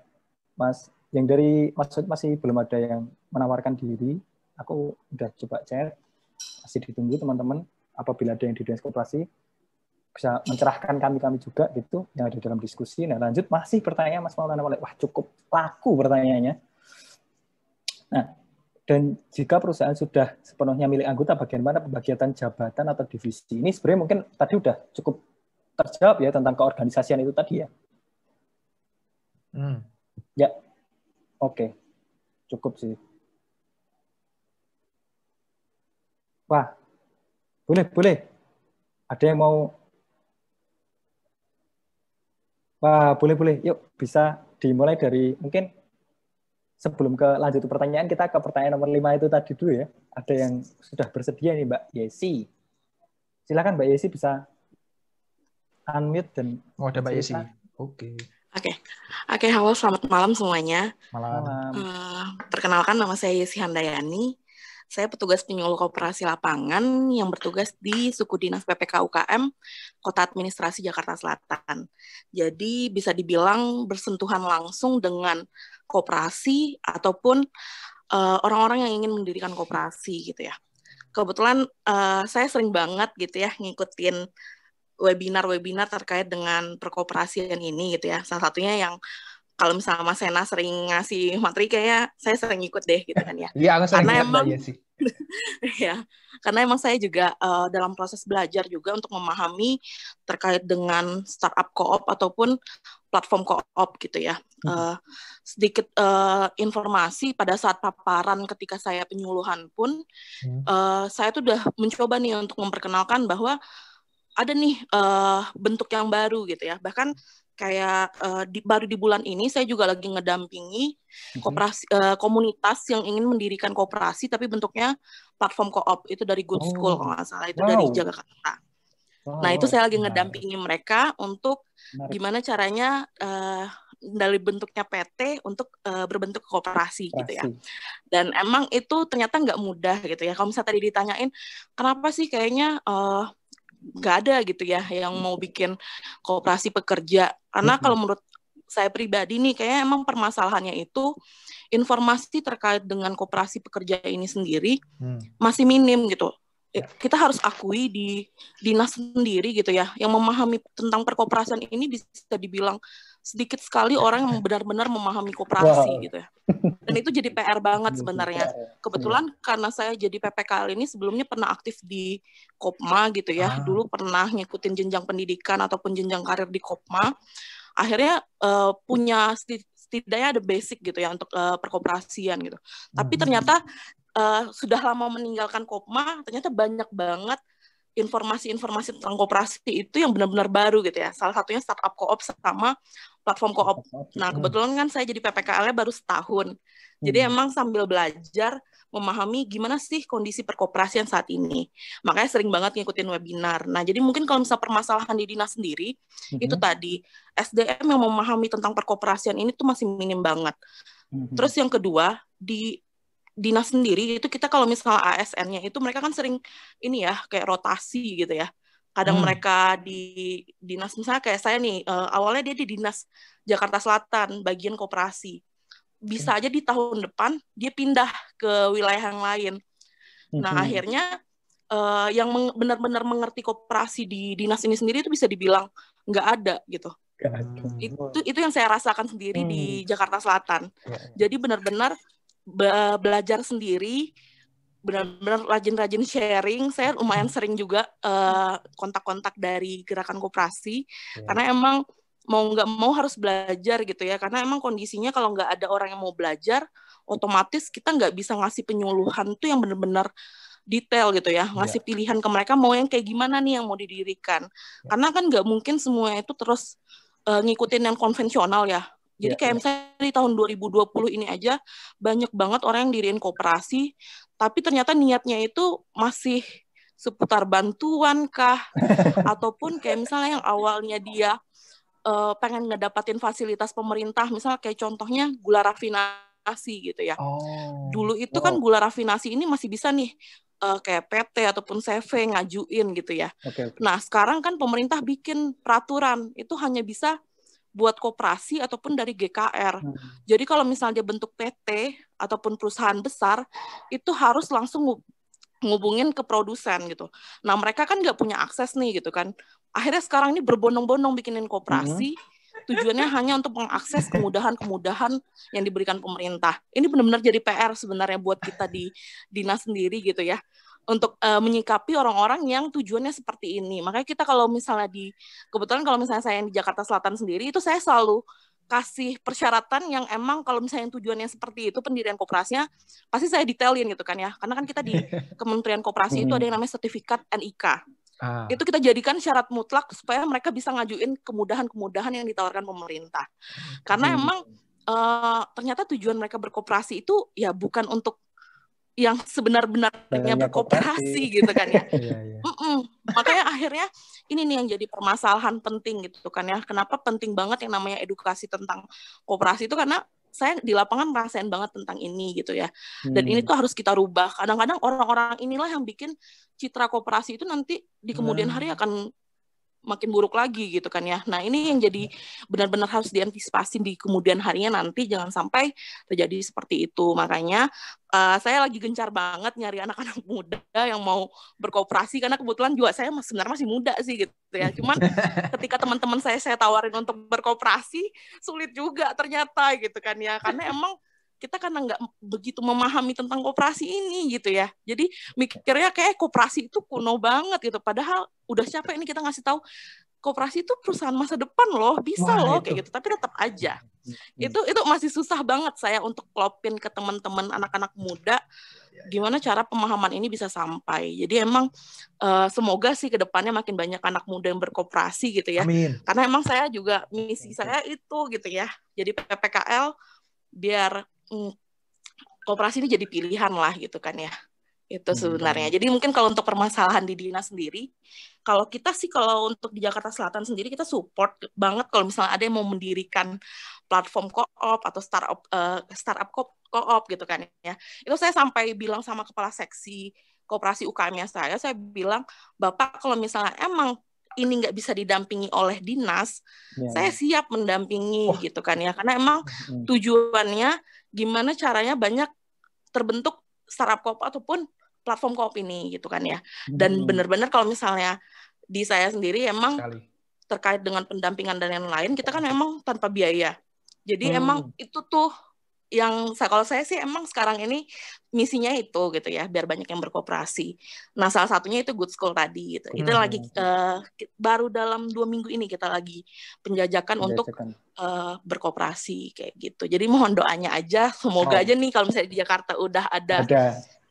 Mas yang dari maksud masih belum ada yang menawarkan diri. Aku udah coba chat. Masih ditunggu teman-teman apabila ada yang di Dinas Koperasi bisa mencerahkan kami-kami juga gitu yang ada dalam diskusi. Nah, lanjut masih pertanyaan Mas Maulana boleh. Wah, cukup laku pertanyaannya. Nah, dan jika perusahaan sudah sepenuhnya milik anggota, bagaimana pembagian jabatan atau divisi? Ini sebenarnya mungkin tadi udah cukup terjawab ya tentang keorganisasian itu tadi ya. Hmm. Ya, oke, okay. cukup sih. Wah, boleh boleh. Ada yang mau? Wah, boleh boleh. Yuk bisa dimulai dari mungkin sebelum ke lanjut pertanyaan kita ke pertanyaan nomor 5 itu tadi dulu ya. Ada yang sudah bersedia nih Mbak Yesi. Silakan Mbak Yesi bisa unmute dan oh ada Mbak Yesi. Oke. Oke, oke halo selamat malam semuanya. Malam. Uh, perkenalkan nama saya Yesi Handayani. Saya petugas penyuluh kooperasi lapangan yang bertugas di suku dinas PPK UKM Kota Administrasi Jakarta Selatan. Jadi bisa dibilang bersentuhan langsung dengan kooperasi ataupun eh, orang-orang uh, yang ingin mendirikan kooperasi gitu ya. Kebetulan uh, saya sering banget gitu ya ngikutin webinar-webinar terkait dengan perkooperasian ini gitu ya. Salah satunya yang kalau misalnya Mas Sena sering ngasih materi kayaknya saya sering ikut deh gitu kan ya. Iya, karena emang iya sih. ya, karena emang saya juga uh, dalam proses belajar juga untuk memahami terkait dengan startup koop ataupun platform koop gitu ya. Hmm. Uh, sedikit uh, informasi pada saat paparan ketika saya penyuluhan pun hmm. uh, saya tuh udah mencoba nih untuk memperkenalkan bahwa ada nih uh, bentuk yang baru gitu ya. Bahkan kayak uh, di, baru di bulan ini saya juga lagi ngedampingi mhm. koperasi uh, komunitas yang ingin mendirikan kooperasi tapi bentuknya platform koop itu dari Good oh. School oh. kalau nggak salah itu wow. dari Jakarta. Wow. Nah itu saya lagi ngedampingi nah. mereka untuk nah. gimana caranya uh, dari bentuknya PT untuk uh, berbentuk kooperasi Pasti. gitu ya. Dan emang itu ternyata nggak mudah gitu ya. Kalau misalnya tadi ditanyain kenapa sih kayaknya uh, nggak ada gitu ya yang mau iya. bikin kooperasi pekerja karena kalau menurut saya pribadi nih kayaknya emang permasalahannya itu informasi terkait dengan kooperasi pekerja ini sendiri hmm. masih minim gitu ya. eh, kita harus akui di dinas sendiri gitu ya yang memahami tentang perkooperasian ini bisa dibilang sedikit sekali orang yang benar-benar memahami koperasi wow. gitu ya. Dan itu jadi PR banget sebenarnya. Ya. Kebetulan iya. karena saya jadi PPKL ini sebelumnya pernah aktif di Kopma gitu ya. Ah. Dulu pernah ngikutin jenjang pendidikan ataupun jenjang karir di Kopma. Akhirnya uh, punya setidaknya ada basic gitu ya untuk uh, perkoperasian gitu. Tapi hmm. ternyata uh, sudah lama meninggalkan Kopma, ternyata banyak banget informasi-informasi tentang koperasi itu yang benar-benar baru gitu ya. Salah satunya startup koop sama platform koop. Nah, kebetulan kan saya jadi PPKL-nya baru setahun. Jadi hmm. emang sambil belajar memahami gimana sih kondisi perkoperasian saat ini. Makanya sering banget ngikutin webinar. Nah, jadi mungkin kalau misalnya permasalahan di dinas sendiri hmm. itu tadi SDM yang memahami tentang perkoperasian ini tuh masih minim banget. Hmm. Terus yang kedua, di dinas sendiri itu kita kalau misalnya ASN-nya itu mereka kan sering ini ya kayak rotasi gitu ya kadang hmm. mereka di dinas misalnya kayak saya nih uh, awalnya dia di dinas Jakarta Selatan bagian kooperasi bisa okay. aja di tahun depan dia pindah ke wilayah yang lain nah, hmm. nah akhirnya uh, yang benar-benar mengerti kooperasi di dinas ini sendiri itu bisa dibilang nggak ada gitu hmm. itu itu yang saya rasakan sendiri hmm. di Jakarta Selatan iya, iya. jadi benar-benar be belajar sendiri benar-benar rajin-rajin sharing. Saya lumayan sering juga eh, kontak-kontak uh, dari gerakan koperasi ya. karena emang mau nggak mau harus belajar gitu ya karena emang kondisinya kalau nggak ada orang yang mau belajar otomatis kita nggak bisa ngasih penyuluhan tuh yang benar-benar detail gitu ya, ya. ngasih ya. pilihan ke mereka mau yang kayak gimana nih yang mau didirikan Ya. karena kan nggak mungkin semua itu terus uh, ngikutin yang konvensional ya jadi yeah. kayak ya. misalnya di tahun 2020 ini aja banyak banget orang yang diriin kooperasi, tapi ternyata niatnya itu masih seputar bantuan kah ataupun kayak misalnya yang awalnya dia uh, pengen ngedapatin fasilitas pemerintah, misalnya kayak contohnya gula rafinasi gitu ya. Oh. Dulu itu kan wow. kan gula rafinasi ini masih bisa nih uh, kayak PT ataupun CV ngajuin gitu ya. Okay, okay. Nah sekarang kan pemerintah bikin peraturan itu hanya bisa buat koperasi ataupun dari GKR. Hmm. Jadi kalau misalnya bentuk PT ataupun perusahaan besar itu harus langsung ngubungin ke produsen gitu. Nah mereka kan nggak punya akses nih gitu kan. Akhirnya sekarang ini berbondong-bondong bikinin koperasi. -hmm. Tujuannya hanya untuk mengakses kemudahan-kemudahan yang diberikan pemerintah. Ini benar-benar jadi PR sebenarnya buat kita di dinas sendiri gitu ya untuk uh, menyikapi orang-orang yang tujuannya seperti ini. Makanya kita kalau misalnya di kebetulan kalau misalnya saya di Jakarta Selatan sendiri itu saya selalu kasih persyaratan yang emang kalau misalnya tujuannya seperti itu pendirian koperasinya pasti saya detailin gitu kan ya. Karena kan kita di Kementerian Koperasi itu hmm. ada yang namanya sertifikat NIK. Ah. Itu kita jadikan syarat mutlak supaya mereka bisa ngajuin kemudahan-kemudahan yang ditawarkan pemerintah. Hmm. Karena hmm. emang uh, ternyata tujuan mereka berkooperasi itu ya bukan untuk yang sebenar-benarnya berkooperasi gitu kan ya. Mm Makanya akhirnya ini nih yang jadi permasalahan penting gitu kan ya. Kenapa penting banget yang namanya edukasi tentang kooperasi itu karena saya di lapangan ngerasain banget tentang ini gitu ya. Dan hmm. ini tuh harus kita rubah. Kadang-kadang orang-orang inilah yang bikin citra kooperasi itu nanti di kemudian hari akan makin buruk lagi gitu kan ya. Nah ini yang jadi ya. benar-benar harus diantisipasi di kemudian harinya nanti jangan sampai terjadi seperti itu. Makanya uh, saya lagi gencar banget nyari anak-anak muda yang mau berkooperasi karena kebetulan juga saya mas, sebenarnya masih muda sih gitu ya. Cuman ketika teman-teman saya saya tawarin untuk berkooperasi sulit juga ternyata gitu kan ya karena emang kita karena nggak begitu memahami tentang koperasi ini gitu ya. Jadi mikirnya kayak koperasi itu kuno banget gitu. Padahal udah capek ini kita ngasih tahu koperasi itu perusahaan masa depan loh, bisa Wah, loh itu. kayak gitu. Tapi tetap aja. Itu itu masih susah banget saya untuk klopin ke teman-teman anak-anak muda gimana cara pemahaman ini bisa sampai. Jadi emang uh, semoga sih ke depannya makin banyak anak muda yang berkooperasi gitu ya. Amin. Karena emang saya juga misi saya itu gitu ya. Jadi PPKL biar Hmm, kooperasi ini jadi pilihan lah gitu kan ya itu hmm. sebenarnya. Jadi mungkin kalau untuk permasalahan di dinas sendiri, kalau kita sih kalau untuk di Jakarta Selatan sendiri kita support banget kalau misalnya ada yang mau mendirikan platform koop atau startup uh, startup koop koop gitu kan ya. Itu saya sampai bilang sama kepala seksi kooperasi UKM-nya saya, saya bilang, "Bapak kalau misalnya emang ini nggak bisa didampingi oleh dinas, yeah. saya siap mendampingi oh. gitu kan ya. Karena emang tujuannya gimana caranya banyak terbentuk startup koop ataupun platform kop ini gitu kan ya. Dan hmm. benar-benar kalau misalnya di saya sendiri emang Sekali. terkait dengan pendampingan dan lain-lain, kita kan iya. emang tanpa biaya. Jadi hmm. emang itu tuh yang kalau saya sih emang sekarang ini misinya itu gitu ya biar banyak yang berkooperasi. Nah salah satunya itu good school tadi gitu. Hmm. Itu lagi uh, baru dalam dua minggu ini kita lagi penjajakan, penjajakan. untuk uh, eh, berkooperasi kayak gitu. Jadi mohon doanya aja semoga oh. aja nih kalau misalnya di Jakarta udah ada, ada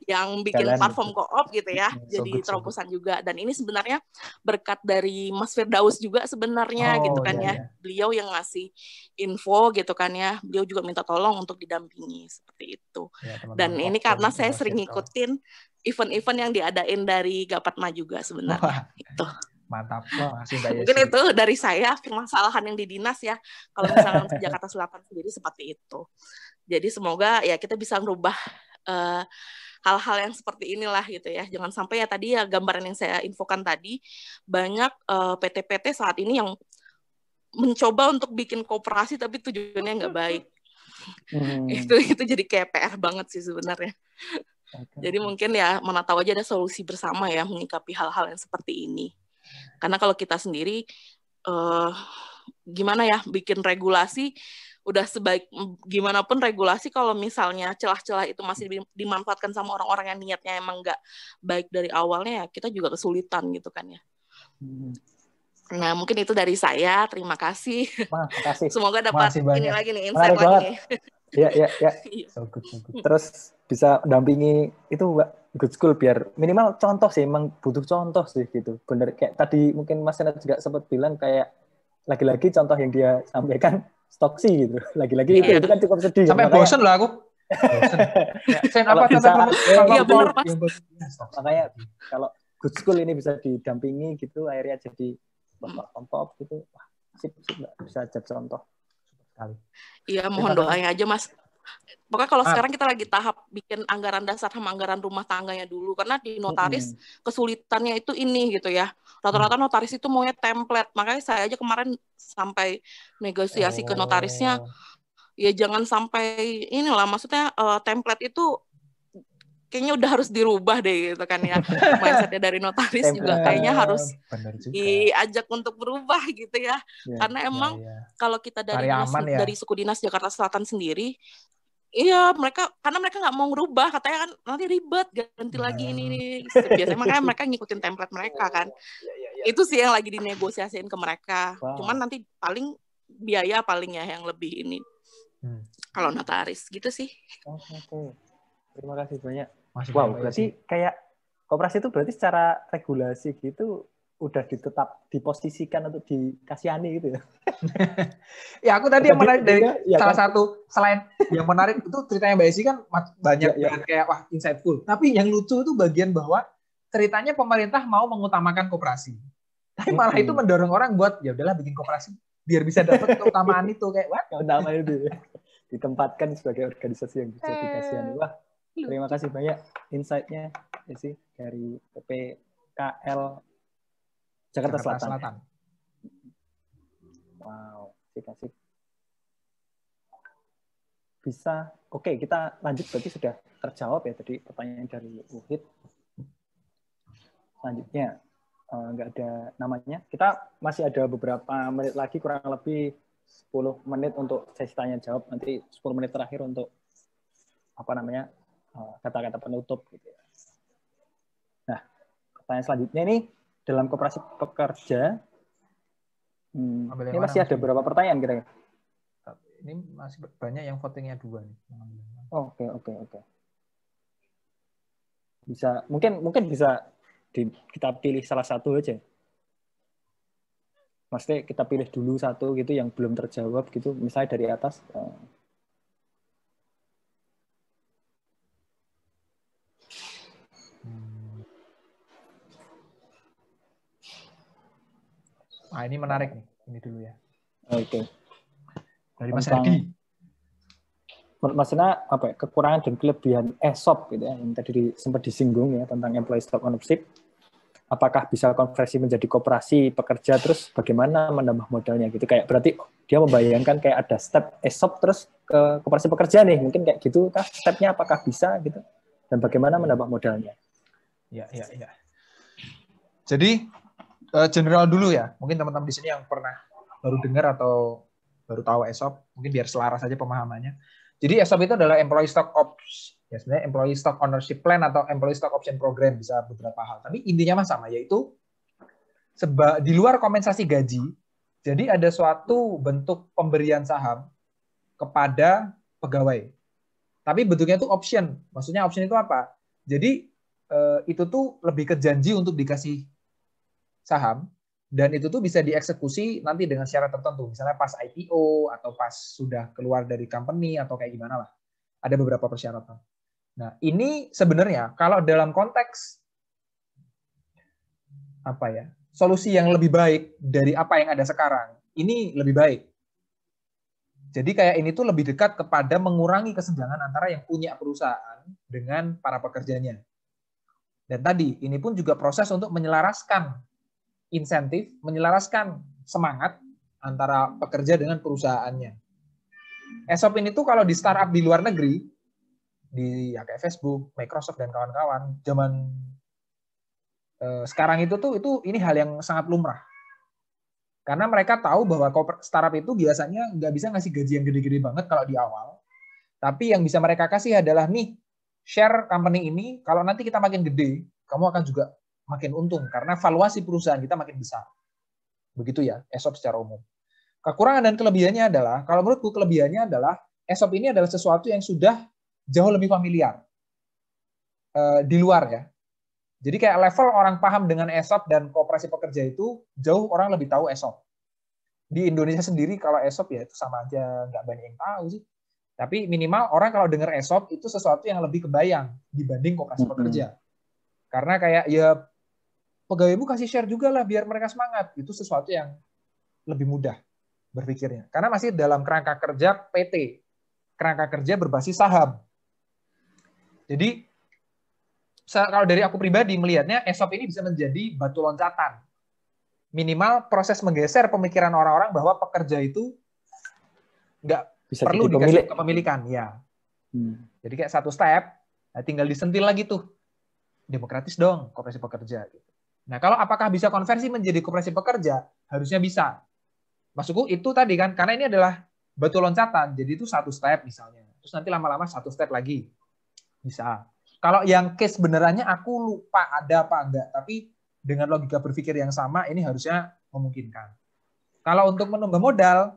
yang bikin Jalan. platform koop gitu ya so jadi good, terobosan so juga dan ini sebenarnya berkat dari Mas Firdaus juga sebenarnya oh, gitu kan iya, ya iya. beliau yang ngasih info gitu kan ya beliau juga minta tolong untuk didampingi seperti itu ya, teman -teman dan ini karena saya sering ngikutin event-event yang diadain dari Gapatma juga sebenarnya itu mantap loh masih Mbak Mungkin itu dari saya permasalahan yang di dinas ya. Kalau misalnya sejak Jakarta Selatan sendiri seperti itu. Jadi semoga ya kita bisa merubah uh, hal-hal yang seperti inilah gitu ya. Jangan sampai ya tadi ya gambaran yang saya infokan tadi banyak eh, PT-PT uh, saat ini yang mencoba untuk bikin kooperasi tapi tujuannya nggak baik. Hmm. itu itu jadi kayak PR banget sih sebenarnya. Jadi mungkin ya mana tahu aja ada solusi bersama ya menyikapi hal-hal yang seperti ini. Karena kalau kita sendiri uh, gimana ya bikin regulasi udah sebaik gimana pun regulasi kalau misalnya celah-celah itu masih dimanfaatkan sama orang-orang yang niatnya emang nggak baik dari awalnya ya kita juga kesulitan gitu kan ya. Hmm. Nah mungkin itu dari saya. Terima kasih. Terima kasih. Semoga dapat ini lagi nih insight Menarik lagi. ya ya ya So good, so good. Terus bisa dampingi itu mbak good school biar minimal contoh sih emang butuh contoh sih gitu. Bener kayak tadi mungkin Mas Senat juga sempat bilang kayak lagi-lagi contoh yang dia sampaikan stoksi gitu. Lagi-lagi itu, iya. itu kan cukup sedih. Sampai makanya... bosen loh aku. Saya Sen apa kata Iya benar pas. Iya, makanya kalau good school ini bisa didampingi gitu akhirnya jadi bapak top gitu. Wah, sip, sip, bisa jadi contoh. Iya, mohon doanya aja Mas pokoknya kalau ah. sekarang kita lagi tahap bikin anggaran dasar sama anggaran rumah tangganya dulu karena di notaris kesulitannya itu ini gitu ya rata-rata mm. notaris itu maunya template makanya saya aja kemarin sampai negosiasi ke notarisnya oh. ya jangan sampai ini lah maksudnya uh, template itu kayaknya udah harus dirubah deh gitu kan ya mindsetnya dari notaris juga kayaknya iya, harus juga. diajak untuk berubah gitu ya, ya karena iya, emang ya, ya. kalau kita dari dinas, ya. dari suku dinas Jakarta Selatan sendiri iya mereka karena mereka nggak mau ngerubah katanya kan nanti ribet ganti lagi ini ini ah. biasanya makanya mereka ngikutin template mereka iya, kan ya, ya, ya. itu sih yang lagi dinegosiasiin ke mereka wow. cuman nanti paling biaya palingnya yang lebih ini hmm. kalau notaris gitu sih oh, oke okay, terima kasih banyak Mas, wow berarti kayak koperasi itu berarti secara regulasi gitu udah ditetap diposisikan untuk dikasihani gitu ya. ya aku tadi, yang menarik dari ya, salah kan? satu selain yang menarik itu ceritanya Mbak Esi kan banyak ya, ya. kayak wah insightful. Tapi yang lucu itu bagian bahwa ceritanya pemerintah mau mengutamakan koperasi. Tapi malah hmm. itu mendorong orang buat ya udahlah bikin koperasi biar bisa dapat keutamaan itu kayak wah keutamaan itu ya. ditempatkan sebagai organisasi yang bisa dikasihani. Wah, terima kasih banyak insight-nya sih dari PPKL Jakarta, Jakarta Selatan. Selatan. Wow, asik asik. Bisa, oke okay, kita lanjut berarti sudah terjawab ya tadi pertanyaan dari Uhid. Selanjutnya eh, nggak uh, ada namanya. Kita masih ada beberapa menit lagi kurang lebih 10 menit untuk sesi tanya jawab nanti 10 menit terakhir untuk apa namanya eh, kata-kata penutup gitu ya. Nah, pertanyaan selanjutnya ini dalam koperasi pekerja. Hmm, ini masih ada beberapa pertanyaan kira-kira? Ini masih banyak yang votingnya dua nih. Oke oke oke. Bisa mungkin mungkin bisa di, kita pilih salah satu aja. Maksudnya kita pilih dulu satu gitu yang belum terjawab gitu, misalnya dari atas. Eh, Nah, ini menarik nih. Ini dulu ya. Oke. Okay. Dari Mas Adi. Maksudnya apa ya, kekurangan dan kelebihan ESOP gitu ya, yang tadi di, sempat disinggung ya tentang employee stock ownership. Apakah bisa konversi menjadi koperasi pekerja terus bagaimana menambah modalnya gitu kayak berarti dia membayangkan kayak ada step ESOP terus ke koperasi pekerja nih mungkin kayak gitu kah stepnya apakah bisa gitu dan bagaimana menambah modalnya? Ya ya ya. Jadi Eh, general dulu ya. Mungkin teman-teman di sini yang pernah baru dengar atau baru tahu ESOP, mungkin biar selaras saja pemahamannya. Jadi ESOP itu adalah Employee Stock Ops. Ya sebenarnya Employee Stock Ownership Plan atau Employee Stock Option Program bisa beberapa hal. Tapi intinya mah sama yaitu seba di luar kompensasi gaji, jadi ada suatu bentuk pemberian saham kepada pegawai. Tapi bentuknya itu option. Maksudnya option itu apa? Jadi eh, itu tuh lebih ke janji untuk dikasih saham dan itu tuh bisa dieksekusi nanti dengan syarat tertentu misalnya pas IPO atau pas sudah keluar dari company atau kayak gimana lah ada beberapa persyaratan nah ini sebenarnya kalau dalam konteks apa ya solusi yang lebih baik dari apa yang ada sekarang ini lebih baik jadi kayak ini tuh lebih dekat kepada mengurangi kesenjangan antara yang punya perusahaan dengan para pekerjanya dan tadi ini pun juga proses untuk menyelaraskan insentif menyelaraskan semangat antara pekerja dengan perusahaannya. SOP ini tuh kalau di startup di luar negeri, di ya kayak Facebook, Microsoft dan kawan-kawan, zaman eh, sekarang itu tuh itu ini hal yang sangat lumrah. Karena mereka tahu bahwa startup itu biasanya nggak bisa ngasih gaji yang gede-gede banget kalau di awal. Tapi yang bisa mereka kasih adalah nih share company ini, kalau nanti kita makin gede, kamu akan juga makin untung karena valuasi perusahaan kita makin besar. Begitu ya, ESOP secara umum. Kekurangan dan kelebihannya adalah, kalau menurutku kelebihannya adalah ESOP ini adalah sesuatu yang sudah jauh lebih familiar e, di luar ya. Jadi kayak level orang paham dengan ESOP dan kooperasi pekerja itu jauh orang lebih tahu ESOP. Di Indonesia sendiri kalau ESOP ya itu sama aja nggak banyak yang tahu sih. Tapi minimal orang kalau dengar ESOP itu sesuatu yang lebih kebayang dibanding kooperasi pekerja. Karena kayak ya pegawaimu kasih share juga lah biar mereka semangat. Itu sesuatu yang lebih mudah berpikirnya. Karena masih dalam kerangka kerja PT, kerangka kerja berbasis saham. Jadi kalau dari aku pribadi melihatnya ESOP ini bisa menjadi batu loncatan. Minimal proses menggeser pemikiran orang-orang bahwa pekerja itu nggak bisa perlu dikasih pemilik. kepemilikan, ya. Hmm. Jadi kayak satu step, eh, tinggal disentil lagi tuh demokratis dong kooperasi pekerja gitu. Nah, kalau apakah bisa konversi menjadi koperasi pekerja? Harusnya bisa. Maksudku itu tadi kan, karena ini adalah batu loncatan, jadi itu satu step misalnya. Terus nanti lama-lama satu step lagi. Bisa. Kalau yang case benerannya aku lupa ada apa enggak, tapi dengan logika berpikir yang sama ini harusnya memungkinkan. Kalau untuk menambah modal,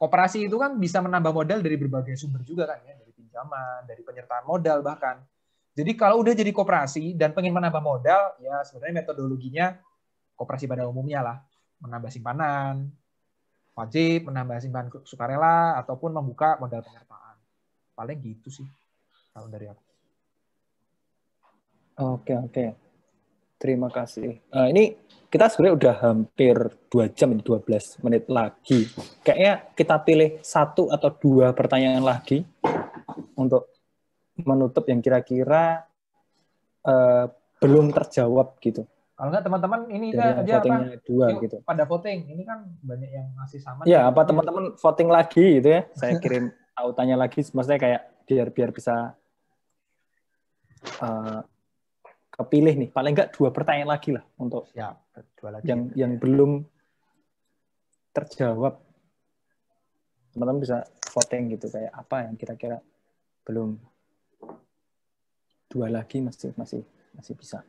koperasi itu kan bisa menambah modal dari berbagai sumber juga kan ya, dari pinjaman, dari penyertaan modal bahkan. Jadi kalau udah jadi koperasi dan pengen menambah modal, ya sebenarnya metodologinya koperasi pada umumnya lah, menambah simpanan, wajib menambah simpanan sukarela ataupun membuka modal penyertaan. Paling gitu sih kalau dari aku. Oke oke, terima kasih. Uh, ini kita sebenarnya udah hampir dua jam, 12 menit lagi. Kayaknya kita pilih satu atau dua pertanyaan lagi untuk menutup yang kira-kira uh, belum terjawab gitu. Kalau enggak teman-teman ini kan ada apa? Dua, yuk, gitu. pada voting. Ini kan banyak yang masih sama. Ya, apa teman-teman voting lagi gitu ya. Saya kirim tanya lagi maksudnya kayak biar biar bisa uh, kepilih nih. Paling enggak dua pertanyaan lagi lah untuk ya, dua lagi yang ya. yang belum terjawab. Teman-teman bisa voting gitu kayak apa yang kira-kira belum dua lagi masih masih masih bisa.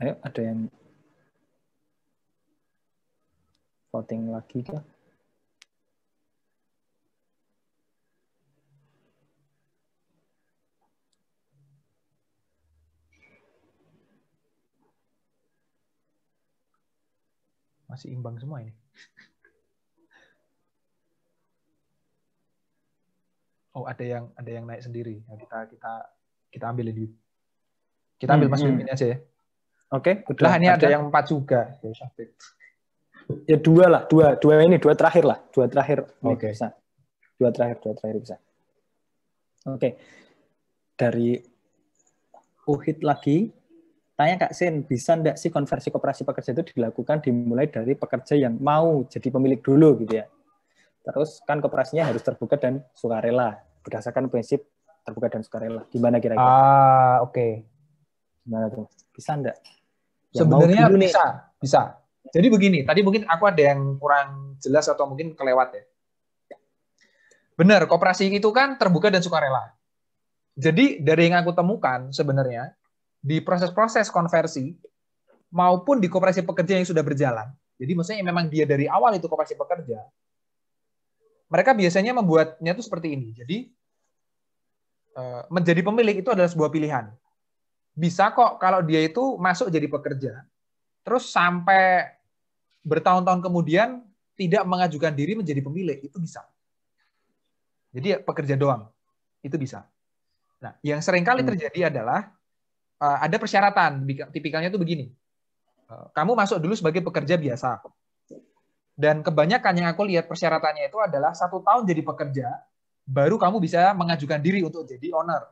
Ayo, ada yang voting lagi kah? Masih imbang semua ini. oh ada yang ada yang naik sendiri nah, kita kita kita ambil ini kita ambil hmm, mas hmm. ini aja ya oke okay, lah ini ada, yang empat juga ya, ya dua lah dua dua ini dua terakhir lah dua terakhir oke okay. bisa dua terakhir dua terakhir bisa oke okay. dari uhit lagi tanya Kak sin bisa ndak sih konversi koperasi pekerja itu dilakukan dimulai dari pekerja yang mau jadi pemilik dulu gitu ya? Terus kan kooperasinya harus terbuka dan sukarela berdasarkan prinsip terbuka dan sukarela. Gimana kira-kira? Ah, oke. Okay. Gimana tuh? Bisa enggak? Ya, Sebenarnya bisa, bisa. Jadi begini, tadi mungkin aku ada yang kurang jelas atau mungkin kelewat ya. Benar, kooperasi itu kan terbuka dan sukarela. Jadi dari yang aku temukan sebenarnya di proses-proses konversi maupun di kooperasi pekerja yang sudah berjalan. Jadi maksudnya memang dia dari awal itu kooperasi pekerja, mereka biasanya membuatnya itu seperti ini. Jadi eh, menjadi pemilik itu adalah sebuah pilihan. Bisa kok kalau dia itu masuk jadi pekerja, terus sampai bertahun-tahun kemudian tidak mengajukan diri menjadi pemilik, itu bisa. Jadi ya, pekerja doang, itu bisa. Nah, yang sering kali hmm. terjadi adalah eh, ada persyaratan, tipikalnya itu begini. Eh, kamu masuk dulu sebagai pekerja biasa, dan kebanyakan yang aku lihat persyaratannya itu adalah satu tahun jadi pekerja, baru kamu bisa mengajukan diri untuk jadi owner.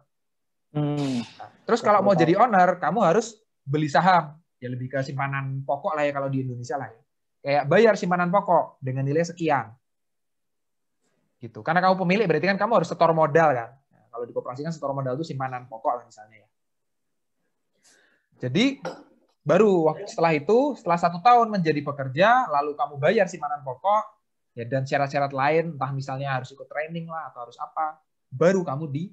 Hmm. terus kalau mau jadi owner, kamu harus beli saham. Ya lebih ke simpanan pokok lah ya kalau di Indonesia lah ya. Kayak bayar simpanan pokok dengan nilai sekian. Gitu. Karena kamu pemilik berarti kan kamu harus setor modal kan. Nah, kalau di kan setor modal itu simpanan pokok lah misalnya ya. Jadi Baru setelah itu, setelah satu tahun menjadi pekerja, lalu kamu bayar simpanan pokok, ya dan syarat-syarat lain, entah misalnya harus ikut training lah atau harus apa, baru kamu di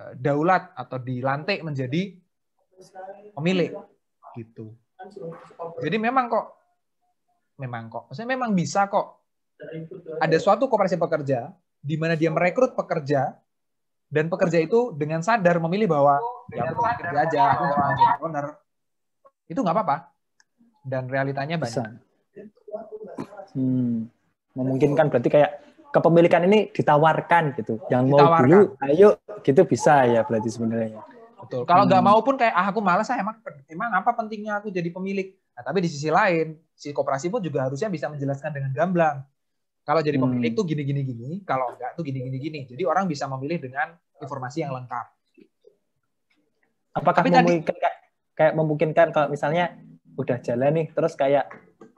eh, daulat atau dilantik menjadi pemilik gitu. Jadi memang kok, memang kok, maksudnya memang bisa kok. Ada suatu koperasi pekerja di mana dia merekrut pekerja dan pekerja itu dengan sadar memilih bahwa ya aku pekerja aja, aku nggak mau jadi owner itu nggak apa-apa dan realitanya banyak. Hmm. Memungkinkan berarti kayak kepemilikan ini ditawarkan gitu. Yang ditawarkan. mau dulu, ayo gitu bisa ya berarti sebenarnya. Betul. Kalau nggak hmm. mau pun kayak ah aku malas ah emang emang apa pentingnya aku jadi pemilik. Nah, tapi di sisi lain si koperasi pun juga harusnya bisa menjelaskan dengan gamblang. Kalau jadi pemilik hmm. tuh gini gini gini, kalau enggak tuh gini gini gini. Jadi orang bisa memilih dengan informasi yang lengkap. Apakah tapi tadi, kayak memungkinkan kalau misalnya udah jalan nih terus kayak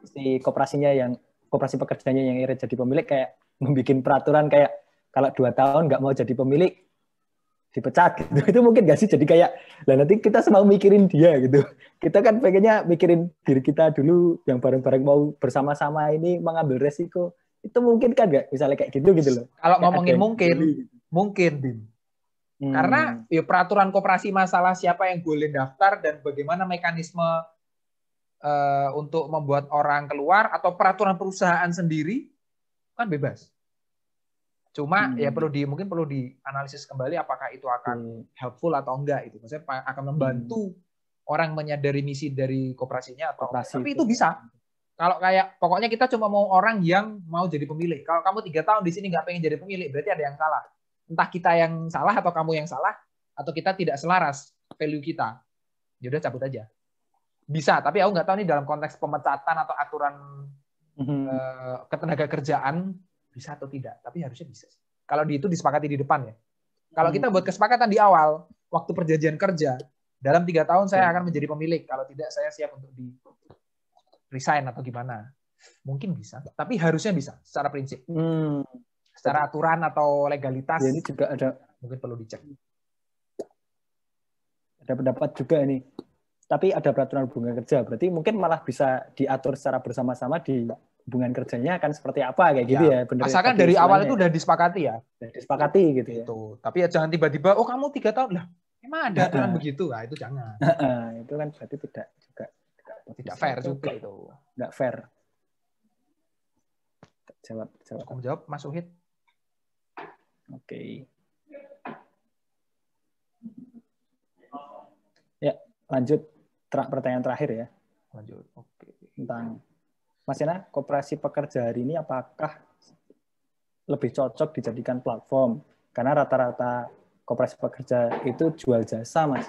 si kooperasinya yang kooperasi pekerjanya yang ingin jadi pemilik kayak membuat peraturan kayak kalau dua tahun nggak mau jadi pemilik dipecat gitu itu mungkin gak sih jadi kayak lah nanti kita semau mikirin dia gitu kita kan pengennya mikirin diri kita dulu yang bareng-bareng mau bersama-sama ini mengambil resiko itu mungkin kan gak misalnya kayak gitu gitu loh kalau ngomongin gitu. mungkin mungkin Hmm. Karena ya, peraturan koperasi masalah siapa yang boleh daftar dan bagaimana mekanisme uh, untuk membuat orang keluar atau peraturan perusahaan sendiri kan bebas. Cuma ya hmm. ya perlu di mungkin perlu dianalisis kembali apakah itu akan hmm. helpful atau enggak itu. Maksudnya akan membantu hmm. orang menyadari misi dari koperasinya atau koperasi tapi itu, itu bisa. Ya. Kalau kayak pokoknya kita cuma mau orang yang mau jadi pemilih. Kalau kamu tiga tahun di sini nggak pengen jadi pemilih, berarti ada yang salah entah kita yang salah atau kamu yang salah atau kita tidak selaras value kita ya udah cabut aja bisa tapi aku nggak tahu nih dalam konteks pemecatan atau aturan mm-hmm. uh, ketenaga kerjaan bisa atau tidak tapi harusnya bisa kalau di itu disepakati di depan ya kalau mhm. kita buat kesepakatan di awal waktu perjanjian kerja dalam tiga tahun saya iya. akan menjadi pemilik kalau tidak saya siap untuk di resign atau gimana mungkin bisa tapi harusnya bisa secara prinsip hmm secara aturan atau legalitas. Ya, ini juga ada mungkin perlu dicek. Ada pendapat juga ini. Tapi ada peraturan hubungan kerja, berarti mungkin malah bisa diatur secara bersama-sama di hubungan kerjanya akan seperti apa kayak gitu ya. benar ya, bener ya. asalkan dari awal itu udah disepakati ya. Udah disepakati gitu. Ya. Gitu. Tapi ya jangan tiba-tiba, oh kamu tiga tahun lah. Emang ada nah, aturan nah. begitu? lah itu jangan. Nah, nah, itu kan berarti tidak juga tidak, tidak fair itu. juga itu. Tidak fair. Jawab, jawab. jawab, Mas Uhid. Oke. Okay. Ya, lanjut Ter pertanyaan terakhir ya. Lanjut. Oke. Okay. Tentang Mas Yana, koperasi pekerja hari ini apakah lebih cocok dijadikan platform? Karena rata-rata koperasi pekerja itu jual jasa, Mas.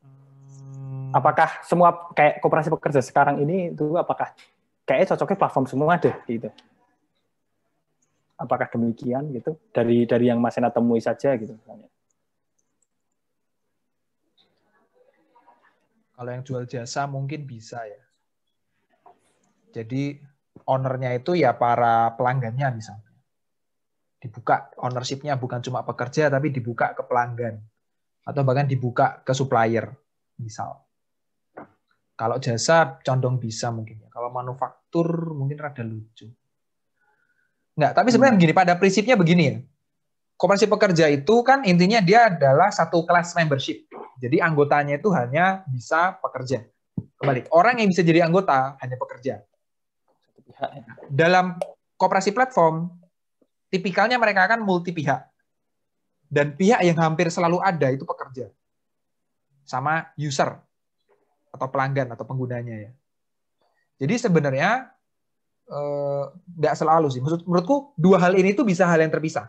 Hmm. Apakah semua kayak koperasi pekerja sekarang ini itu apakah kayaknya cocoknya platform semua deh gitu? apakah demikian gitu dari dari yang Mas Sena temui saja gitu misalnya. Kalau yang jual jasa mungkin bisa ya. Jadi ownernya itu ya para pelanggannya misalnya. Dibuka ownershipnya bukan cuma pekerja tapi dibuka ke pelanggan atau bahkan dibuka ke supplier misal. Kalau jasa condong bisa mungkin ya. Kalau manufaktur mungkin rada lucu Enggak, tapi sebenarnya hmm. gini begini, pada prinsipnya begini ya. Koperasi pekerja itu kan intinya dia adalah satu kelas membership. Jadi anggotanya itu hanya bisa pekerja. Kembali, orang yang bisa jadi anggota hanya pekerja. Ya. Dalam koperasi platform, tipikalnya mereka akan multi pihak. Dan pihak yang hampir selalu ada itu pekerja. Sama user atau pelanggan atau penggunanya ya. Jadi sebenarnya Eh, nggak uh, selalu sih. Maksud, menurutku dua hal ini tuh bisa hal yang terpisah.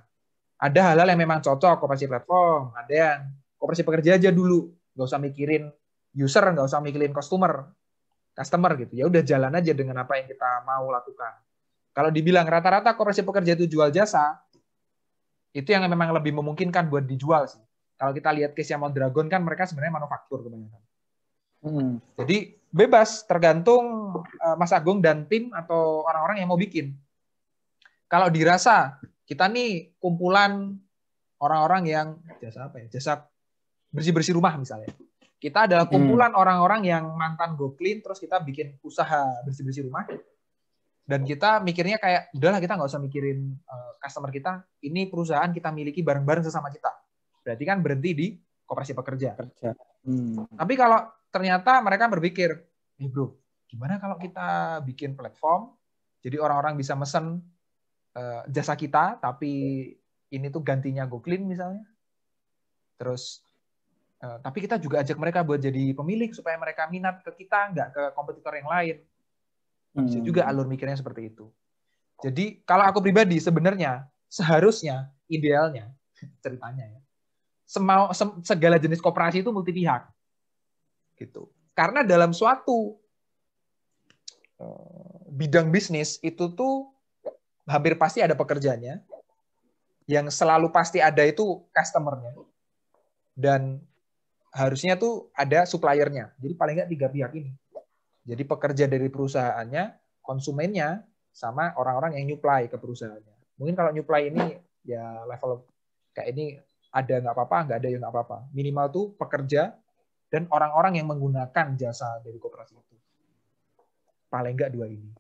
Ada hal-hal yang memang cocok koperasi platform, ada yang koperasi pekerja aja dulu, nggak usah mikirin user, nggak usah mikirin customer, customer gitu. Ya udah jalan aja dengan apa yang kita mau lakukan. Kalau dibilang rata-rata koperasi pekerja itu jual jasa, itu yang memang lebih memungkinkan buat dijual sih. Kalau kita lihat case yang dragon kan mereka sebenarnya manufaktur kebanyakan. Hmm. Jadi bebas tergantung uh, Mas Agung dan tim atau orang-orang yang mau bikin. Kalau dirasa kita nih kumpulan orang-orang yang jasa apa ya? Jasa bersih-bersih rumah misalnya. Kita adalah hmm. kumpulan orang orang-orang yang mantan go clean terus kita bikin usaha bersih-bersih rumah. Dan kita mikirnya kayak udahlah kita nggak usah mikirin uh, customer kita, ini perusahaan kita miliki bareng-bareng sesama kita. Berarti kan berhenti di koperasi pekerja. Kerja. Hmm. Tapi kalau ternyata mereka berpikir, nih eh, bro, gimana kalau kita bikin platform jadi orang-orang bisa mesen uh, jasa kita tapi ini tuh gantinya GoClean misalnya." Terus uh, tapi kita juga ajak mereka buat jadi pemilik supaya mereka minat ke kita nggak ke kompetitor yang lain. Bisa juga hmm. alur mikirnya seperti itu. Jadi kalau aku pribadi sebenarnya seharusnya idealnya ceritanya ya semau segala jenis koperasi itu multi pihak gitu. Karena dalam suatu eh, bidang bisnis itu tuh hampir pasti ada pekerjanya, yang selalu pasti ada itu customernya, dan harusnya tuh ada suppliernya. Jadi paling nggak tiga pihak ini. Jadi pekerja dari perusahaannya, konsumennya, sama orang-orang yang nyuplai ke perusahaannya. Mungkin kalau nyuplai ini ya level kayak ini ada nggak apa-apa, nggak ada yang nggak apa-apa. Minimal tuh pekerja dan orang-orang yang menggunakan jasa dari kooperasi itu. Paling enggak dua ini.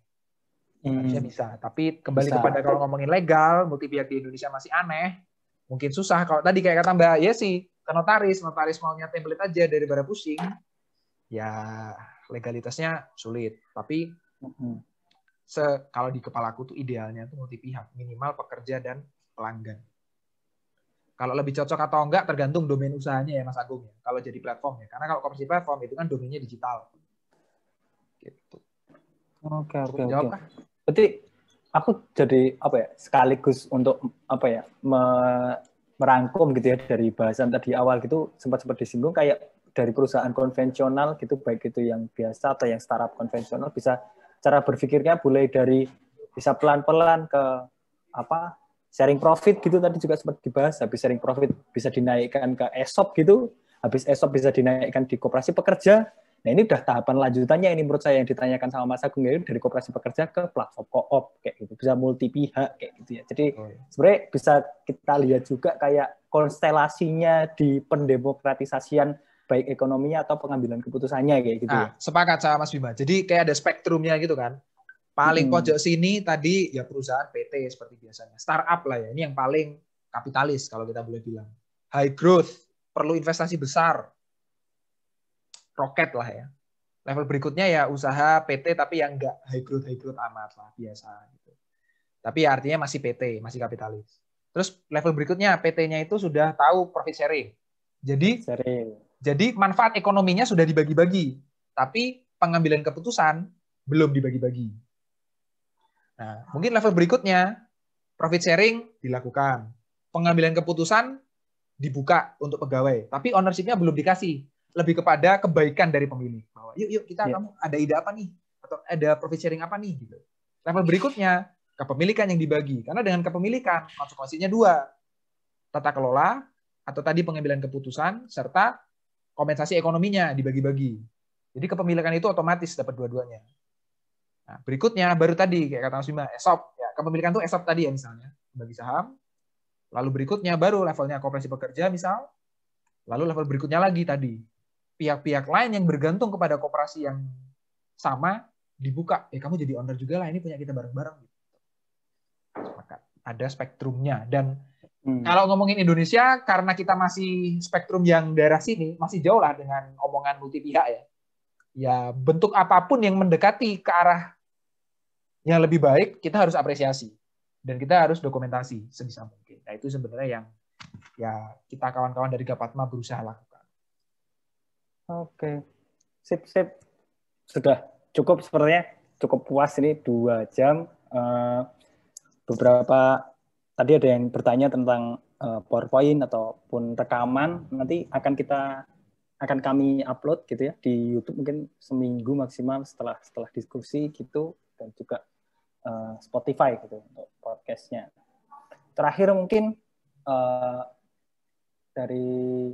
hmm. bisa. Tapi kembali bisa. kepada kalau ngomongin legal, multi pihak di Indonesia masih aneh. Mungkin susah. Kalau tadi kayak kata Mbak Yesi, ke notaris, notaris maunya template aja dari barang pusing. Ya legalitasnya sulit. Tapi hmm. kalau di kepala aku tuh idealnya tuh multi pihak, minimal pekerja dan pelanggan. Kalau lebih cocok atau enggak tergantung domain usahanya ya Mas Agung ya. Kalau jadi platform ya. Karena kalau komersi platform itu kan domainnya digital. Gitu. Oke, oke, oke. Berarti aku jadi apa ya? Sekaligus untuk apa ya? Me merangkum gitu ya dari bahasan tadi awal gitu sempat sempat disinggung kayak dari perusahaan konvensional gitu baik itu yang biasa atau yang startup konvensional bisa cara berpikirnya mulai dari bisa pelan-pelan ke apa sharing profit gitu tadi juga sempat dibahas habis sharing profit bisa dinaikkan ke esop gitu habis esop bisa dinaikkan di koperasi pekerja nah ini udah tahapan lanjutannya ini menurut saya yang ditanyakan sama Mas Agung ya dari koperasi pekerja ke platform koop kayak gitu bisa multi pihak kayak gitu ya jadi oh, iya. sebenarnya bisa kita lihat juga kayak konstelasinya di pendemokratisasian baik ekonominya atau pengambilan keputusannya kayak gitu ya. nah, ya. sepakat sama Mas Bima jadi kayak ada spektrumnya gitu kan Paling hmm. pojok sini tadi ya perusahaan PT seperti biasanya. Startup lah ya, ini yang paling kapitalis kalau kita boleh bilang. High growth, perlu investasi besar. Roket lah ya. Level berikutnya ya usaha PT tapi yang enggak high growth high growth amat lah biasa gitu. Tapi ya artinya masih PT, masih kapitalis. Terus level berikutnya PT-nya itu sudah tahu profit sharing. Jadi sharing. Jadi manfaat ekonominya sudah dibagi-bagi, tapi pengambilan keputusan belum dibagi-bagi. Nah, mungkin level berikutnya profit sharing dilakukan. Pengambilan keputusan dibuka untuk pegawai, tapi ownershipnya belum dikasih. Lebih kepada kebaikan dari pemilih. Bahwa yuk yuk kita yeah. kamu ada ide apa nih atau ada profit sharing apa nih gitu. Level berikutnya kepemilikan yang dibagi. Karena dengan kepemilikan konsekuensinya dua. Tata kelola atau tadi pengambilan keputusan serta kompensasi ekonominya dibagi-bagi. Jadi kepemilikan itu otomatis dapat dua-duanya. Nah, berikutnya baru tadi kayak kata Mas Bima, ESOP. Ya, kepemilikan itu ESOP tadi ya misalnya, bagi saham. Lalu berikutnya baru levelnya koperasi pekerja misal. Lalu level berikutnya lagi tadi. Pihak-pihak lain yang bergantung kepada koperasi yang sama dibuka. Ya kamu jadi owner juga lah, ini punya kita bareng-bareng. Gitu. Maka ada spektrumnya. Dan hmm. kalau ngomongin Indonesia, karena kita masih spektrum yang daerah sini, masih jauh lah dengan omongan multi pihak ya ya bentuk apapun yang mendekati ke arah yang lebih baik kita harus apresiasi dan kita harus dokumentasi sebisa mungkin. Nah itu sebenarnya yang ya kita kawan-kawan dari Gapatma berusaha lakukan. Oke, sip sip sudah cukup sepertinya cukup puas ini dua jam. Eh, beberapa tadi ada yang bertanya tentang eh, PowerPoint ataupun rekaman nanti akan kita akan kami upload gitu ya di YouTube mungkin seminggu maksimal setelah setelah diskusi gitu dan juga Eh, Spotify gitu untuk podcastnya. Terakhir mungkin uh, dari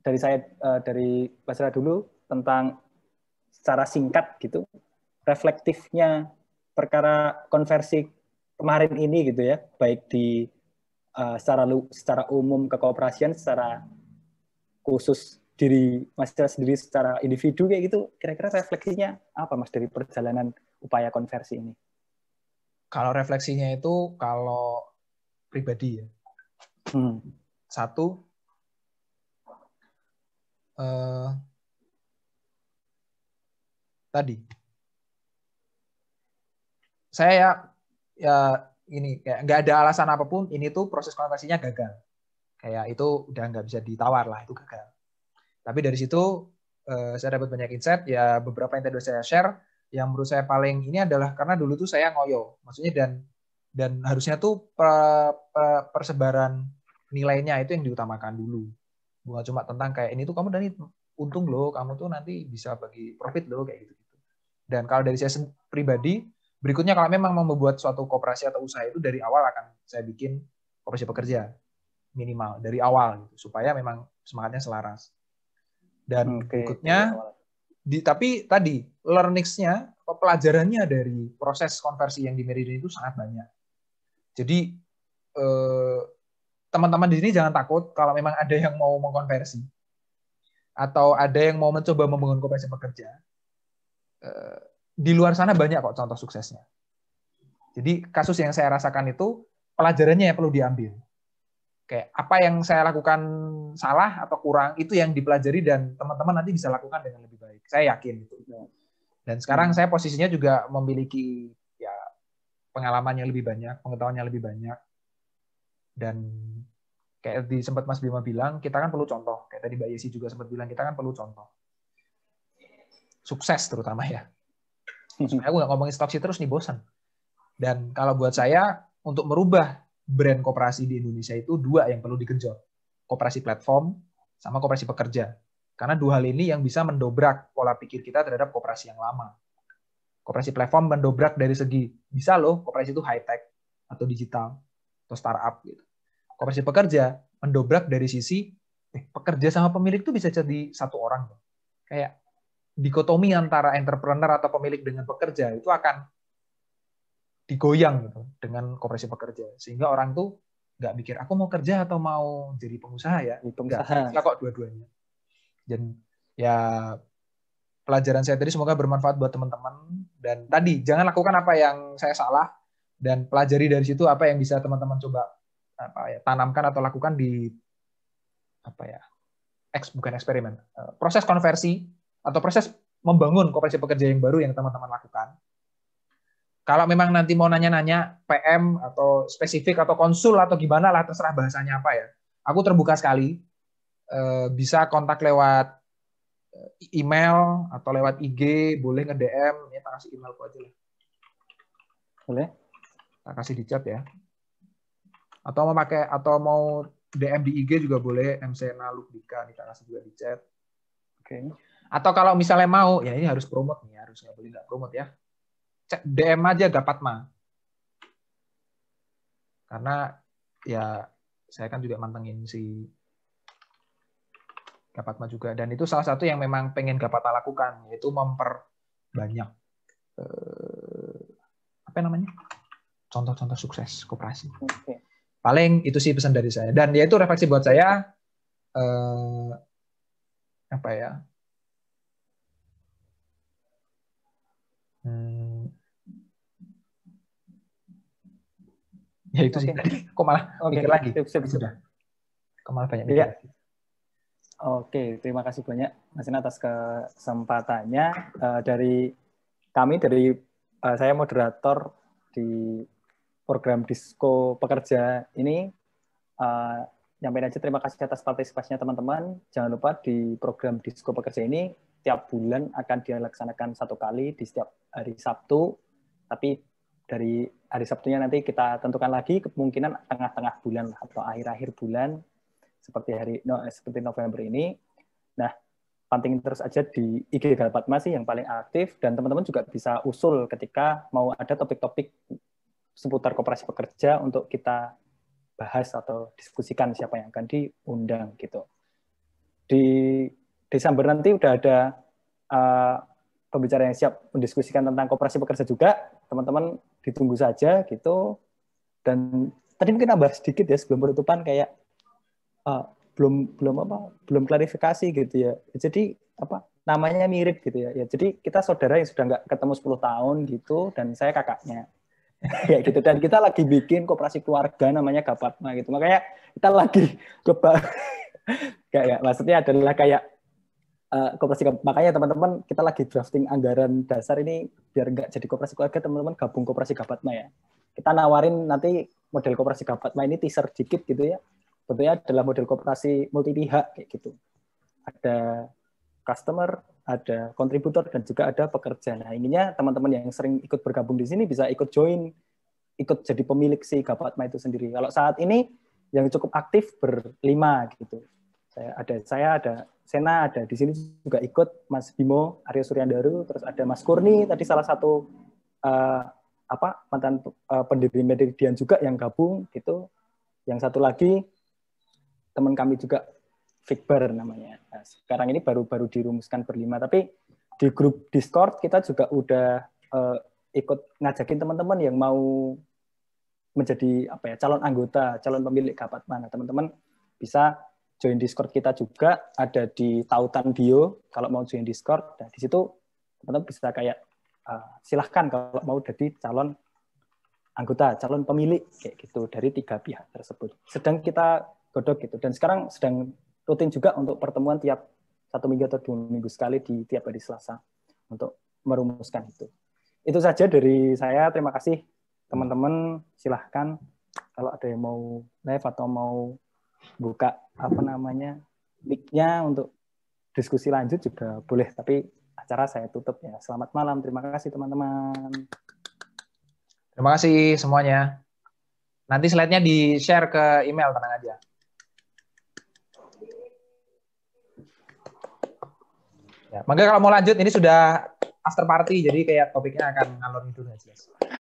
dari saya uh, dari Basra dulu tentang secara singkat gitu reflektifnya perkara konversi kemarin ini gitu ya baik di uh, secara secara umum kekooperasian secara khusus diri mas sendiri secara individu kayak gitu kira-kira refleksinya apa mas dari perjalanan upaya konversi ini kalau refleksinya itu kalau pribadi ya. Hmm. Satu, uh, tadi saya ya, ya ini kayak nggak ada alasan apapun ini tuh proses konversinya gagal kayak itu udah nggak bisa ditawar lah itu gagal tapi dari situ uh, saya dapat banyak insight ya beberapa yang tadi saya share yang menurut saya paling ini adalah karena dulu tuh saya ngoyo maksudnya dan dan harusnya tuh per, per, persebaran nilainya itu yang diutamakan dulu bukan cuma tentang kayak ini tuh kamu dan untung loh kamu tuh nanti bisa bagi profit loh kayak gitu gitu dan kalau dari saya pribadi berikutnya kalau memang mau membuat suatu kooperasi atau usaha itu dari awal akan saya bikin kooperasi pekerja minimal dari awal gitu supaya memang semangatnya selaras dan okay. berikutnya di, tapi tadi learningsnya pelajarannya dari proses konversi yang di Meridian itu sangat banyak. Jadi teman eh, teman-teman di sini jangan takut kalau memang ada yang mau mengkonversi atau ada yang mau mencoba membangun kompetensi pekerja. Eh, di luar sana banyak kok contoh suksesnya. Jadi kasus yang saya rasakan itu pelajarannya yang perlu diambil. Kayak apa yang saya lakukan salah atau kurang itu yang dipelajari dan teman-teman nanti bisa lakukan dengan lebih baik. Saya yakin itu. Ya. Dan hmm. sekarang saya posisinya juga memiliki ya pengalaman yang lebih banyak, pengetahuan yang lebih banyak. Dan kayak di sempat Mas Bima bilang, kita kan perlu contoh. Kayak tadi Mbak Yesi juga sempat bilang, kita kan perlu contoh. Sukses terutama ya. Supaya aku nggak ngomongin stoksi terus nih, bosan. Dan kalau buat saya, untuk merubah brand kooperasi di Indonesia itu dua yang perlu digenjot. kooperasi platform sama kooperasi pekerja. Karena dua hal ini yang bisa mendobrak pola pikir kita terhadap kooperasi yang lama. Kooperasi platform mendobrak dari segi, bisa loh kooperasi itu high-tech atau digital, atau startup. Gitu. Kooperasi pekerja mendobrak dari sisi, eh, pekerja sama pemilik itu bisa jadi satu orang. Kayak dikotomi antara entrepreneur atau pemilik dengan pekerja itu akan digoyang gitu, dengan kooperasi pekerja. Sehingga orang tuh nggak mikir, aku mau kerja atau mau jadi pengusaha ya? Pengusaha. Nggak, kok dua-duanya dan ya pelajaran saya tadi semoga bermanfaat buat teman-teman. Dan tadi jangan lakukan apa yang saya salah dan pelajari dari situ apa yang bisa teman-teman coba apa ya tanamkan atau lakukan di apa ya eks, bukan eksperimen eh, proses konversi atau proses membangun koperasi pekerja yang baru yang teman-teman lakukan kalau memang nanti mau nanya-nanya PM atau spesifik atau konsul atau gimana lah terserah bahasanya apa ya. Aku terbuka sekali. Eh, bisa kontak lewat eh, email atau lewat IG, boleh nge-DM, ya tak kasih emailku aja lah. Boleh? Tak kasih di chat ya. Atau mau pakai atau mau DM di IG juga boleh, MCNA Lubdika, kita kasih juga di chat. Oke. Okay. Atau kalau misalnya mau, ya ini harus promote nih, harus nggak boleh nggak promote ya. cek DM aja dapat mah. Karena ya saya kan juga mantengin si Gapatma juga. Dan itu salah satu yang memang pengen Gapatma lakukan, yaitu memperbanyak eh, apa namanya contoh-contoh sukses koperasi. Okay. Paling itu sih pesan dari saya. Dan ya itu refleksi buat saya eh, apa ya? Hmm, ya itu okay. sih. Kok malah okay. mikir lagi? Sudah. Kok malah banyak iya. mikir. Ya. Lagi. Oke, terima kasih banyak Mas Ina atas kesempatannya. Uh, dari kami, dari uh, saya moderator di program Disko Pekerja ini, uh, nyampein aja terima kasih atas partisipasinya teman-teman. Jangan lupa di program Disko Pekerja ini, tiap bulan akan dilaksanakan satu kali di setiap hari Sabtu, tapi dari hari Sabtunya nanti kita tentukan lagi kemungkinan tengah-tengah bulan atau akhir-akhir bulan seperti hari no, seperti November ini. Nah, pantingin terus aja di IG Galpatma sih yang paling aktif dan teman-teman juga bisa usul ketika mau ada topik-topik seputar koperasi pekerja untuk kita bahas atau diskusikan siapa yang akan diundang gitu. Di Desember nanti udah ada uh, pembicara yang siap mendiskusikan tentang koperasi pekerja juga, teman-teman ditunggu saja gitu. Dan tadi mungkin nambah sedikit ya sebelum penutupan kayak uh, belum belum apa belum klarifikasi gitu ya jadi apa namanya mirip gitu ya ya jadi kita saudara yang sudah nggak ketemu 10 tahun gitu dan saya kakaknya ya gitu dan kita lagi bikin kooperasi keluarga namanya Gapatma gitu makanya kita lagi coba kayak maksudnya adalah kayak uh, eh, kooperasi makanya teman-teman kita lagi drafting anggaran dasar ini biar nggak jadi kooperasi keluarga teman-teman gabung kooperasi Gapatma ya kita nawarin nanti model kooperasi Gapatma ini teaser dikit gitu ya bentuknya adalah model kooperasi multi pihak kayak gitu. Ada customer, ada kontributor dan juga ada pekerja. Nah, ininya teman-teman yang sering ikut bergabung di sini bisa ikut join, ikut jadi pemilik si Gapatma itu sendiri. Kalau saat ini yang cukup aktif berlima gitu. Saya ada saya ada Sena ada di sini juga ikut Mas Bimo arya Suryandaru, terus ada Mas Kurni tadi salah satu uh, apa mantan uh, pendiri Medidian juga yang gabung gitu. Yang satu lagi teman kami juga Fikbar namanya. Nah, sekarang ini baru-baru dirumuskan berlima, tapi di grup Discord kita juga udah uh, ikut ngajakin teman-teman yang mau menjadi apa ya calon anggota, calon pemilik kapat mana teman-teman bisa join Discord kita juga ada di tautan bio kalau mau join Discord. Nah, di situ teman-teman bisa kayak uh, silahkan kalau mau jadi calon anggota, calon pemilik kayak gitu dari tiga pihak tersebut. Sedang kita godok gitu. Dan sekarang sedang rutin juga untuk pertemuan tiap satu minggu atau dua minggu sekali di tiap hari Selasa untuk merumuskan itu. Itu saja dari saya. Terima kasih teman-teman. Silahkan kalau ada yang mau live atau mau buka apa namanya mic-nya untuk diskusi lanjut juga boleh. Tapi acara saya tutup ya. Selamat malam. Terima kasih teman-teman. Terima kasih semuanya. Nanti slide-nya di-share ke email, tenang aja. Ya, maka kalau mau lanjut ini sudah after party jadi kayak topiknya akan ngalor gitu aja.